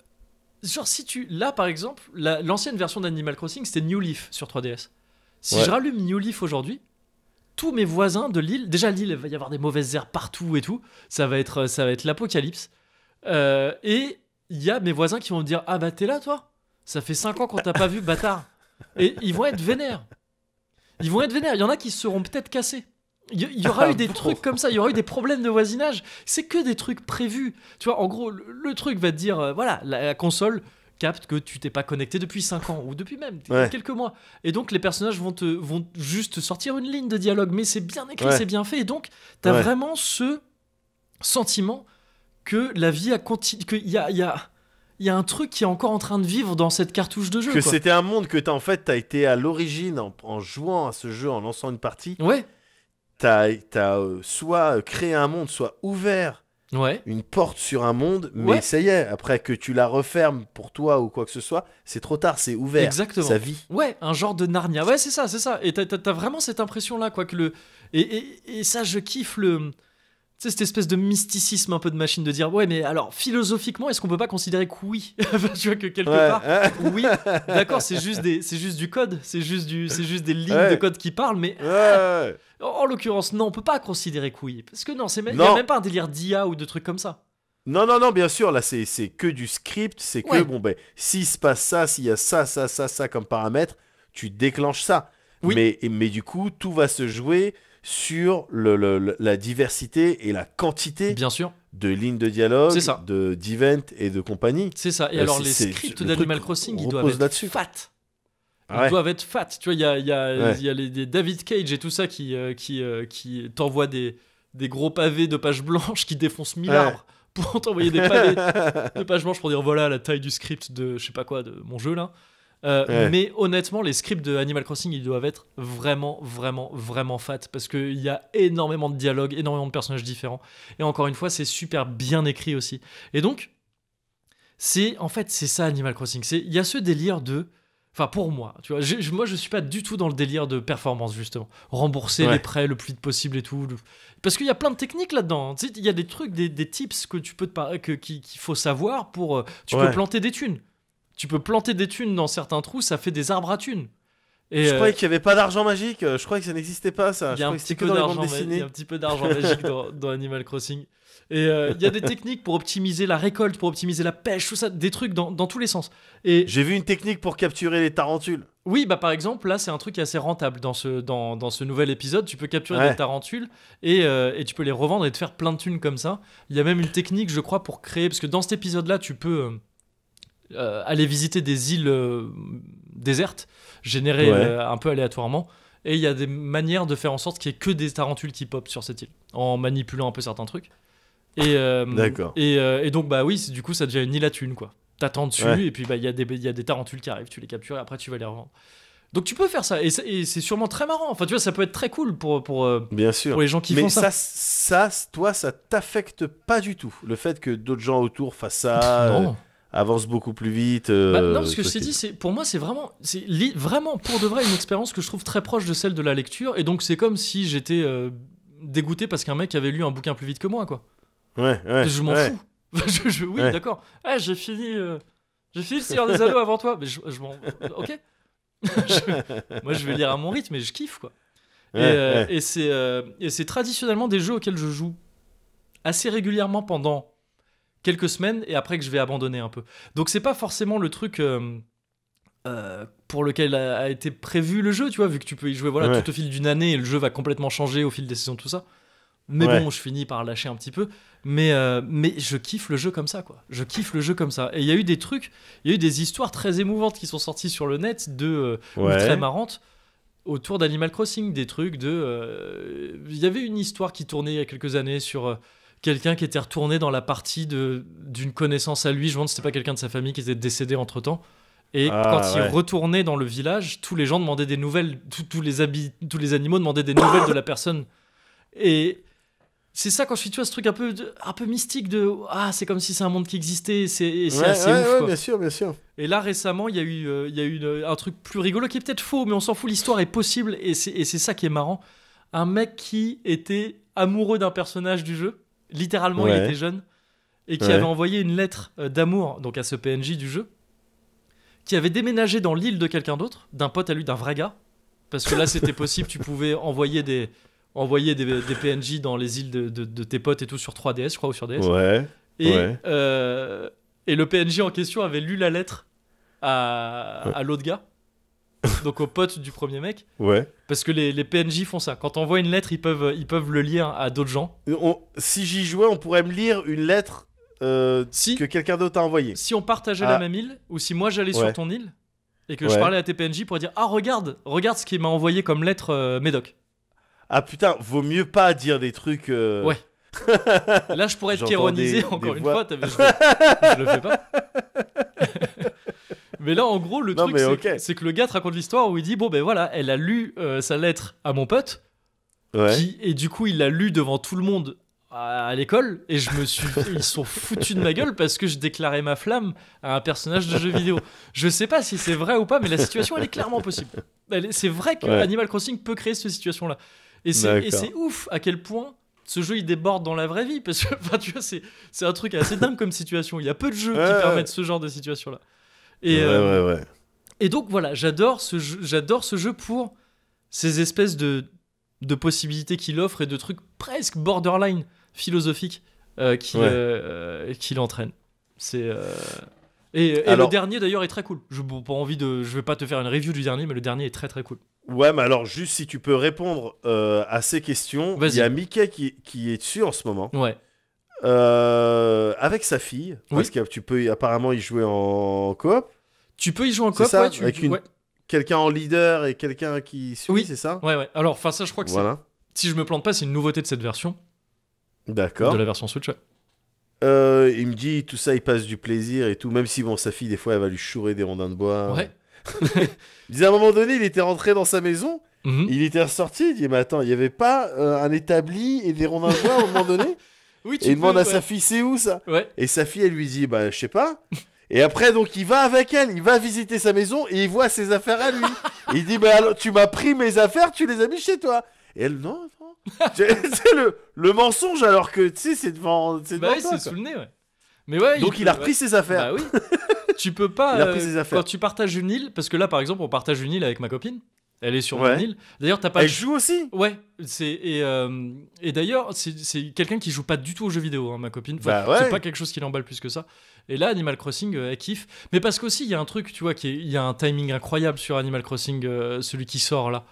genre, si tu. Là, par exemple, l'ancienne version d'Animal Crossing, c'était New Leaf sur 3DS. Si je rallume New Leaf aujourd'hui, tous mes voisins de l'île. Déjà, l'île, il va y avoir des mauvaises herbes partout et tout. Ça va être, ça va être l'apocalypse. Euh, et il y a mes voisins qui vont me dire Ah bah t'es là toi Ça fait 5 ans qu'on t'a pas vu, bâtard. Et ils vont être vénères. Ils vont être vénères. Il y en a qui seront peut-être cassés. Il y, aura ah, eu des trucs comme ça, il y aura eu des problèmes de voisinage. C'est que des trucs prévus. Tu vois, en gros, le, truc va te dire euh, voilà, la, console capte que tu t'es pas connecté depuis 5 ans ou depuis même quelques mois. Et donc les personnages vont te vont juste sortir une ligne de dialogue mais c'est bien écrit, c'est bien fait et donc t'as vraiment ce sentiment que la vie a continué. Qu'il y a, y, y a un truc qui est encore en train de vivre dans cette cartouche de jeu. Que c'était un monde que t'as en fait, été à l'origine en, jouant à ce jeu, en lançant une partie. Ouais. T'as as, euh, soit créé un monde, soit ouvert ouais. une porte sur un monde, mais ça y est, après que tu la refermes pour toi ou quoi que ce soit, c'est trop tard, c'est ouvert. Exactement. vie. vie Ouais, un genre de Narnia. Ouais, c'est ça, c'est ça. Et t'as as, vraiment cette impression-là, quoi. Que le... et, et ça, je kiffe le sais, cette espèce de mysticisme un peu de machine de dire ouais mais alors philosophiquement est-ce qu'on peut pas considérer que oui tu vois que quelque part hein. oui d'accord c'est juste c'est juste du code c'est juste c'est juste des lignes de code qui parlent mais en l'occurrence non on peut pas considérer que oui parce que non c'est même même pas un délire d'IA ou de trucs comme ça non, non, non, bien sûr, là, c'est que du script, c'est que, bon, ben, s'il se passe ça, s'il y a ça, ça, ça, ça comme paramètre, tu déclenches ça. Mais, mais du coup, tout va se jouer sur la diversité et la quantité de lignes de dialogue, ça. de d'event et de compagnie. C'est ça. Et euh, alors les scripts d'Animal Crossing, ils doivent être fat. Ils doivent être fat. Tu vois, il y a, David Cage et tout ça qui, euh, euh, qui, t'envoient des, gros pavés de pages blanches qui défoncent mille arbres pour t'envoyer des pavés de pages blanches pour dire voilà la taille du script de je sais pas quoi de mon jeu là. Euh, mais honnêtement, les scripts de Animal Crossing, ils doivent être vraiment, vraiment, vraiment fat parce qu'il y a énormément de dialogues, énormément de personnages différents. Et encore une fois, c'est super bien écrit aussi. Et donc, c'est en fait, c'est ça Animal Crossing. Il y a ce délire de. Enfin, pour moi, tu vois, je, moi je suis pas du tout dans le délire de performance, justement. Rembourser les prêts le plus vite possible et tout. Parce qu'il y a plein de techniques là-dedans. Hein. il y a des trucs, des, des, tips que tu peux te qu'il faut savoir pour. Euh, tu peux planter des thunes tu peux planter des thunes dans certains trous, ça fait des arbres à thunes. Et je croyais euh, qu'il n'y avait pas d'argent magique, euh, je croyais que ça n'existait pas ça. Il y a un petit peu d'argent magique dans, Animal Crossing. Et euh, il y a des techniques pour optimiser la récolte, pour optimiser la pêche, tout ça, des trucs dans, tous les sens. Et J'ai vu une technique pour capturer les tarentules. Oui, bah par exemple, là c'est un truc assez rentable dans ce, dans, ce nouvel épisode. Tu peux capturer des tarentules et, et, tu peux les revendre et te faire plein de thunes comme ça. Il y a même une technique, je crois, pour créer, parce que dans cet épisode-là, tu peux euh, aller visiter des îles euh, désertes, générées euh, un peu aléatoirement. Et il y a des manières de faire en sorte qu'il n'y ait que des tarentules qui popent sur cette île, en manipulant un peu certains trucs. Et, et, et, donc, bah oui, du coup, ça devient une île à thunes, quoi. T'attends dessus, et puis bah, il y, y, a des tarentules qui arrivent, tu les captures, et après tu vas les revendre. Donc tu peux faire ça, et c'est sûrement très marrant. Enfin, tu vois, ça peut être très cool pour, pour, Bien sûr. pour les gens qui font ça. Mais ça, ça, toi, ça t'affecte pas du tout, le fait que d'autres gens autour fassent ça. non avance beaucoup plus vite. Bah, non, euh, ce que je t'ai dit, c'est pour moi, c'est vraiment, c'est vraiment pour de vrai une expérience que je trouve très proche de celle de la lecture. Et donc, c'est comme si j'étais euh, dégoûté parce qu'un mec avait lu un bouquin plus vite que moi, quoi. Ouais, ouais. Je m'en fous. oui, d'accord. Eh, j'ai fini, euh, j'ai fini le Seigneur des Anneaux avant toi, mais je, je m'en, ok. moi, je vais lire à mon rythme mais je kiffe, quoi. et, et c'est traditionnellement des jeux auxquels je joue assez régulièrement pendant quelques semaines et après que je vais abandonner un peu. Donc c'est pas forcément le truc euh, euh, pour lequel a, été prévu le jeu, tu vois, vu que tu peux y jouer voilà, tout au fil d'une année et le jeu va complètement changer au fil des saisons, tout ça. Mais bon, je finis par lâcher un petit peu. Mais, euh, mais je kiffe le jeu comme ça, quoi. Je kiffe le jeu comme ça. Et il y a eu des trucs, il y a eu des histoires très émouvantes qui sont sorties sur le net, de, très marrantes autour d'Animal Crossing, des trucs de... Il y avait une histoire qui tournait il y a quelques années sur quelqu'un qui était retourné dans la partie d'une connaissance à lui. Je me demande c'était pas quelqu'un de sa famille qui était décédé entre temps. Et ah, quand il retournait dans le village, tous les gens demandaient des nouvelles, tous, les tous les animaux demandaient des nouvelles de la personne. Et c'est ça quand je suis tu vois ce truc un peu un peu mystique de ah c'est comme si c'est un monde qui existait c'est c'est assez ouf bien sûr bien sûr et là récemment il y a eu euh, il y a eu un truc plus rigolo qui est peut-être faux mais on s'en fout l'histoire est possible et c'est ça qui est marrant un mec qui était amoureux d'un personnage du jeu littéralement il était jeune, et qui avait envoyé une lettre euh, d'amour donc à ce PNJ du jeu, qui avait déménagé dans l'île de quelqu'un d'autre, d'un pote à lui, d'un vrai gars, parce que là c'était possible, tu pouvais envoyer des envoyer des, PNJ dans les îles de, de, tes potes et tout sur 3DS, je crois, ou sur DS. Et, euh, et le PNJ en question avait lu la lettre à, à l'autre gars. donc au pote du premier mec. Ouais. Parce que les, PNJ font ça. Quand on voit une lettre, ils peuvent, ils peuvent le lire à d'autres gens. si j'y jouais, on pourrait me lire une lettre euh, si, que quelqu'un d'autre a envoyée. Si on partageait la ah. même île, ou si moi j'allais sur ton île, et que je parlais à tes PNJ pour dire Ah, regarde, regarde ce qu'il m'a envoyé comme lettre euh, Médoc. Ah putain, vaut mieux pas dire des trucs. Euh. Ouais. Là, je pourrais être kéronisé encore une fois, je le fais pas. mais là, en gros, le truc, c'est que, le gars te raconte l'histoire où il dit Bon, ben voilà, elle a lu euh, sa lettre à mon pote. et du coup, il l'a lu devant tout le monde à, l'école. Et je me suis. ils sont foutus de ma gueule parce que je déclarais ma flamme à un personnage de jeu vidéo. Je sais pas si c'est vrai ou pas, mais la situation, elle est clairement possible. C'est vrai que Animal Crossing peut créer cette situation-là. Et c'est ouf à quel point ce jeu il déborde dans la vraie vie parce que tu vois c'est un truc assez dingue comme situation il y a peu de jeux qui permettent ce genre de situation là et, euh, ouais, et donc voilà, j'adore ce, jeu, j'adore ce jeu pour ces espèces de, de possibilités qu'il offre et de trucs presque borderline philosophiques euh, qui euh, qu'il entraîne. C'est. Et, le dernier d'ailleurs est très cool. Je bon, pas envie de, je vais pas te faire une review du dernier, mais le dernier est très très cool. Ouais, mais alors juste si tu peux répondre à ces questions, il y a Mickey qui, est dessus en ce moment. Ouais. Euh, avec sa fille, parce que tu peux apparemment y jouer en coop. Tu peux y jouer en coop, tu... avec quelqu'un en leader et quelqu'un qui suit, oui. c'est ça Ouais, ouais. Alors, enfin, ça, je crois que voilà. si je me plante pas, c'est une nouveauté de cette version. D'accord. De la version Switch. Euh, il me dit tout ça, il passe du plaisir et tout, même si bon, sa fille, des fois, elle va lui chourer des rondins de bois. Ouais. il disait à un moment donné, il était rentré dans sa maison, mhm. il était ressorti, il dit mais attends, il n'y avait pas euh, un établi et des rondins de bois à un moment donné il demande à sa fille c'est où ça Et sa fille elle lui dit bah je sais pas. Et après donc il va avec elle, il va visiter sa maison et il voit ses affaires à lui. il dit bah alors tu m'as pris mes affaires, tu les as mis chez toi. Et elle non, c'est le, le, mensonge alors que tu sais c'est devant c'est bah sous le nez ouais. Mais ouais, donc il, a repris ses affaires. Bah oui. tu peux pas euh, quand tu partages une île parce que là par exemple on partage une île avec ma copine. Elle est sur ouais. D'ailleurs, t'as pas. Elle joue aussi. Ouais. C'est et, euh, et d'ailleurs, c'est quelqu'un qui joue pas du tout aux jeux vidéo, hein, ma copine. Bah c'est pas quelque chose qui l'emballe plus que ça. Et là, Animal Crossing, euh, elle kiffe. Mais parce qu'aussi, il y a un truc, tu vois, qui il y a un timing incroyable sur Animal Crossing, euh, celui qui sort là,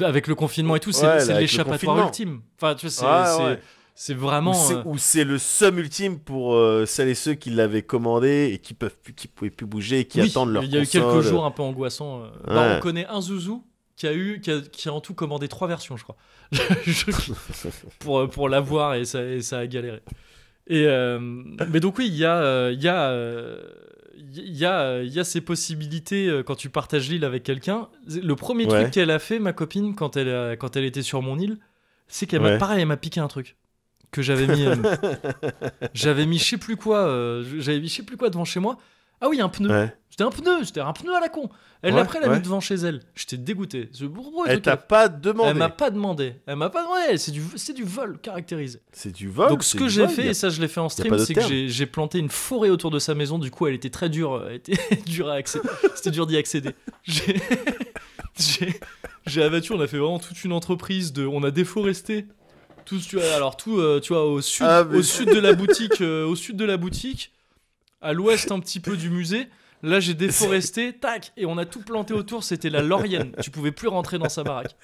avec le confinement et tout, c'est l'échappatoire ultime. Enfin, tu vois, c'est vraiment. Ou c'est le seul ultime pour celles et ceux qui l'avaient commandé et qui peuvent, qui pouvaient plus bouger et qui attendent leur. Il y a eu quelques jours un peu angoissants. là bah, on connaît un zouzou qui a eu, qui a, en tout commandé trois versions, je crois, pour, euh, pour l'avoir et ça, ça a galéré. Et, euh, mais donc oui, il y a, euh, il y a, il y a, il y a ces possibilités quand tu partages l'île avec quelqu'un. Le premier truc qu'elle a fait, ma copine, quand elle, quand elle était sur mon île, c'est qu'elle m'a pareil, elle m'a piqué un truc que j'avais mis, j'avais mis je sais plus quoi, j'avais mis je sais plus quoi devant chez moi. Ah oui, un pneu. J'étais un pneu, j'étais un pneu à la con. Elle l'a pris l'a ouais. mis devant chez elle. J'étais dégoûté. elle t'a pas demandé. Elle m'a pas demandé. Elle m'a pas demandé. C'est du, c'est du vol caractérisé. C'est du vol. Donc ce que j'ai fait, et ça je l'ai fait en stream, c'est que j'ai, planté une forêt autour de sa maison. Du coup, elle était très dure. Euh, était dure à accéder. C'était dur d'y accéder. J'ai, j'ai, abattu. On a fait vraiment toute une entreprise de. On a déforesté. Tout, tu alors tout, euh, tu vois, au sud, ah, euh, au sud de la boutique, au sud de la boutique à l'ouest un petit peu du musée. Là, j'ai déforesté, tac, et on a tout planté autour. C'était la Laurienne. Tu pouvais plus rentrer dans sa baraque.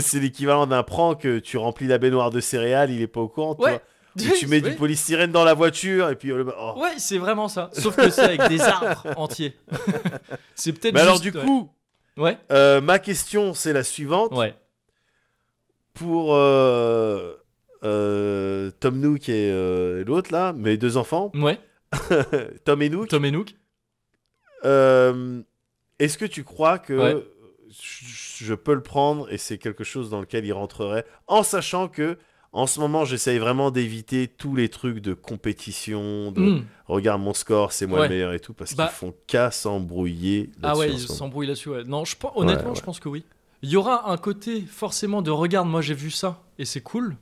c'est l'équivalent d'un prank. Tu remplis la baignoire de céréales, il est pas au courant. tu mets du polystyrène dans la voiture et puis. Oh, oh. Ouais, c'est vraiment ça. Sauf que c'est avec des arbres entiers. c'est peut-être. Mais alors, du coup, ouais. Euh, ma question, c'est la suivante. Ouais. Pour euh, euh, Tom Nook et l'autre, là, mes deux enfants. Ouais. Tom Nook. Tom Nook. Euh, est-ce que tu crois que je, peux le prendre et c'est quelque chose dans lequel il rentrerait en sachant que en ce moment j'essaye vraiment d'éviter tous les trucs de compétition, de hmm. regarde mon score, c'est moi le meilleur et tout parce qu'ils bah font qu'à s'embrouiller. Ah ouais, ils s'embrouillent là-dessus. Non, honnêtement, je pense que oui. Il y aura un côté forcément de regarde, moi j'ai vu ça et c'est cool,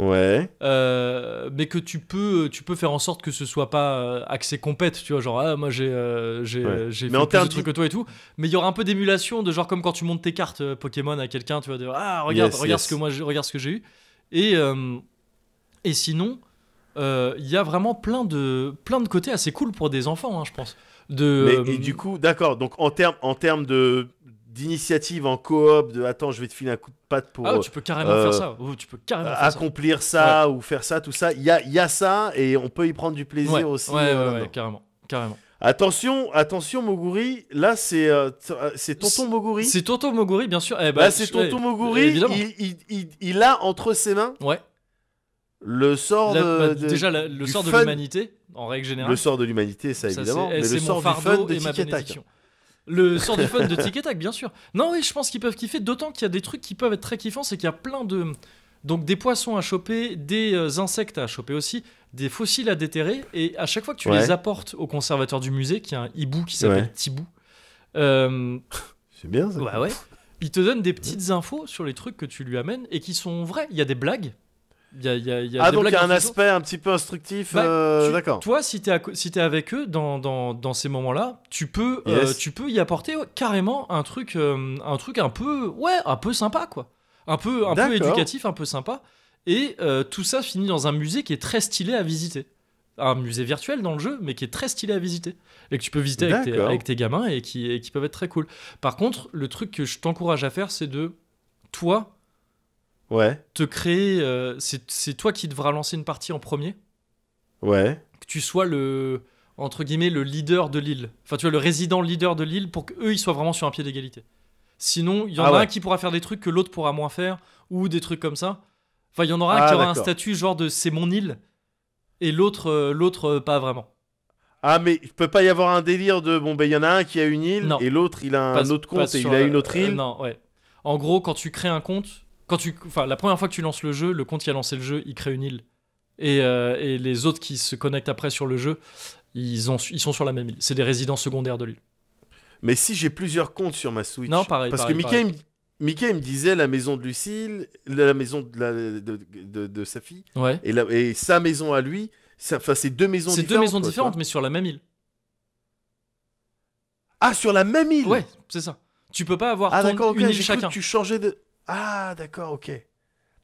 ouais. Euh, mais que tu peux, tu peux faire en sorte que ce soit pas euh, axé compète, tu vois, genre ah, moi j'ai euh, j'ai fait plus de trucs que toi et tout, mais il y aura un peu d'émulation de genre comme quand tu montes tes cartes Pokémon à quelqu'un, tu vas dire ah regarde regarde ce que moi regarde ce que j'ai eu et et sinon il y a vraiment plein de plein de côtés assez cool pour des enfants, hein, je pense. De, et du coup, d'accord. Donc en termes en termes de d'initiative en coop de attends je vais te filer un coup de patte pour ah, tu peux carrément faire ça euh, ou tu peux carrément accomplir ça, ou faire ça tout ça il y a, y a, ça et on peut y prendre du plaisir aussi ouais, euh, ouais carrément carrément Attention, attention Moguri, là c'est euh, c'est Tonton Moguri. C'est Tonton Moguri, bien sûr. Eh ben, là c'est Tonton eh, Moguri, il, il, il, il, a entre ses mains ouais. le sort bah, de, déjà le sort de l'humanité en règle générale. Le sort de l'humanité, ça, évidemment, eh, mais le sort fun de et ma le sort du fun de Tic Tac, bien sûr. Non, oui, je pense qu'ils peuvent kiffer, d'autant qu'il y a des trucs qui peuvent être très kiffants, c'est qu'il y a plein de. Donc des poissons à choper, des euh, insectes à choper aussi, des fossiles à déterrer. Et à chaque fois que tu les apportes au conservateur du musée, qui a un hibou qui s'appelle Tibou, euh, c'est bien ça. Bah ouais. Il te donne des petites infos sur les trucs que tu lui amènes et qui sont vrais. Il y a des blagues ah, donc il y a un aspect un petit peu instructif. Bah, euh, d'accord. Toi, si tu es, si avec eux dans, dans, ces moments-là, tu, peux euh, tu peux y apporter carrément un truc, euh, un truc un peu ouais, un peu sympa, quoi. Un peu, un peu éducatif, un peu sympa. Et tout ça finit dans un musée qui est très stylé à visiter. Un musée virtuel dans le jeu, mais qui est très stylé à visiter. Et que tu peux visiter avec tes, gamins et qui, et qui peuvent être très cool. Par contre, le truc que je t'encourage à faire, c'est de, toi, te créer. Euh, c'est toi qui devras lancer une partie en premier. Ouais. Que tu sois le entre guillemets le leader de l'île. Enfin, tu vois, le résident leader de l'île pour qu'eux, ils soient vraiment sur un pied d'égalité. Sinon, il y en ah a un qui pourra faire des trucs que l'autre pourra moins faire, ou des trucs comme ça. Enfin, il y en aura un ah, qui aura un statut genre de c'est mon île, et l'autre, euh, l'autre euh, pas vraiment. Ah, mais il peut pas y avoir un délire de bon, ben il y en a un qui a une île, et l'autre il a un autre compte et il a une autre île. non, ouais. En gros, quand tu crées un compte, la première fois que tu lances le jeu, le compte qui a lancé le jeu, il crée une île. Euh, et, les autres qui se connectent après sur le jeu, ils, ont, ils sont sur la même île. C'est des résidents secondaires de l'île. Mais si j'ai plusieurs comptes sur ma Switch. Non, pareil. Parce que Mickey, me disait la maison de Lucille, la maison de, sa fille, et, sa maison à lui. Enfin, c'est deux maisons différentes. C'est deux maisons différentes, mais sur la même île. Ah, sur la même île Ouais, c'est ça. Tu peux pas avoir ah, une île chacun. tu changeais de. Ah, d'accord, ok.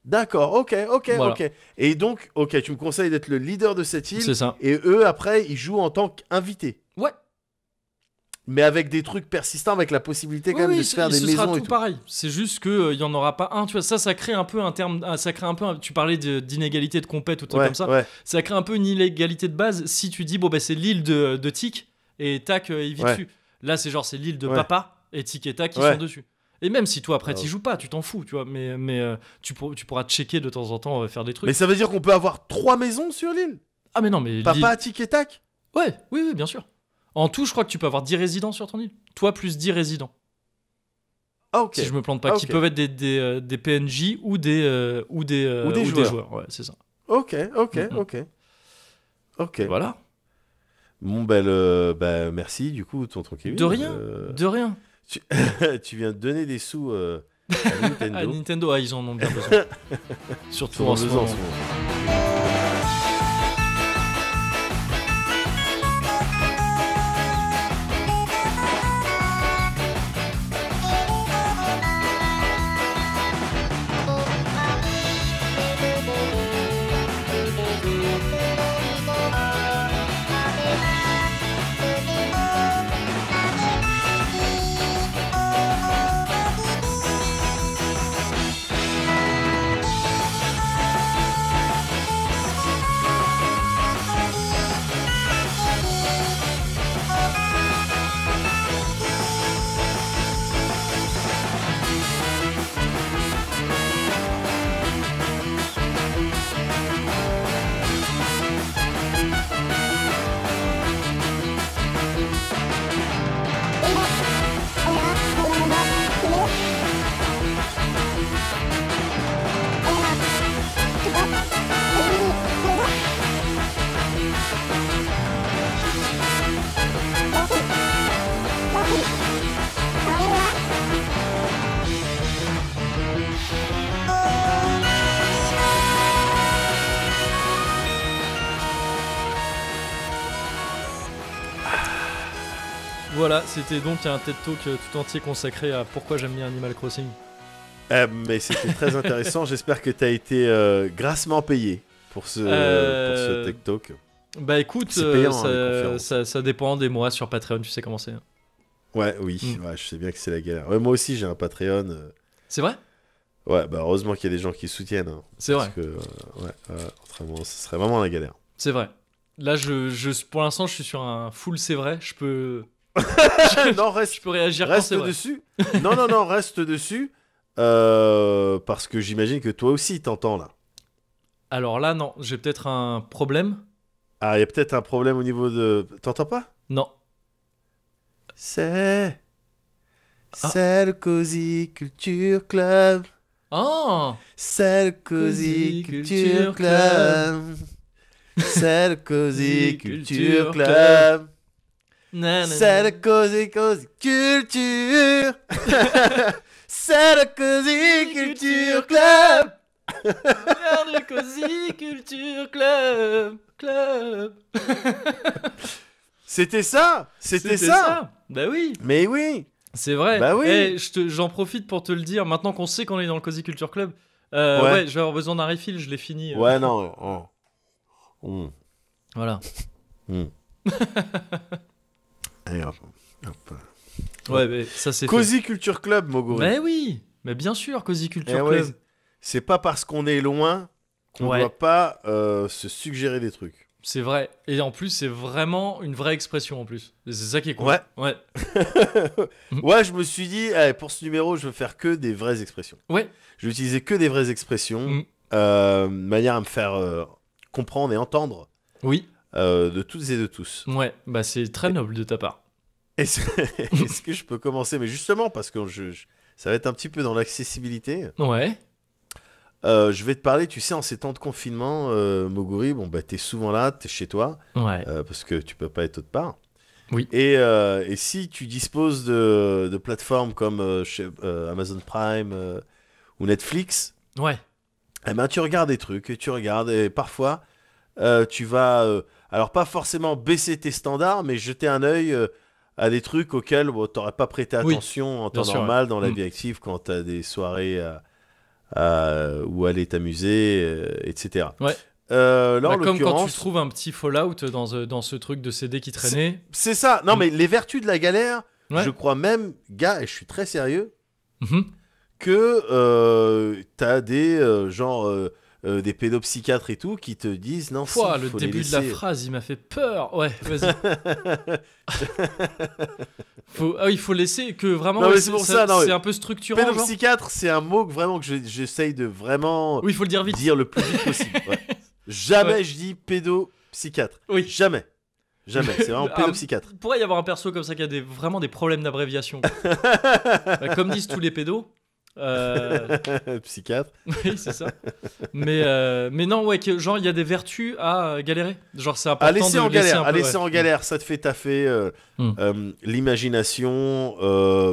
D'accord, ok, ok, ok. Et donc, ok, tu me conseilles d'être le leader de cette île. ça. Et eux, après, ils jouent en tant qu'invités. Ouais. Mais avec des trucs persistants, avec la possibilité quand même de faire des maisons. Sera tout, pareil. C'est juste qu'il euh, il n'y en aura pas un. Tu vois, ça, ça crée un peu un terme. Euh, ça crée un peu. tu parlais d'inégalité de, de tout ou comme ça. Ça crée un peu une inégalité de base si tu dis, bon, ben c'est l'île de, Tic et tac, euh, il dessus. Là, c'est genre, c'est l'île de papa et Tic et tac qui sont dessus. Et même si toi après ah tu joues pas, tu t'en fous, tu vois, mais, mais euh, tu, tu pourras checker de temps en temps, euh, faire des trucs. Mais ça veut dire qu'on peut avoir trois maisons sur l'île Ah mais non, mais... Papa, tic et tac Ouais, oui, oui, bien sûr. En tout, je crois que tu peux avoir 10 résidents sur ton île. Toi plus 10 résidents. Ah ok. Si je me plante pas, ah, qui peuvent être des, euh, PNJ ou des, ou des, ou des, joueurs. Ouais, c'est ça. Ok, ok, mm, mm. ok. Ok. Voilà. Bon, ben, ben merci du coup, ton tranquille. De rien, de rien. Tu, viens de donner des sous euh, à Nintendo. à ah, Nintendo, ah, ils en ont bien besoin. Surtout en, En ce moment. C'était donc un TED Talk euh, tout entier consacré à pourquoi j'aime bien Animal Crossing. Euh, mais c'était très intéressant. J'espère que tu as été euh, grassement payé pour ce, TED Talk. Bah écoute, hein, ça, dépend des mois sur Patreon, tu sais comment c'est. Hein. Ouais, oui, mm. je sais bien que c'est la galère. moi aussi, j'ai un Patreon. C'est vrai Ouais, bah heureusement qu'il y a des gens qui soutiennent. Hein. c'est vrai. Parce que, ouais, autrement, ce serait vraiment la galère. C'est vrai. Là, je, je pour l'instant, je suis sur un full, c'est vrai. Je peux non, reste. Je peux réagir. Reste dessus. non, non, non, reste dessus. Euh, parce que j'imagine que toi aussi t'entends là. Alors là, non, j'ai peut-être un problème. Ah, il y a peut-être un problème au niveau de. T'entends pas Non. C'est. Ah. le Cozy Culture Club. Oh ah. C'est le Cozy, Culture Club. Club. C'est le Cozy Culture Club. C'est le cosy culture. C'est le cosy culture club. Regarde le cosy culture club club. C'était ça, c'était ça. Bah oui. Mais oui. C'est vrai. Bah oui. Eh, j'en profite pour te le dire. Maintenant qu'on sait qu'on est dans le Cozy Culture Club, euh, ouais. je vais avoir besoin d'un refill. Je l'ai fini. Euh. Ouais, non. Mmh. Voilà. Mmh. Ouais, ça c'est. Cozy Culture Club, mogo Mais oui, mais bien sûr, Cozy Culture eh Club. c'est pas parce qu'on est loin qu'on ne doit pas euh, se suggérer des trucs. C'est vrai. Et en plus, c'est vraiment une vraie expression en plus. C'est ça qui est cool. Ouais. Ouais. ouais, je me suis dit, pour ce numéro, je veux faire que des vraies expressions. Ouais. Je vais utiliser que des vraies expressions, mm. euh, de manière à me faire euh, comprendre et entendre. Oui. Euh, de toutes et de tous. Ouais, bah c'est très noble de ta part. Est-ce que je peux commencer Mais justement, parce que ça va être un petit peu dans l'accessibilité. Ouais. Euh, je vais te parler, tu sais, en ces temps de confinement, euh, Moguri, bon, bah, t'es souvent là, t'es chez toi, ouais. Euh, parce que tu peux pas être autre part. Oui. Et, si tu disposes de, plateformes comme Amazon Prime ou Netflix, ouais. Eh ben, tu regardes des trucs, tu regardes, et parfois, tu vas alors pas forcément baisser tes standards, mais jeter un œil euh, à des trucs auxquels tu t'aurais pas prêté attention en temps normal dans la mm. vie active quand t'as des soirées où aller t'amuser, euh, etc. Ouais. Euh, bah, comme quand tu trouves un petit Fallout dans, ce truc de CD qui traînait. C'est ça. Non, mm. mais les vertus de la galère, je crois même, gars, et je suis très sérieux, mm-hmm. que t'as des genre euh, des pédopsychiatres et tout qui te disent non, Pouah, le début de la phrase, il m'a fait peur. Ouais, vas-y. Ah il faut laisser que vraiment. c'est pour ça, c'est un peu structurant. Pédopsychiatre, c'est un mot que vraiment que j'essaye de vraiment. Oui, faut le dire vite. Dire le plus vite possible. Jamais je dis pédopsychiatre. Oui. Jamais. Jamais, c'est vraiment ah, pédopsychiatre. Il pourrait y avoir un perso comme ça qui a vraiment des problèmes d'abréviation. Bah, comme disent tous les pédos, euh, Psychiatre. oui, c'est ça. Mais, euh, mais non, ouais, que, genre, il y a des vertus à euh, galérer. Genre, c'est important à laisser en galère. en galère, ça te fait taffer. Euh, hmm. L'imagination,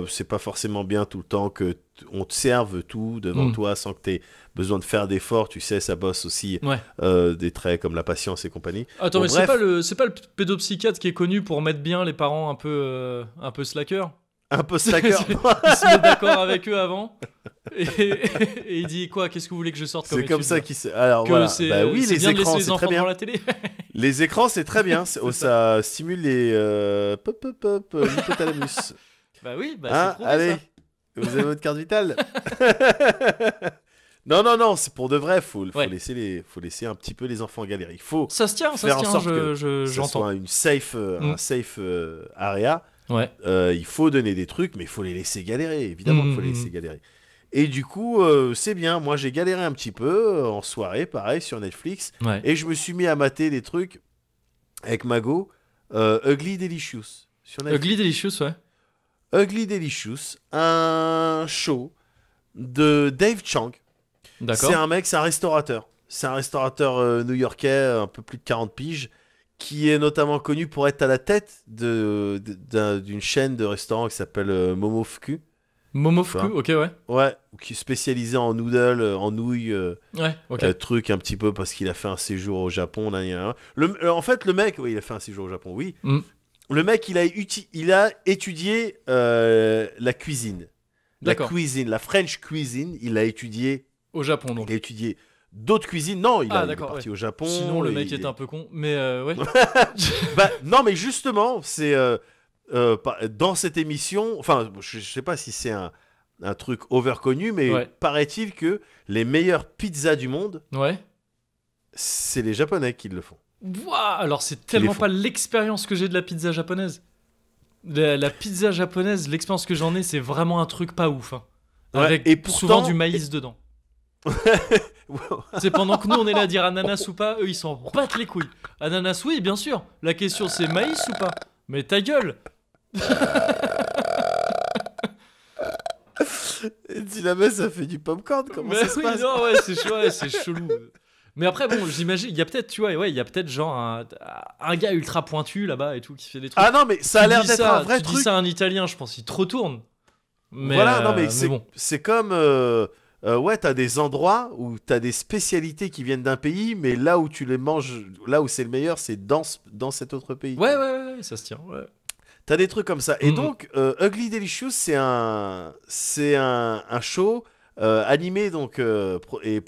c'est pas forcément bien tout le temps que on te serve tout devant hmm. toi sans que tu aies besoin de faire d'efforts. Tu sais, ça bosse aussi des traits comme la patience et compagnie. Attends, mais c'est pas, le, pas le pédopsychiatre qui est connu pour mettre bien les parents un peu, un peu slackers un peu slacker. il se met d'accord avec eux avant. Et, il dit quoi Qu'est-ce que vous voulez que je sorte comme C'est comme ça qu'il se. Alors que voilà. Bah oui, les écrans, c'est très bien. la télé. les écrans, c'est très oh, bien. ça. stimule les euh, pop pop pop euh, l'hypothalamus. bah oui, bah hein, Allez, vous avez votre carte vitale. Non, non, non, c'est pour de vrai. Il faut laisser les, faut laisser un petit peu les enfants galérer. Il faut ça se tient, ça se tient, en sorte je, que je, ça soit une safe, euh, un mm. safe area. Euh, il faut donner des trucs, mais il faut les laisser galérer. Évidemment faut mmh, les mmh, laisser mmh. galérer. Et du coup, euh, c'est bien. Moi, j'ai galéré un petit peu euh, en soirée, pareil, sur Netflix. Et je me suis mis à mater des trucs avec Mago. Ugly Delicious. Ugly Delicious, ouais. Ugly Delicious, un show de Dave Chang. C'est un mec, c'est un restaurateur. C'est un restaurateur new-yorkais, un peu plus de 40 piges qui est notamment connu pour être à la tête d'une de, d'une chaîne de restaurants qui s'appelle euh, Momofuku. Momofuku, ok, ouais. Ouais, qui est spécialisé en noodles, euh, en nouilles, euh, ouais, truc un petit peu parce qu'il a fait un séjour au Japon. Là, en fait, le mec, oui, il a fait un séjour au Japon, oui. Mm. Le mec, il a, il a étudié la cuisine. La cuisine, la French cuisine, il l'a étudié. Au Japon, donc. Il a étudié d'autres cuisines. Non, il, a, ah, est parti au Japon. Sinon, le mec est un peu con, mais euh, bah, non, mais justement, c'est euh, euh, dans cette émission. Enfin, je, ne sais pas si c'est un, un, truc overconnu, mais paraît-il que les meilleures pizzas du monde, ouais. c'est les Japonais qui le font. Alors, alors c'est tellement pas l'expérience que j'ai de la pizza japonaise. La, pizza japonaise, l'expérience que j'en ai, c'est vraiment un truc pas ouf. Hein. Avec souvent du maïs dedans c'est pendant que nous on est là à dire ananas ou pas, eux ils s'en battent les couilles. Ananas oui bien sûr. La question c'est maïs ou pas. Mais ta gueule. messe, ça fait du popcorn comment ça se non, ouais, c'est chouette, chelou. Mais après bon, j'imagine il y a peut-être tu vois, ouais, il y a peut-être genre un, un gars ultra pointu là-bas et tout qui fait des trucs. Ah non, mais ça a l'air d'être un vrai truc. Tu dis ça à un italien, je pense, il te retourne. Mais, voilà, non mais, euh, c'est bon. comme euh, euh, ouais, t'as des endroits où t'as des spécialités qui viennent d'un pays, mais là où tu les manges, là où c'est le meilleur, c'est dans, dans cet autre pays. Ouais, ouais, ouais, ça se tient. Ouais. T'as des trucs comme ça. Et mm. donc, euh, Ugly Delicious, c'est un, c'est un, un show euh, animé donc et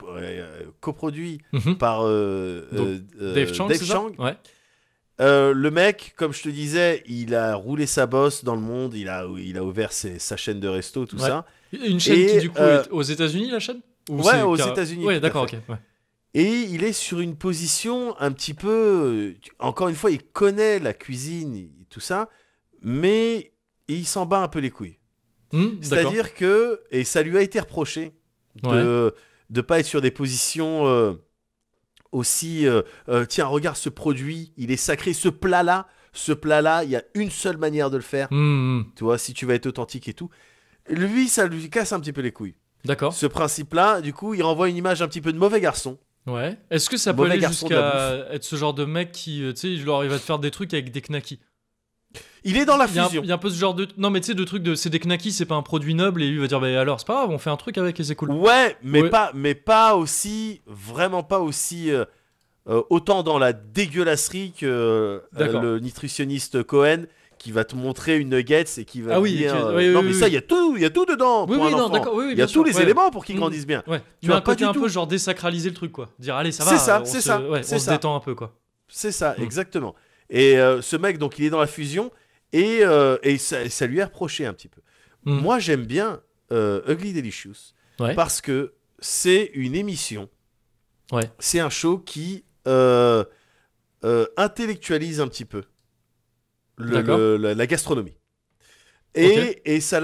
coproduit mm-hmm. par donc, Dave Chang. le mec, comme je te disais, il a roulé sa bosse dans le monde, il a, il a ouvert sa chaîne de resto, tout ça. Une chaîne qui, du coup, est euh, aux États-Unis, la chaîne Ouais, aux États-Unis. Et il est sur une position un petit peu. Euh, encore une fois, il connaît la cuisine et tout ça, mais il s'en bat un peu les couilles. Hmm, C'est-à-dire que. Et ça lui a été reproché de ne pas être sur des positions. Euh, aussi, tiens, regarde ce produit, il est sacré, ce plat-là, ce plat-là, il y a une seule manière de le faire. Hmm, hmm. Tu vois, si tu vas être authentique et tout lui, ça lui casse un petit peu les couilles. D'accord. Ce principe-là, du coup, il renvoie une image un petit peu de mauvais garçon. Ouais. Est-ce que ça peut aller jusqu'à être ce genre de mec qui, euh, tu sais, il arrive à te faire des trucs avec des knackis il est dans la fusion. Il y, a un, peu ce genre de. Non, mais tu sais, de trucs de. C'est des knackis, c'est pas un produit noble, et lui va dire, bah alors, c'est pas grave, on fait un truc avec les c'est cool. Ouais, mais, Pas, mais pas aussi. Vraiment pas aussi. Euh, euh, autant dans la dégueulasserie que le nutritionniste Cohen qui va te montrer une nuggets et qui va ah oui, euh, non mais ça il y a tout il y a tout dedans pour un il y a tous les éléments pour qu'ils mm, grandissent bien tu vas un côté un peu genre désacraliser le truc quoi dire allez ça va c'est ça c'est ça on se détend un peu quoi c'est ça mm. exactement et euh, ce mec donc il est dans la fusion et, euh, ça, lui est reproché un petit peu mm. moi j'aime bien Ugly Delicious parce que c'est une émission c'est un show qui intellectualise un petit peu la, gastronomie. Et, et ça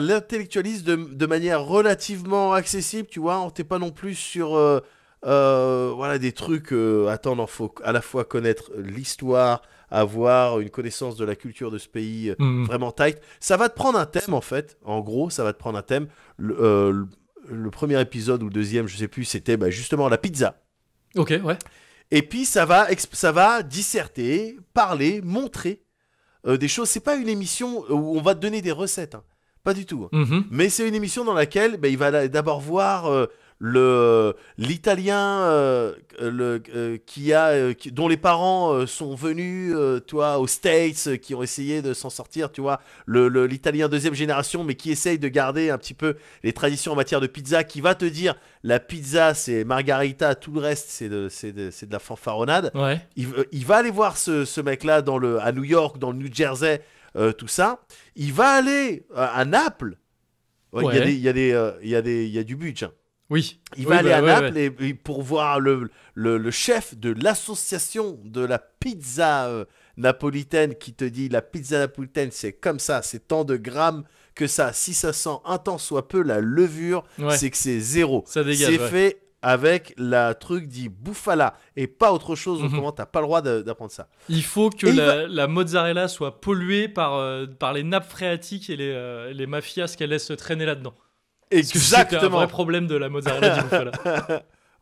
l'intellectualise de, manière relativement accessible, tu vois. On n'est pas non plus sur euh, euh, voilà, des trucs. Euh, attends, il faut à la fois connaître l'histoire, avoir une connaissance de la culture de ce pays mmh. vraiment tight. Ça va te prendre un thème, en fait. En gros, ça va te prendre un thème. Le, premier épisode ou le deuxième, je sais plus, c'était bah, justement la pizza. Ok, ouais. Et puis ça va, ça va disserter, parler, montrer euh, des choses. C'est pas une émission où on va te donner des recettes, hein. pas du tout. Hein. Mm-hmm. Mais c'est une émission dans laquelle ben, il va d'abord voir euh, le l'italien euh, le euh, qui a euh, dont les parents sont venus toi aux States qui ont essayé de s'en sortir tu vois le l'italien deuxième génération mais qui essaye de garder un petit peu les traditions en matière de pizza qui va te dire la pizza c'est margarita tout le reste c'est de c'est de, la fanfaronnade il, va aller voir ce, ce mec là dans le à New York dans le New Jersey tout ça il va aller à Naples il y a des il y a des il y a des il y a du budget hein. Oui. Il va aller bah à Naples pour voir le, chef de l'association de la pizza euh, napolitaine qui te dit la pizza napolitaine c'est comme ça, c'est tant de grammes que ça. Si ça sent un temps soit peu la levure, c'est que c'est zéro. Ça C'est fait avec la truc dit bouffala et pas autre chose. Mm tu Autrement, t'as pas le droit d'apprendre ça. Il faut que la, mozzarella soit polluée euh, par, les nappes phréatiques et les, euh, les mafias qu'elle laisse traîner là-dedans. Exactement. C'est un vrai problème de la mozzarella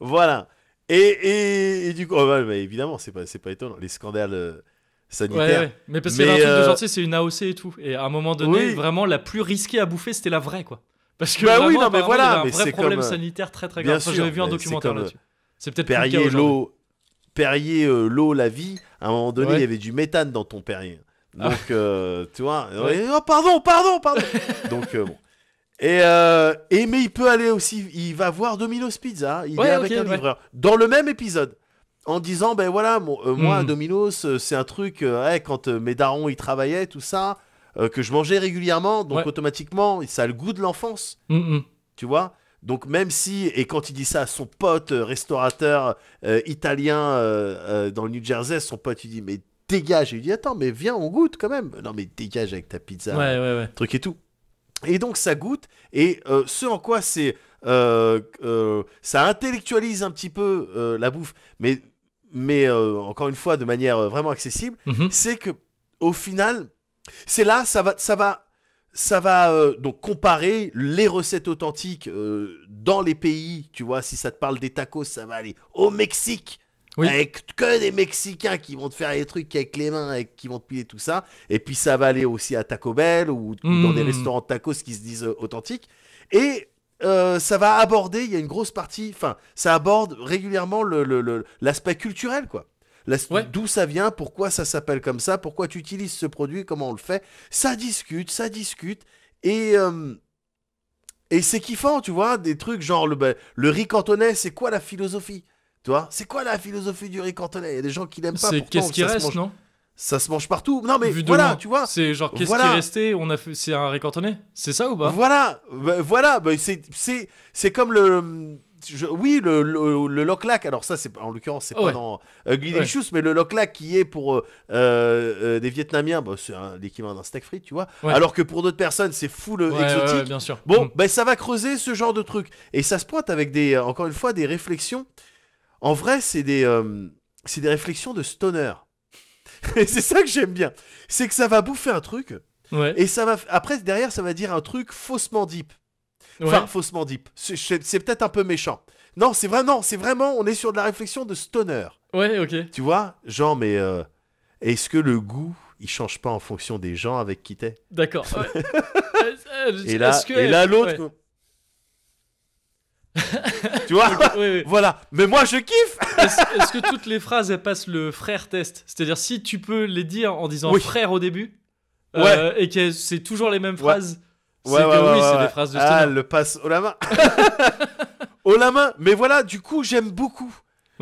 voilà. Et, et, du coup, oh, bah, évidemment, c'est pas, pas étonnant. Les scandales euh, sanitaires. Mais parce que de euh, c'est une AOC et tout. Et à un moment donné, vraiment, la plus risquée à bouffer, c'était la vraie, quoi. Parce que bah vraiment, oui, non, mais voilà, il y un vrai problème euh, sanitaire très très grave. Enfin, J'avais vu un documentaire là-dessus. C'est peut-être Perrier l'eau, Perrier l'eau, la vie. À un moment donné, il y avait du méthane dans ton Perrier. Ah. Donc, tu vois, oh, pardon, pardon, pardon. Donc, bon. Et, euh, et, mais il peut aller aussi, il va voir Domino's Pizza, hein. il est avec un livreur, dans le même épisode, en disant ben voilà, euh, moi hmm. Domino's, euh, c'est un truc, quand mes darons ils travaillaient, tout ça, que je mangeais régulièrement, donc automatiquement, ça a le goût de l'enfance, hmm, hmm. tu vois. Donc même si, et quand il dit ça à son pote restaurateur italien dans le New Jersey, son pote il dit mais dégage, il dit attends mais viens on goûte quand même, non mais dégage avec ta pizza, truc et tout. Et donc ça goûte, et euh, ce en quoi c'est... Euh, euh, ça intellectualise un petit peu la bouffe, mais, mais encore une fois de manière vraiment accessible, mm-hmm. c'est que au final, c'est là, ça va, ça va, ça va donc comparer les recettes authentiques dans les pays, tu vois, si ça te parle des tacos, ça va aller au Mexique, avec que des Mexicains qui vont te faire les trucs avec les mains et qui vont te piler tout ça. Et puis ça va aller aussi à Taco Bell ou, dans des hmm. restaurants de tacos qui se disent euh, authentiques. Et euh, ça va aborder, il y a une grosse partie, enfin, ça aborde régulièrement l'aspect culturel, quoi. D'où ça vient, pourquoi ça s'appelle comme ça, pourquoi tu utilises ce produit, comment on le fait. Ça discute, ça discute. Et, euh, et c'est kiffant, tu vois, des trucs genre le, ben, le riz cantonais, c'est quoi la philosophie c'est quoi la philosophie du riz cantonais Il y a des gens qui l'aiment pas. C'est qu'est-ce qui reste, non Ça se mange partout. Non, mais voilà, tu vois. C'est genre qu'est-ce qui est resté On a c'est un riz cantonais. C'est ça ou pas Voilà, bah, voilà. Bah, c'est c'est c'est comme le oui, le, le, Loclac, alors ça, c'est en l'occurrence, c'est pas dans euh, mais le Loclac qui est pour euh, euh, des Vietnamiens, bah, c'est l'équivalent d'un steak frit, tu vois. Alors que pour d'autres personnes, c'est le euh, exotique. bien sûr. Bon, ben ça va creuser ce genre de truc. Et ça se pointe avec des, encore une fois, des réflexions en vrai, c'est des, euh, des réflexions de stoner. et c'est ça que j'aime bien. C'est que ça va bouffer un truc. Et ça va. Après, derrière, ça va dire un truc faussement deep. Enfin, faussement deep. C'est, peut-être un peu méchant. Non, c'est vraiment, c'est vraiment, on est sur de la réflexion de stoner. Ouais, ok. Tu vois, genre, mais euh, est-ce que le goût, il change pas en fonction des gens avec qui t'es D'accord. Euh, et là, l'autre tu vois Voilà. Mais moi, je kiffe Est-ce que toutes les phrases, elles passent le frère test C'est-à-dire, si tu peux les dire en disant frère au début, euh, ouais. et que c'est toujours les mêmes phrases, c'est oui, c'est des phrases de Ah, le passe au la main Au la main Mais voilà, du coup, j'aime beaucoup.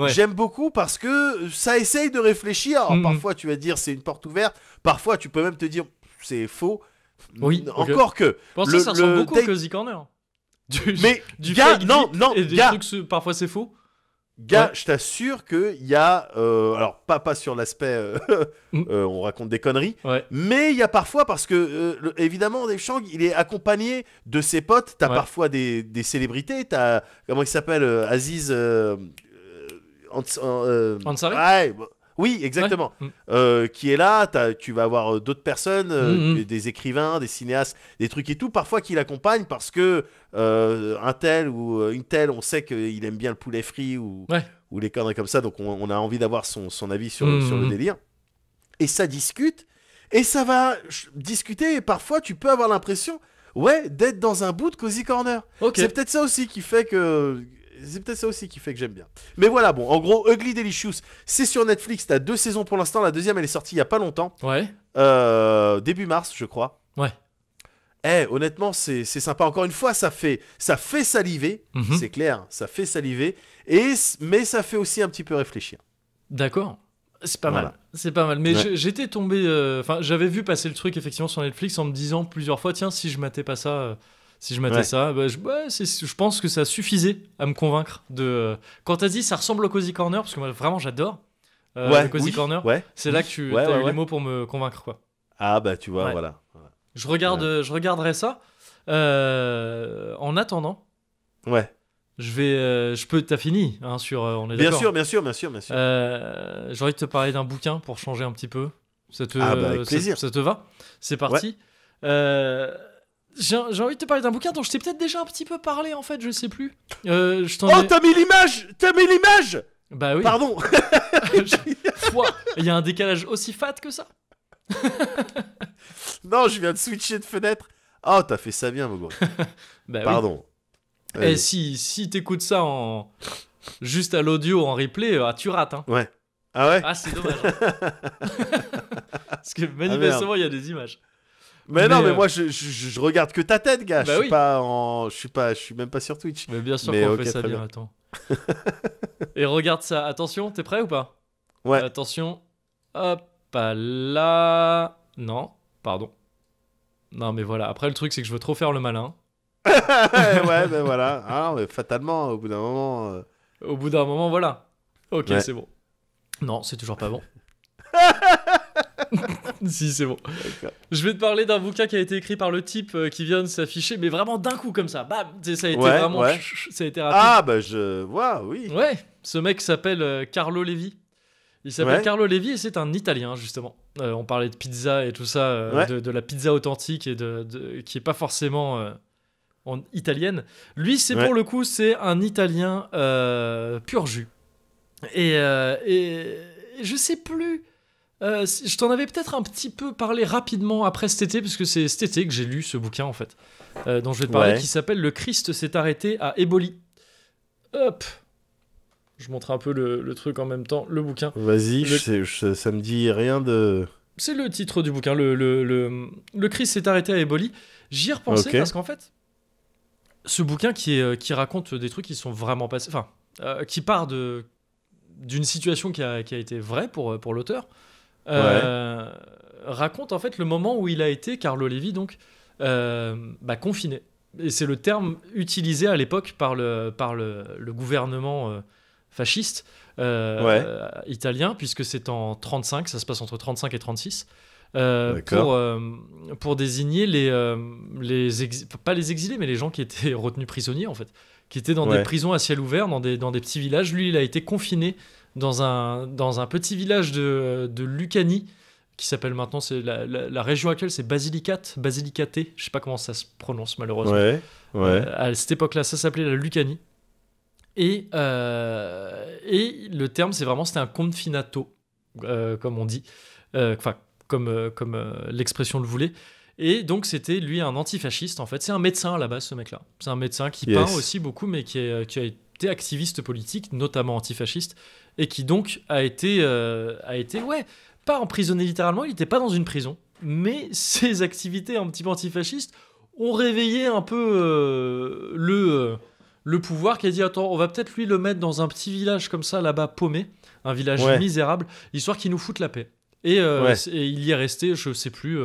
J'aime beaucoup parce que ça essaye de réfléchir. Parfois, tu vas dire c'est une porte ouverte. Parfois, tu peux même te dire c'est faux. Oui. Encore que. Pensez, ça ressemble beaucoup à Cozy Corner mais du gars, non, non, gars, trucs, parfois c'est faux. Gars, je t'assure qu'il y a. Euh, alors, pas, pas sur l'aspect. Euh, mm. euh, on raconte des conneries. Mais il y a parfois, parce que évidemment évidemment, Deschamps, il est accompagné de ses potes. T'as parfois des, des célébrités. T'as. Comment il s'appelle Aziz. Ansari Ouais, oui, exactement. Mm. Euh, qui est là, tu vas avoir euh, d'autres personnes, euh, mm, mm. des écrivains, des cinéastes, des trucs et tout, parfois qui l'accompagnent parce que un tel ou une telle, on sait qu'il aime bien le poulet frit ou, ou les conneries comme ça, donc on, a envie d'avoir son, avis sur, le délire. Et ça discute, et ça va discuter, et parfois tu peux avoir l'impression, ouais, d'être dans un bout de Cozy Corner. C'est peut-être ça aussi qui fait que c'est peut-être ça aussi qui fait que j'aime bien. Mais voilà, bon, en gros, Ugly Delicious, c'est sur Netflix, t'as deux saisons pour l'instant, la deuxième elle est sortie il y a pas longtemps. Ouais. Euh, début mars, je crois. Ouais. Eh, honnêtement, c'est sympa. Encore une fois, ça fait, ça fait saliver, mhm. c'est clair, ça fait saliver, et, mais ça fait aussi un petit peu réfléchir. D'accord. C'est pas mal. C'est pas mal. Mais j'étais tombé. Euh, enfin, j'avais vu passer le truc effectivement sur Netflix en me disant plusieurs fois tiens, si je m'attais pas ça. Euh, si je mettais ça, bah, je, je, pense que ça suffisait à me convaincre de. Euh, quand as dit ça ressemble au Cozy Corner, parce que moi vraiment j'adore euh, le Cozy Corner, ouais, c'est là que tu as eu les mots pour me convaincre. quoi. Ah bah tu vois, voilà. Je, regarde, je regarderai ça. Euh, en attendant, ouais. Je vais, je peux, t'as fini hein, sur. on est bien sûr, bien sûr, bien sûr, bien sûr. J'ai envie de te parler d'un bouquin pour changer un petit peu. Ça te, ah, bah, plaisir. ça, te va C'est parti. J'ai envie de te parler d'un bouquin dont je t'ai peut-être déjà un petit peu parlé en fait, je sais plus. Euh, oh, t'as mis l'image T'as mis l'image Bah oui. Pardon Il y a un décalage aussi fat que ça Non, je viens de switcher de fenêtre. Oh, t'as fait ça bien, mon bah Pardon. Et eh, si, si t'écoutes ça en juste à l'audio en replay, euh, tu rates. Hein. Ouais. Ah ouais Ah, c'est dommage. Parce que ah, manifestement, il y a des images. Mais, non, mais euh, moi je, regarde que ta tête, gars. Bah je suis pas je suis pas, je suis même pas sur Twitch. Mais bien sûr qu'on fait ça bien. Attends. Et regarde ça. Attention, t'es prêt ou pas Ouais. Attention. Hop là. Non, pardon. Non, mais voilà. Après, le truc, c'est que je veux trop faire le malin. ouais, ben voilà. Ah, mais fatalement, au bout d'un moment. Euh. Au bout d'un moment, voilà. Ok, c'est bon. Non, c'est toujours pas bon. si, c'est bon. Je vais te parler d'un bouquin qui a été écrit par le type euh, qui vient de s'afficher, mais vraiment d'un coup comme ça. Bam Ça a été vraiment. Ça rapide. Ah, bah je. vois oui. Ouais, ce mec s'appelle euh, Carlo Levi. Il s'appelle Carlo Levi et c'est un Italien, justement. Euh, on parlait de pizza et tout ça, de, la pizza authentique et de, qui est pas forcément. en italienne. Lui, c'est pour le coup, c'est un Italien pur jus. Et, et je sais plus euh, je t'en avais peut-être un petit peu parlé rapidement après cet été, parce que c'est cet été que j'ai lu ce bouquin, en fait, euh, dont je vais te parler, qui s'appelle Le Christ s'est arrêté à Éboli. Hop Je montre un peu le, truc en même temps, le bouquin. Vas-y, ça me dit rien de... C'est le titre du bouquin, Le, le, le Christ s'est arrêté à Éboli. J'y ai repensé, parce qu'en fait, ce bouquin qui, est, euh, qui raconte des trucs qui sont vraiment passés, enfin, qui part de d'une situation qui a, qui a, été vraie pour, pour l'auteur, euh, raconte en fait le moment où il a été, Carlo Levi, donc, euh, bah, confiné. Et c'est le terme utilisé à l'époque par le, par le, gouvernement euh, fasciste italien, puisque c'est en 35, ça se passe entre 35 et 36. pour, désigner les, les pas les exilés, mais les gens qui étaient retenus prisonniers, en fait, qui étaient dans des prisons à ciel ouvert, dans des, dans des petits villages. Lui, il a été confiné dans un, dans un petit village de, de Lucanie, qui s'appelle maintenant, c'est la, la, région actuelle, c'est Basilicate, Basilicaté, je sais pas comment ça se prononce malheureusement. Ouais, euh, à cette époque-là, ça s'appelait la Lucanie. Et, euh, et le terme, c'est vraiment, c'était un confinato, euh, comme on dit, euh, enfin, comme, comme l'expression le voulait. Et donc, c'était lui un antifasciste, en fait. C'est un médecin là-bas, ce mec-là. C'est un médecin qui peint aussi beaucoup, mais qui, est, qui a été activiste politique, notamment antifasciste, et qui donc a été, euh, a été ouais, pas emprisonné littéralement, il n'était pas dans une prison, mais ses activités un petit peu antifascistes ont réveillé un peu euh, le, euh, le pouvoir qui a dit attends, on va peut-être lui le mettre dans un petit village comme ça là-bas paumé, un village misérable, histoire qu'il nous foute la paix. Et, il y est resté, je sais plus,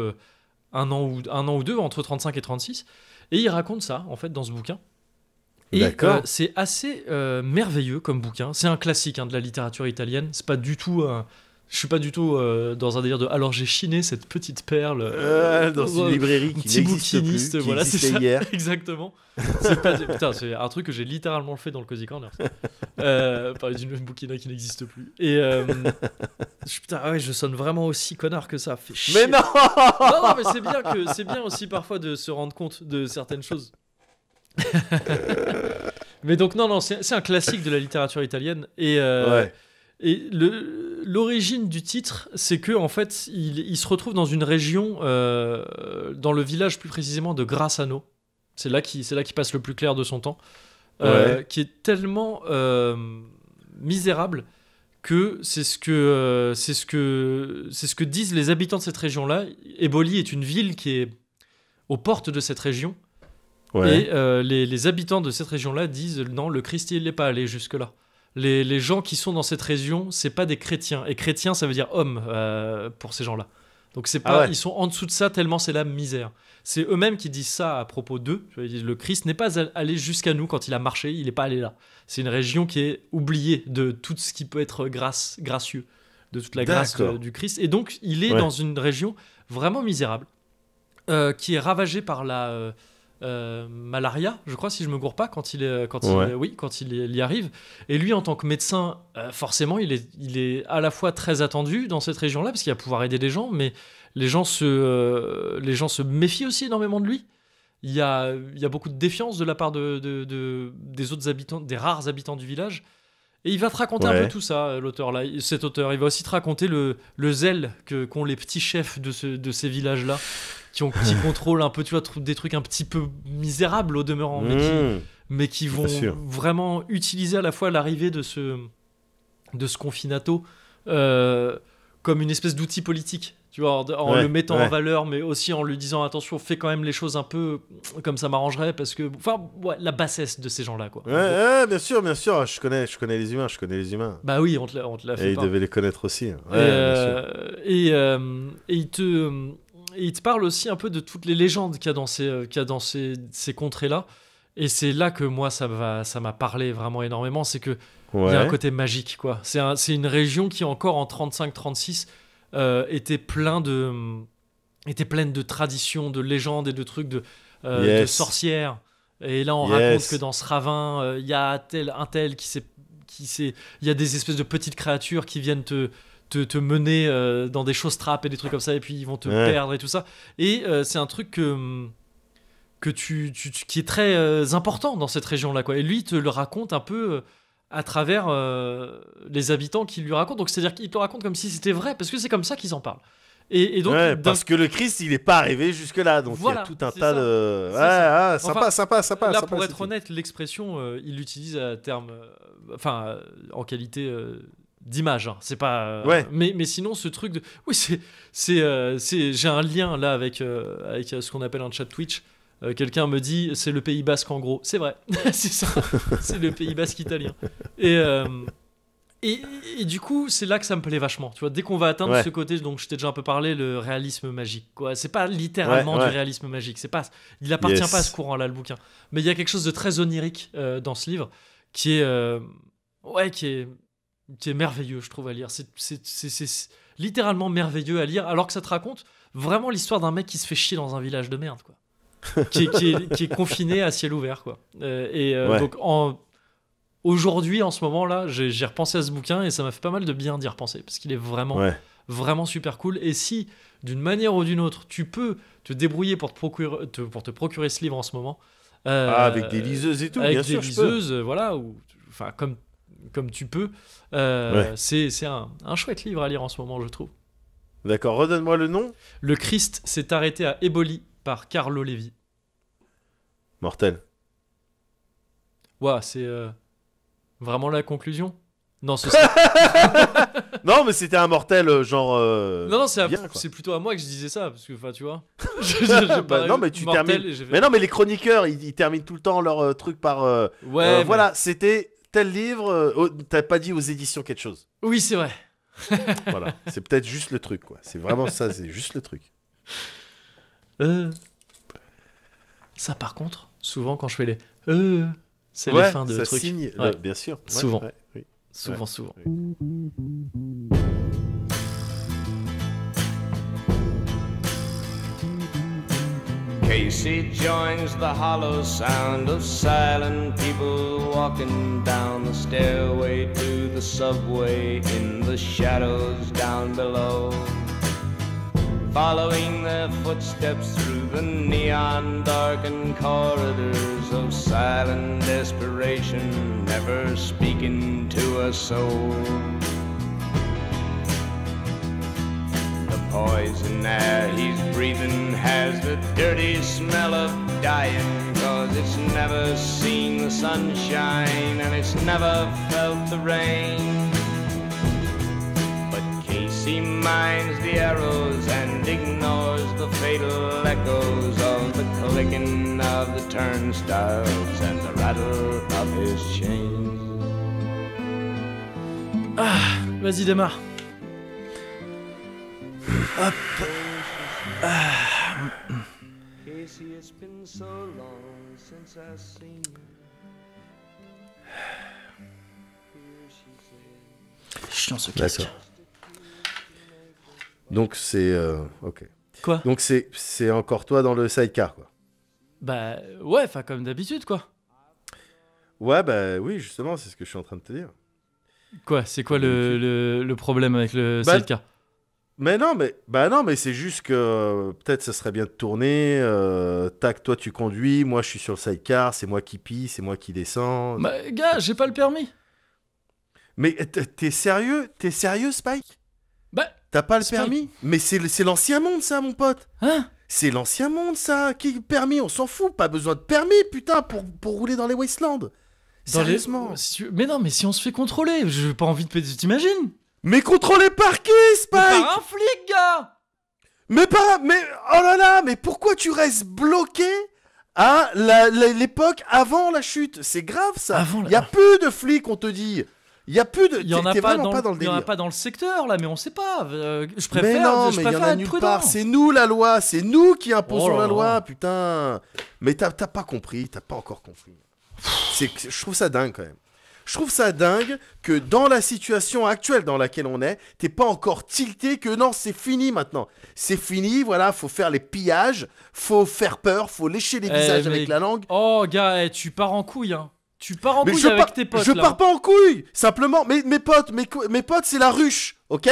un, an ou, un an ou deux, entre 35 et 36. Et il raconte ça, en fait, dans ce bouquin. Et euh, c'est assez euh, merveilleux comme bouquin. C'est un classique hein, de la littérature italienne. C'est pas du tout Je suis pas du tout euh, dans un délire de. Alors j'ai chiné cette petite perle dans une librairie qui n'existe voilà, c'est hier. Exactement. C'est pas un truc que j'ai littéralement fait dans le Cozy Corner. euh, parler d'une bouquina qui n'existe plus. Et je, sonne vraiment aussi connard que ça. Fait Mais non, non, c'est bien c'est bien aussi parfois de se rendre compte de certaines choses. Mais donc, non, non, c'est un classique de la littérature italienne. Et, euh, et l'origine du titre, c'est que en fait, il, se retrouve dans une région, euh, dans le village plus précisément de Grassano. C'est là qui, c'est là qui passe le plus clair de son temps, euh, qui est tellement misérable que c'est ce que c'est ce que c'est ce que disent les habitants de cette région-là. Eboli est une ville qui est aux portes de cette région et euh, les, habitants de cette région-là disent non, le Christ, il n'est pas allé jusque-là. Les, gens qui sont dans cette région, c'est pas des chrétiens. Et chrétien, ça veut dire homme euh, pour ces gens-là. Donc c'est pas, ah ils sont en dessous de ça tellement c'est la misère. C'est eux-mêmes qui disent ça à propos d'eux. Le Christ n'est pas allé jusqu'à nous quand il a marché, il n'est pas allé là. C'est une région qui est oubliée de tout ce qui peut être grâce, gracieux, de toute la grâce du Christ. Et donc il est dans une région vraiment misérable, euh, qui est ravagée par la euh, malaria, je crois, si je me gourre pas, quand il est, euh, quand oui, quand il, y arrive. Et lui, en tant que médecin, euh, forcément, il est, il est à la fois très attendu dans cette région-là parce qu'il va pouvoir aider les gens, mais les gens se, les gens se méfient aussi énormément de lui. Il y a, il y a beaucoup de défiance de la part de, des autres habitants, des rares habitants du village. Et il va te raconter un peu tout ça, l'auteur là, cet auteur. Il va aussi te raconter le, le zèle que qu'ont les petits chefs de, ce, de ces villages là qui, ont, contrôlent un peu, tu vois, des trucs un petit peu misérables au demeurant, mais, qui, hmm. vont vraiment utiliser à la fois l'arrivée de ce, de ce confinato euh, comme une espèce d'outil politique. Tu vois, en, le mettant en valeur, mais aussi en lui disant attention, fais quand même les choses un peu comme ça m'arrangerait, parce que, enfin, la bassesse de ces gens-là, quoi. Ouais, bien sûr, bien sûr, ah, je connais, je connais les humains, je connais les humains. Bah oui, on te, l'a fait. Et ils devaient les connaître aussi. Hein. et, euh, et euh, ils te et il te parle aussi un peu de toutes les légendes qu'il y a dans ces, euh, a dans ces, contrées-là. Et c'est là que moi, ça m'a ça parlé vraiment énormément. C'est que y a un côté magique, quoi. C'est un, une région qui, encore en 35-36, euh, était, plein de, euh, était pleine de traditions, de légendes et de trucs de, sorcières. Et là, on raconte que dans ce ravin, il y a tel, un tel qui s'est. Il y a des espèces de petites créatures qui viennent te, te, te mener euh, dans des choses trap et des trucs comme ça, et puis ils vont te perdre et tout ça. Et euh, c'est un truc que, mm, que tu, qui est très euh, important dans cette région-là. quoi. Et lui, il te le raconte un peu à travers les habitants qui lui racontent. Donc c'est-à-dire qu'il te le raconte comme si c'était vrai, parce que c'est comme ça qu'ils en parlent. Et, donc, parce que le Christ, il n'est pas arrivé jusque-là. Donc, il y a tout un tas de. ça. Ah, sympa, sympa, sympa. Là, pour être honnête, l'expression, il l'utilise à terme. Enfin, en qualité d'image. Hein. C'est pas. Euh, mais mais sinon ce truc de oui c'est c'est euh, c'est j'ai un lien là avec euh, avec ce qu'on appelle un chat Twitch. Quelqu'un me dit c'est le Pays Basque en gros. C'est vrai. c'est ça. c'est le Pays Basque italien. Et et, du coup, c'est là que ça me plaît vachement. Tu vois, dès qu'on va atteindre ce côté dont je t'ai déjà un peu parlé, le réalisme magique. Quoi, c'est pas littéralement du réalisme magique. C'est pas, il appartient pas à ce courant-là, le bouquin. Mais il y a quelque chose de très onirique dans ce livre, qui est, ouais, qui est c'est merveilleux, je trouve, à lire. C'est littéralement merveilleux à lire, alors que ça te raconte vraiment l'histoire d'un mec qui se fait chier dans un village de merde, quoi. qui, est, confiné à ciel ouvert, quoi. Euh, et euh, donc, aujourd'hui, en ce moment-là, j'ai repensé à ce bouquin et ça m'a fait pas mal de bien d'y repenser, parce qu'il est vraiment, vraiment super cool. Et si, d'une manière ou d'une autre, tu peux te débrouiller pour te procurer, ce livre en ce moment, euh, ah, avec des liseuses et tout, avec des liseuses, voilà, ou enfin comme comme tu peux. Euh, c'est un, chouette livre à lire en ce moment, je trouve. D'accord, redonne-moi le nom. Le Christ s'est arrêté à Eboli par Carlo Levi. Mortel. Ouah, c'est euh, vraiment la conclusion Non, ce non, mais c'était un mortel, euh, genre. non, non, c'est plutôt à moi que je disais ça, parce que, enfin, tu vois. Bah, non, mais tu termines. Mais non, mais les chroniqueurs, ils, terminent tout le temps leur truc par. ouais. voilà, c'était tel livre, euh, t'as pas dit aux éditions quelque chose. Oui, c'est vrai. voilà, c'est peut-être juste le truc, quoi. C'est vraiment ça, c'est juste le truc. Euh... Ça, par contre, souvent quand je fais les euh, c'est la les de ça Signe, euh, bien sûr. souvent. souvent. Souvent, Casey joins the hollow sound of silent people walking down the stairway to the subway in the shadows down below. Following their footsteps through the neon darkened corridors of silent desperation, never speaking to a soul. poison air he's breathing has the dirty smell of dying cause it's never seen the sunshine and it's never felt the rain but casey mines the arrows and ignores the fatal echoes of the clicking of the turnstiles and the rattle of his chains ah vas-y démarre Hop. Ah. Chiant ce casque. Donc c'est euh, ok. Quoi Donc c'est c'est encore toi dans le sidecar quoi. Bah ouais, enfin comme d'habitude quoi. Ouais bah oui justement c'est ce que je suis en train de te dire. Quoi C'est quoi le, le, problème avec le bah, sidecar mais non, mais, bah mais c'est juste que euh, peut-être ça serait bien de tourner. Euh, tac, toi tu conduis, moi je suis sur le sidecar, c'est moi qui pisse, c'est moi qui descends. Bah, gars, j'ai pas le permis. Mais t'es sérieux T'es sérieux, Spike Bah. T'as pas le permis Mais c'est l'ancien monde, ça, mon pote. Hein C'est l'ancien monde, ça. Qui permis On s'en fout. Pas besoin de permis, putain, pour, pour rouler dans les Wastelands. Sérieusement. Mais non, mais si on se fait contrôler, j'ai pas envie de. T'imagines mais contrôlé par qui, Spike mais un flic, gars Mais pas... Mais... Oh là là Mais pourquoi tu restes bloqué à l'époque avant la chute C'est grave, ça Il y a plus de flics, on te dit il y a plus de. Il y en a pas dans, le en a pas dans le secteur là, mais on sait pas. je euh, préfère. je mais C'est nous la loi, c'est nous qui imposons oh la loi, putain. Mais t'as pas compris, t'as pas encore compris. je trouve ça dingue quand même je trouve ça dingue que dans la situation actuelle dans laquelle on est, t'es pas encore tilté que non, c'est fini maintenant. C'est fini, voilà, faut faire les pillages, faut faire peur, faut lécher les eh, visages avec la langue. Oh, gars, eh, tu pars en couille, hein. Tu pars en couille avec tes potes. Je pars pas en couille, simplement. Mais mes potes, mes, mes potes, c'est la ruche, ok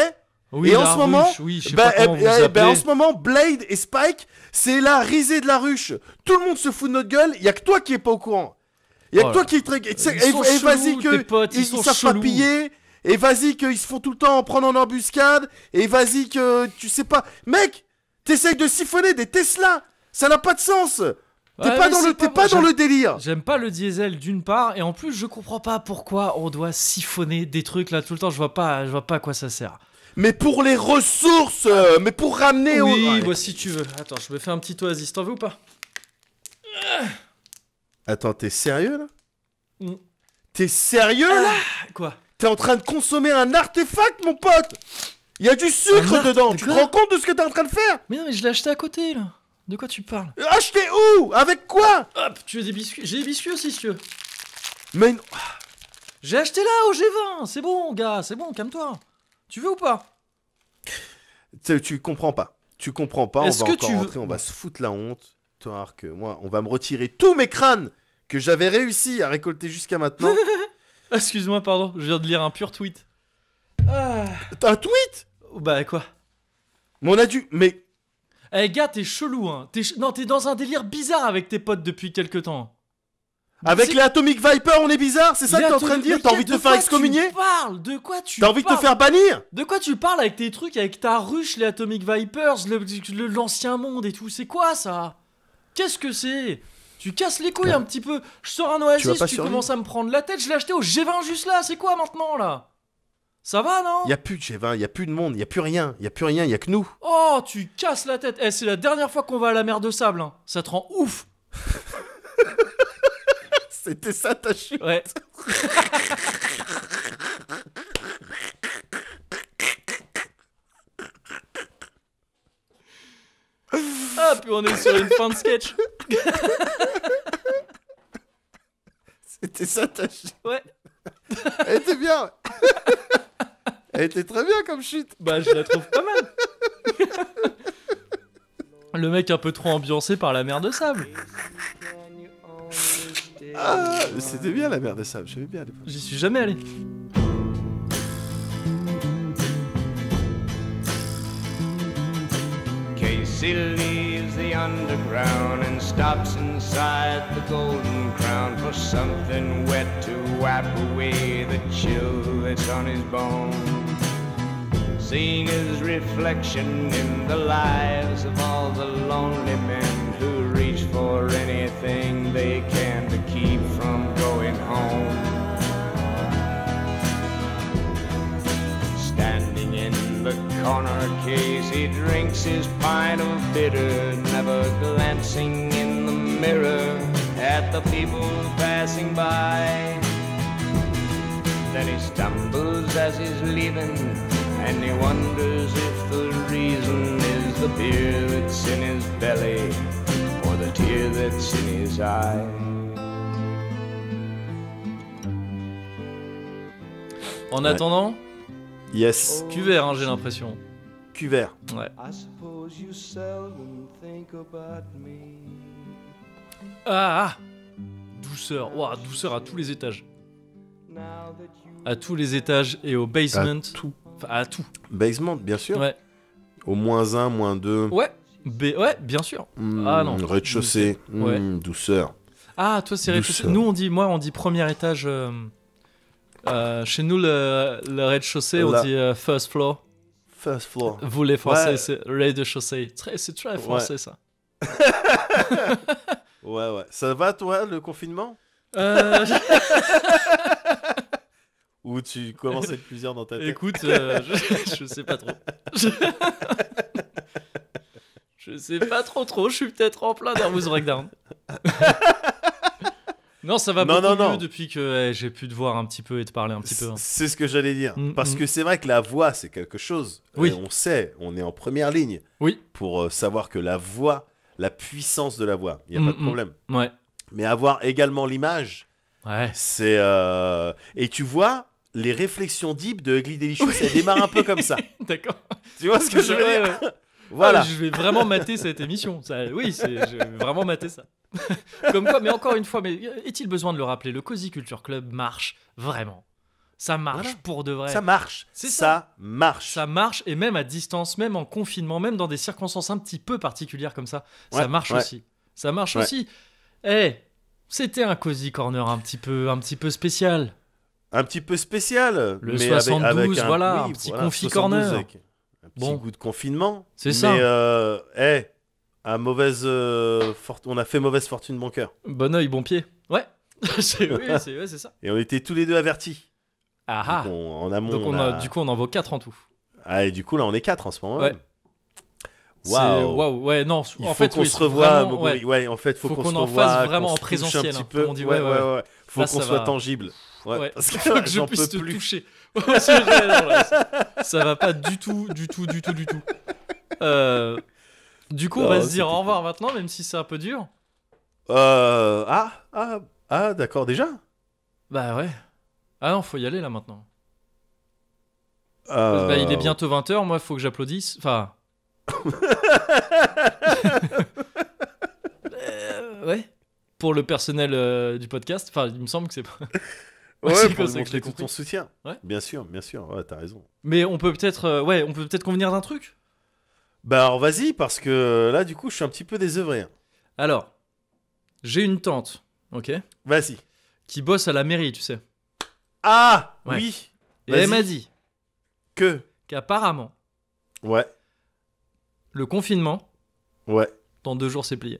oui, et en ce moment, oui, en ce moment, Blade et Spike, c'est la risée de la ruche. Tout le monde se fout de notre gueule, il y a que toi qui n'es pas au courant. Oh. toi qui Et, vas-y que potes, ils, sont savent pas piller. Et vas-y qu'ils se font tout le temps en prendre en embuscade. Et vas-y que tu sais pas. Mec, t'essayes de siphonner des Tesla. Ça n'a pas de sens. T'es pas, dans le, délire. J'aime pas le diesel d'une part et en plus je comprends pas pourquoi on doit siphonner des trucs là tout le temps. Je vois pas, je vois pas à quoi ça sert. Mais pour les ressources, mais pour ramener. Oui, au... si tu veux. Attends, je me fais un petit oasis. T'en veux ou pas Attends, t'es sérieux là mm. T'es sérieux là ah, Quoi T'es en train de consommer un artefact, mon pote Il y a du sucre dedans Tu te rends compte de ce que t'es en train de faire Mais non, mais je l'ai acheté à côté là De quoi tu parles Acheté où Avec quoi ah, Hop, tu veux des biscuits J'ai des biscuits aussi, si tu veux. Mais non J'ai acheté là au G20 C'est bon, gars, c'est bon, calme-toi Tu veux ou pas tu comprends pas. Tu comprends pas, on va que tu veux... on va se foutre la honte que moi, on va me retirer tous mes crânes que j'avais réussi à récolter jusqu'à maintenant. Excuse-moi, pardon, je viens de lire un pur tweet. Ah. un tweet Bah quoi Mais on a dû... Mais... Eh hey, gars, t'es chelou, hein. T'es Non, t'es dans un délire bizarre avec tes potes depuis quelques temps. Avec les Atomic Vipers, on est bizarre, c'est ça que t'es en train de dire T'as envie de te faire excommunier tu De quoi tu T'as envie de te faire bannir De quoi tu parles avec tes trucs, avec ta ruche, les Atomic Vipers, l'ancien monde et tout C'est quoi ça Qu'est-ce que c'est tu casses les couilles un petit peu. Je sors un Oasis, tu, tu commences à me prendre la tête. Je l'ai acheté au G20 juste là. C'est quoi maintenant là Ça va non Y a plus de G20, y a plus de monde, y a plus rien, y a plus rien, y a que nous. Oh, tu casses la tête. Eh, c'est la dernière fois qu'on va à la mer de sable. Hein. Ça te rend ouf. C'était ça ta chute. Ouais. Ah, puis on est sur une fin de sketch. C'était ça ta chute. Ouais. Elle était bien. Elle était très bien comme chute. Bah, je la trouve pas mal. Le mec un peu trop ambiancé par la mer de sable. Ah, c'était bien la mer de sable, j'aimais bien J'y suis jamais allé. He leaves the underground and stops inside the golden crown for something wet to wipe away the chill that's on his bones. Seeing his reflection in the lives of all the lonely men who reach for anything corner case. He drinks his pint of bitter, never glancing in the mirror at the people passing by. Then he stumbles as he's leaving, and he wonders if the reason is the beer that's in his belly or the tear that's in his eye. En attendant, Yes. Cuvert, hein, j'ai l'impression. Cuvert. Ouais. Ah, ah Douceur. Wow, douceur à tous les étages. À tous les étages et au basement. À tout. à tout. Basement, bien sûr. Ouais. Au moins un, moins deux. Ouais. Ouais, bien sûr. Hmm, ah non. Rez-de-chaussée. Hmm, douceur. Ah, toi, c'est rez Nous, on dit, moi, on dit premier étage. Euh, euh, chez nous, le, rez-de-chaussée, on dit euh, first floor. First floor. Vous, les Français, c'est rez-de-chaussée. C'est très français, ça. ouais, ouais. Ça va, toi, le confinement euh. Ou tu commences à être plusieurs dans ta tête Écoute, je, sais pas trop. Je... sais pas trop trop, je suis peut-être en plein vos breakdown. Non, ça va non, beaucoup mieux depuis que eh, j'ai pu te voir un petit peu et te parler un petit peu. Hein. C'est ce que j'allais dire. Mm, Parce mm. que c'est vrai que la voix, c'est quelque chose. Euh, oui. on sait, on est en première ligne. Oui. Pour euh, savoir que la voix, la puissance de la voix, il n'y a mm, pas de problème. Ouais. Mais avoir également l'image, ouais. c'est. Euh, et tu vois, les réflexions deep de Ugly ça démarre un peu comme ça. D'accord. Tu vois ce que je, veux dire Voilà. Ah je vais vraiment mater cette émission. oui, je vais vraiment mater ça. Comme quoi, mais encore une fois, mais est-il besoin de le rappeler Le Cozy Culture Club marche vraiment. Ça marche pour de vrai. Ça marche. C'est ça. marche. Ça marche et même à distance, même en confinement, même dans des circonstances un petit peu particulières comme ça, ça marche aussi. Ça marche aussi. Eh, c'était un cozy corner un petit peu, un petit peu spécial. Un petit peu spécial. Le 72, voilà, un petit confit corner. un petit bon. goût de confinement. C'est ça. Mais euh, eh, à mauvaise euh, on a fait mauvaise fortune cœur, Bon oeil, bon pied. Ouais. c'est oui, ouais, ça. Et on était tous les deux avertis. Ah Donc ah. en amont, Donc on, a... du coup on en vaut 4 en tout. Ah et du coup là on est 4 en ce moment. Ouais. Waouh. Ouais non. Il en faut qu'on se revoie. ouais. ouais. en fait faut, faut qu'on en fasse vraiment en présentiel. Un petit hein, peu. on dit, ouais, ouais, ouais, ouais. Faut qu'on soit tangible. Ouais, Parce que, faut que je puisse te plus. toucher. ça va pas du tout, du tout, du tout, du tout. Euh, du coup, on ah, va se dire au revoir maintenant, même si c'est un peu dur. Euh, ah, ah, ah, d'accord, déjà Bah ouais. Ah non, faut y aller là maintenant. Bah, il est euh. bientôt 20h, moi, faut que j'applaudisse. Enfin. Euh, ouais. Pour le personnel du podcast, enfin, il me semble que c'est Ouais, pour montrer tout ton soutien. Bien sûr, bien sûr, ouais, t'as raison. Mais on peut peut-être, ouais, on peut peut-être convenir d'un truc. Bah alors vas-y, parce que euh, là, du coup, je suis un petit peu désœuvré. Hein. Alors, j'ai une tante, ok Vas-y. Qui bosse à la mairie, tu sais. Ah Oui Et elle m'a dit. Que Qu'apparemment. Ouais. Le confinement. Ouais. Dans deux jours, c'est plié.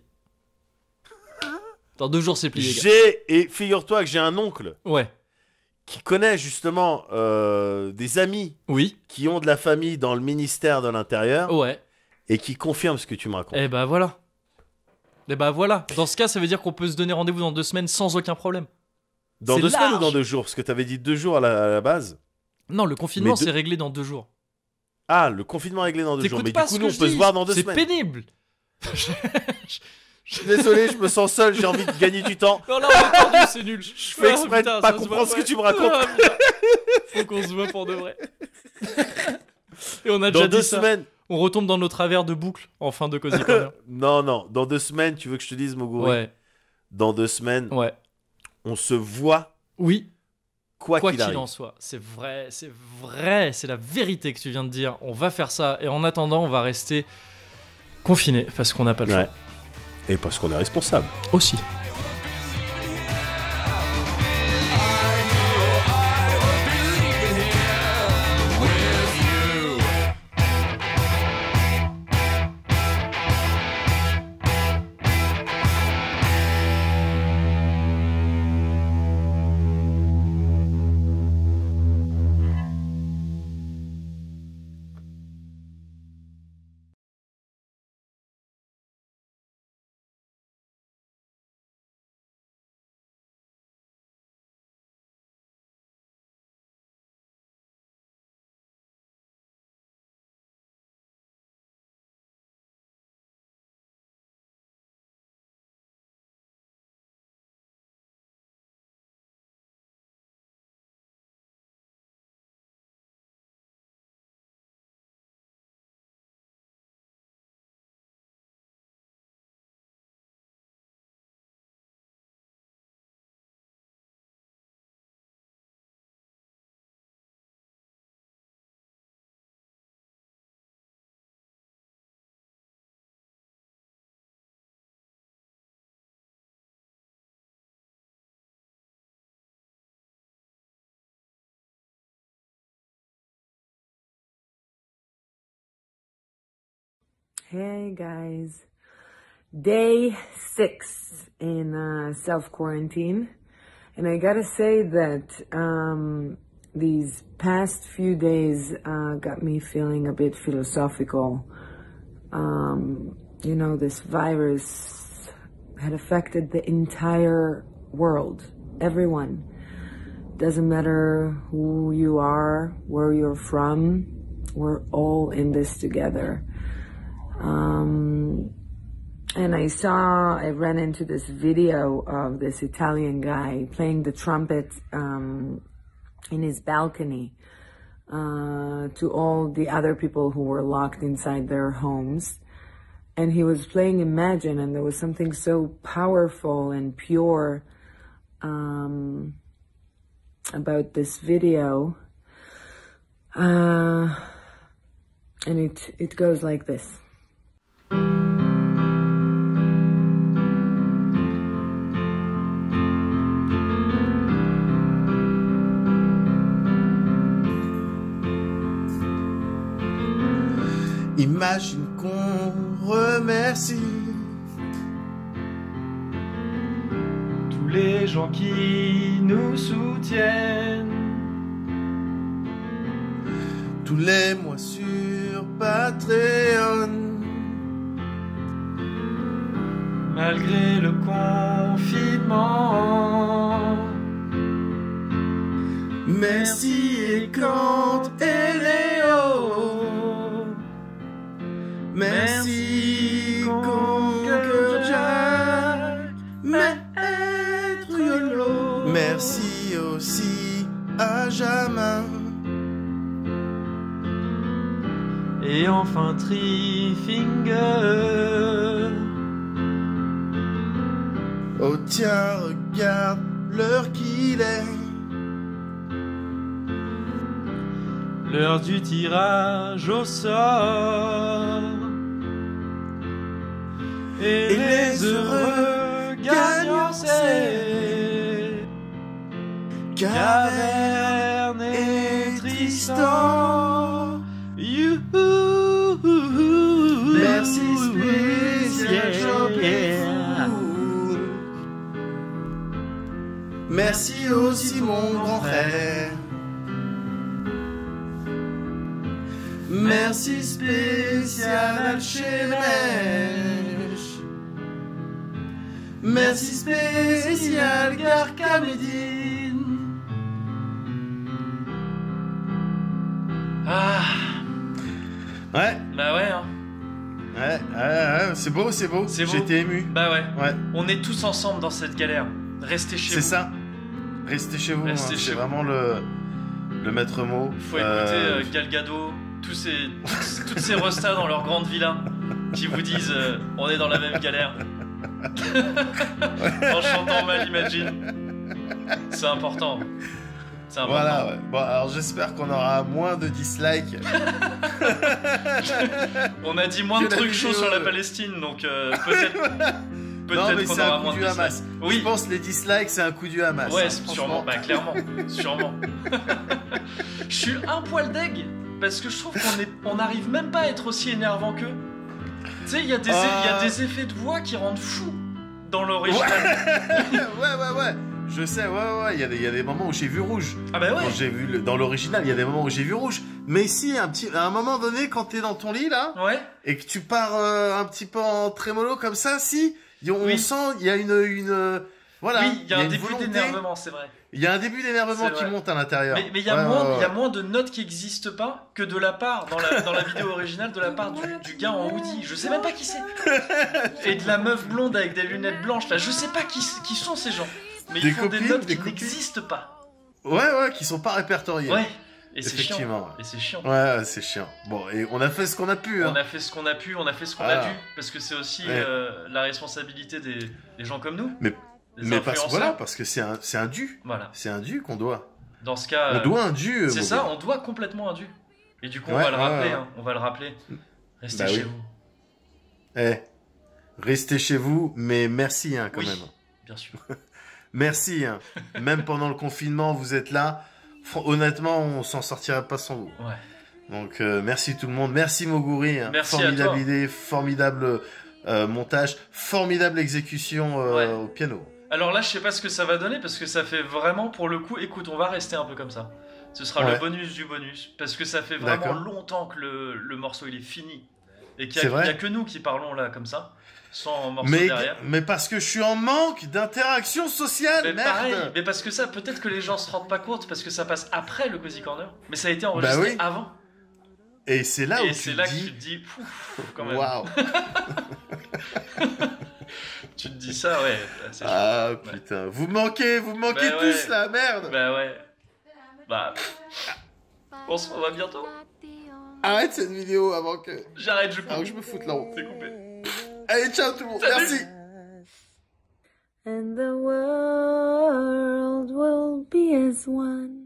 Dans deux jours, c'est plié. J'ai, et figure-toi que j'ai un oncle. Ouais. Qui connaît justement euh, des amis. Oui. Qui ont de la famille dans le ministère de l'Intérieur. Ouais et qui confirme ce que tu me racontes. Eh bah voilà. Eh bah voilà. Dans ce cas, ça veut dire qu'on peut se donner rendez-vous dans deux semaines sans aucun problème. Dans deux semaines ou dans deux jours Parce que tu avais dit deux jours à la, base. Non, le confinement, c'est réglé dans deux jours. Ah, le confinement réglé dans deux jours. Mais du coup, nous, on peut se voir dans deux semaines. C'est pénible. Je suis désolé, je me sens seul, j'ai envie de gagner du temps. Non, non, c'est nul. Je fais ah, exprès de pas comprendre ce que tu me racontes. Ah, Faut qu'on se voit pour de vrai. Et on a déjà deux dit semaines. Ça on retombe dans nos travers de boucle en fin de cause. non, non, dans deux semaines, tu veux que je te dise, Moguri Dans deux semaines, ouais. on se voit. Oui. Quoi qu'il en soit, c'est vrai, c'est vrai, c'est la vérité que tu viens de dire. On va faire ça et en attendant, on va rester confinés parce qu'on n'a pas le choix. Et parce qu'on est responsable. Aussi. Hey guys, day six in uh, self quarantine, and I gotta say that um, these past few days uh, got me feeling a bit philosophical. Um, you know, this virus had affected the entire world, everyone. Doesn't matter who you are, where you're from, we're all in this together. Um, and I saw, I ran into this video of this Italian guy playing the trumpet um, in his balcony uh, to all the other people who were locked inside their homes. And he was playing Imagine, and there was something so powerful and pure um, about this video. Uh, and it, it goes like this. Imagine qu'on remercie tous les gens qui nous soutiennent tous les mois sur Patreon. malgré le confinement. Merci et quand et Léo. Merci Conquer Jack, Maître Yolo. Merci aussi à Jamin. Et enfin Trifinger. Oh tiens, regarde l'heure qu'il est. L'heure du tirage au sort. Et, les, heureux gagnants, c'est Caverne et Tristan. Youhou, merci spécial. Merci aussi mon grand frère. Merci spécial Alchemesh. Merci spécial Garcamédine Ah. Ouais. Bah ouais. Hein. Ouais, ouais, ouais, c'est beau, c'est beau. beau. J'étais ému. Bah ouais. ouais. On est tous ensemble dans cette galère. Restez chez vous. C'est ça. Restez chez vous. Hein, c'est vraiment le, le maître mot. Il faut écouter euh, euh, Galgado, tous ces, toutes ces rostas dans leur grande villa qui vous disent euh, on est dans la même galère. en chantant mal, imagine. C'est important. important. Voilà, ouais. Bon, alors j'espère qu'on aura moins de dislikes. on a dit moins de trucs chauds sur la Palestine, donc peut-être. Peut-être qu'on un coup du Hamas. Oui. Je pense les dislikes, c'est un coup du Hamas. Ouais, sûrement, bah, clairement, sûrement. je suis un poil deg parce que je trouve qu'on n'arrive on même pas à être aussi énervant qu'eux. Tu sais, il y a des euh. effets de voix qui rendent fou dans l'original. Ouais. ouais, ouais, Je sais, ouais, ouais, il y, y, a des moments où j'ai vu rouge. Ah bah ouais. j'ai vu dans l'original, il y a des moments où j'ai vu rouge. Mais si, un petit, à un moment donné, quand t'es dans ton lit là, ouais. et que tu pars euh, un petit peu en trémolo comme ça, si, on sent il y a une, voilà, il y a, un début d'énervement, c'est vrai. Il y a un début d'énervement qui monte à l'intérieur. Mais, il y a moins de notes qui n'existent pas que de la part, dans la, vidéo originale, de la part du, gars en hoodie. Je sais même pas qui c'est. Et de la meuf blonde avec des lunettes blanches. Là, je sais pas qui, qui sont ces gens. Mais ils font des notes qui n'existent pas. Ouais, ouais, qui sont pas répertoriées. Et c'est chiant. Et c'est chiant. Ouais, c'est chiant. Bon, et hein. on a fait ce qu'on a pu. On a fait ce qu'on a pu, on a fait ce qu'on a dû. Parce que c'est aussi euh, la responsabilité des, des, gens comme nous. Mais, mais parce, voilà, parce que c'est un, un dû. Voilà. C'est un dû qu'on doit. Dans ce cas. On doit un dû. Euh, euh, c'est ça, on doit complètement un dû. Et du coup, on va le rappeler. Hein, on va le rappeler. Restez bah chez vous. Eh, restez chez vous, mais merci hein, quand oui, même. Bien sûr. merci. Hein. Même pendant le confinement, vous êtes là honnêtement, on s'en sortira pas sans vous. Donc euh, merci tout le monde, merci Moguri, hein. formidable idée, formidable euh, montage, formidable exécution euh, au piano. Alors là, je sais pas ce que ça va donner parce que ça fait vraiment pour le coup. Écoute, on va rester un peu comme ça. Ce sera le bonus du bonus parce que ça fait vraiment longtemps que le, morceau il est fini et qu'il n'y a, que nous qui parlons là comme ça sans morceau mais, derrière. Mais parce que je suis en manque d'interaction sociale, mais merde. mais parce que ça, peut-être que les gens se rendent pas compte parce que ça passe après le Cozy Corner, mais ça a été enregistré bah avant. Et c'est là où tu là dis... que tu te dis, pouf, quand même. Waouh. tu te dis ça, ouais. Bah, ah putain, vous manquez, vous manquez bah tous la merde. Bah ouais. Bah. On se revoit bientôt. Arrête cette vidéo avant que. J'arrête, je coupe. je me foute là-haut. C'est coupé. Allez, ciao tout le monde. Merci. And the world will be as one.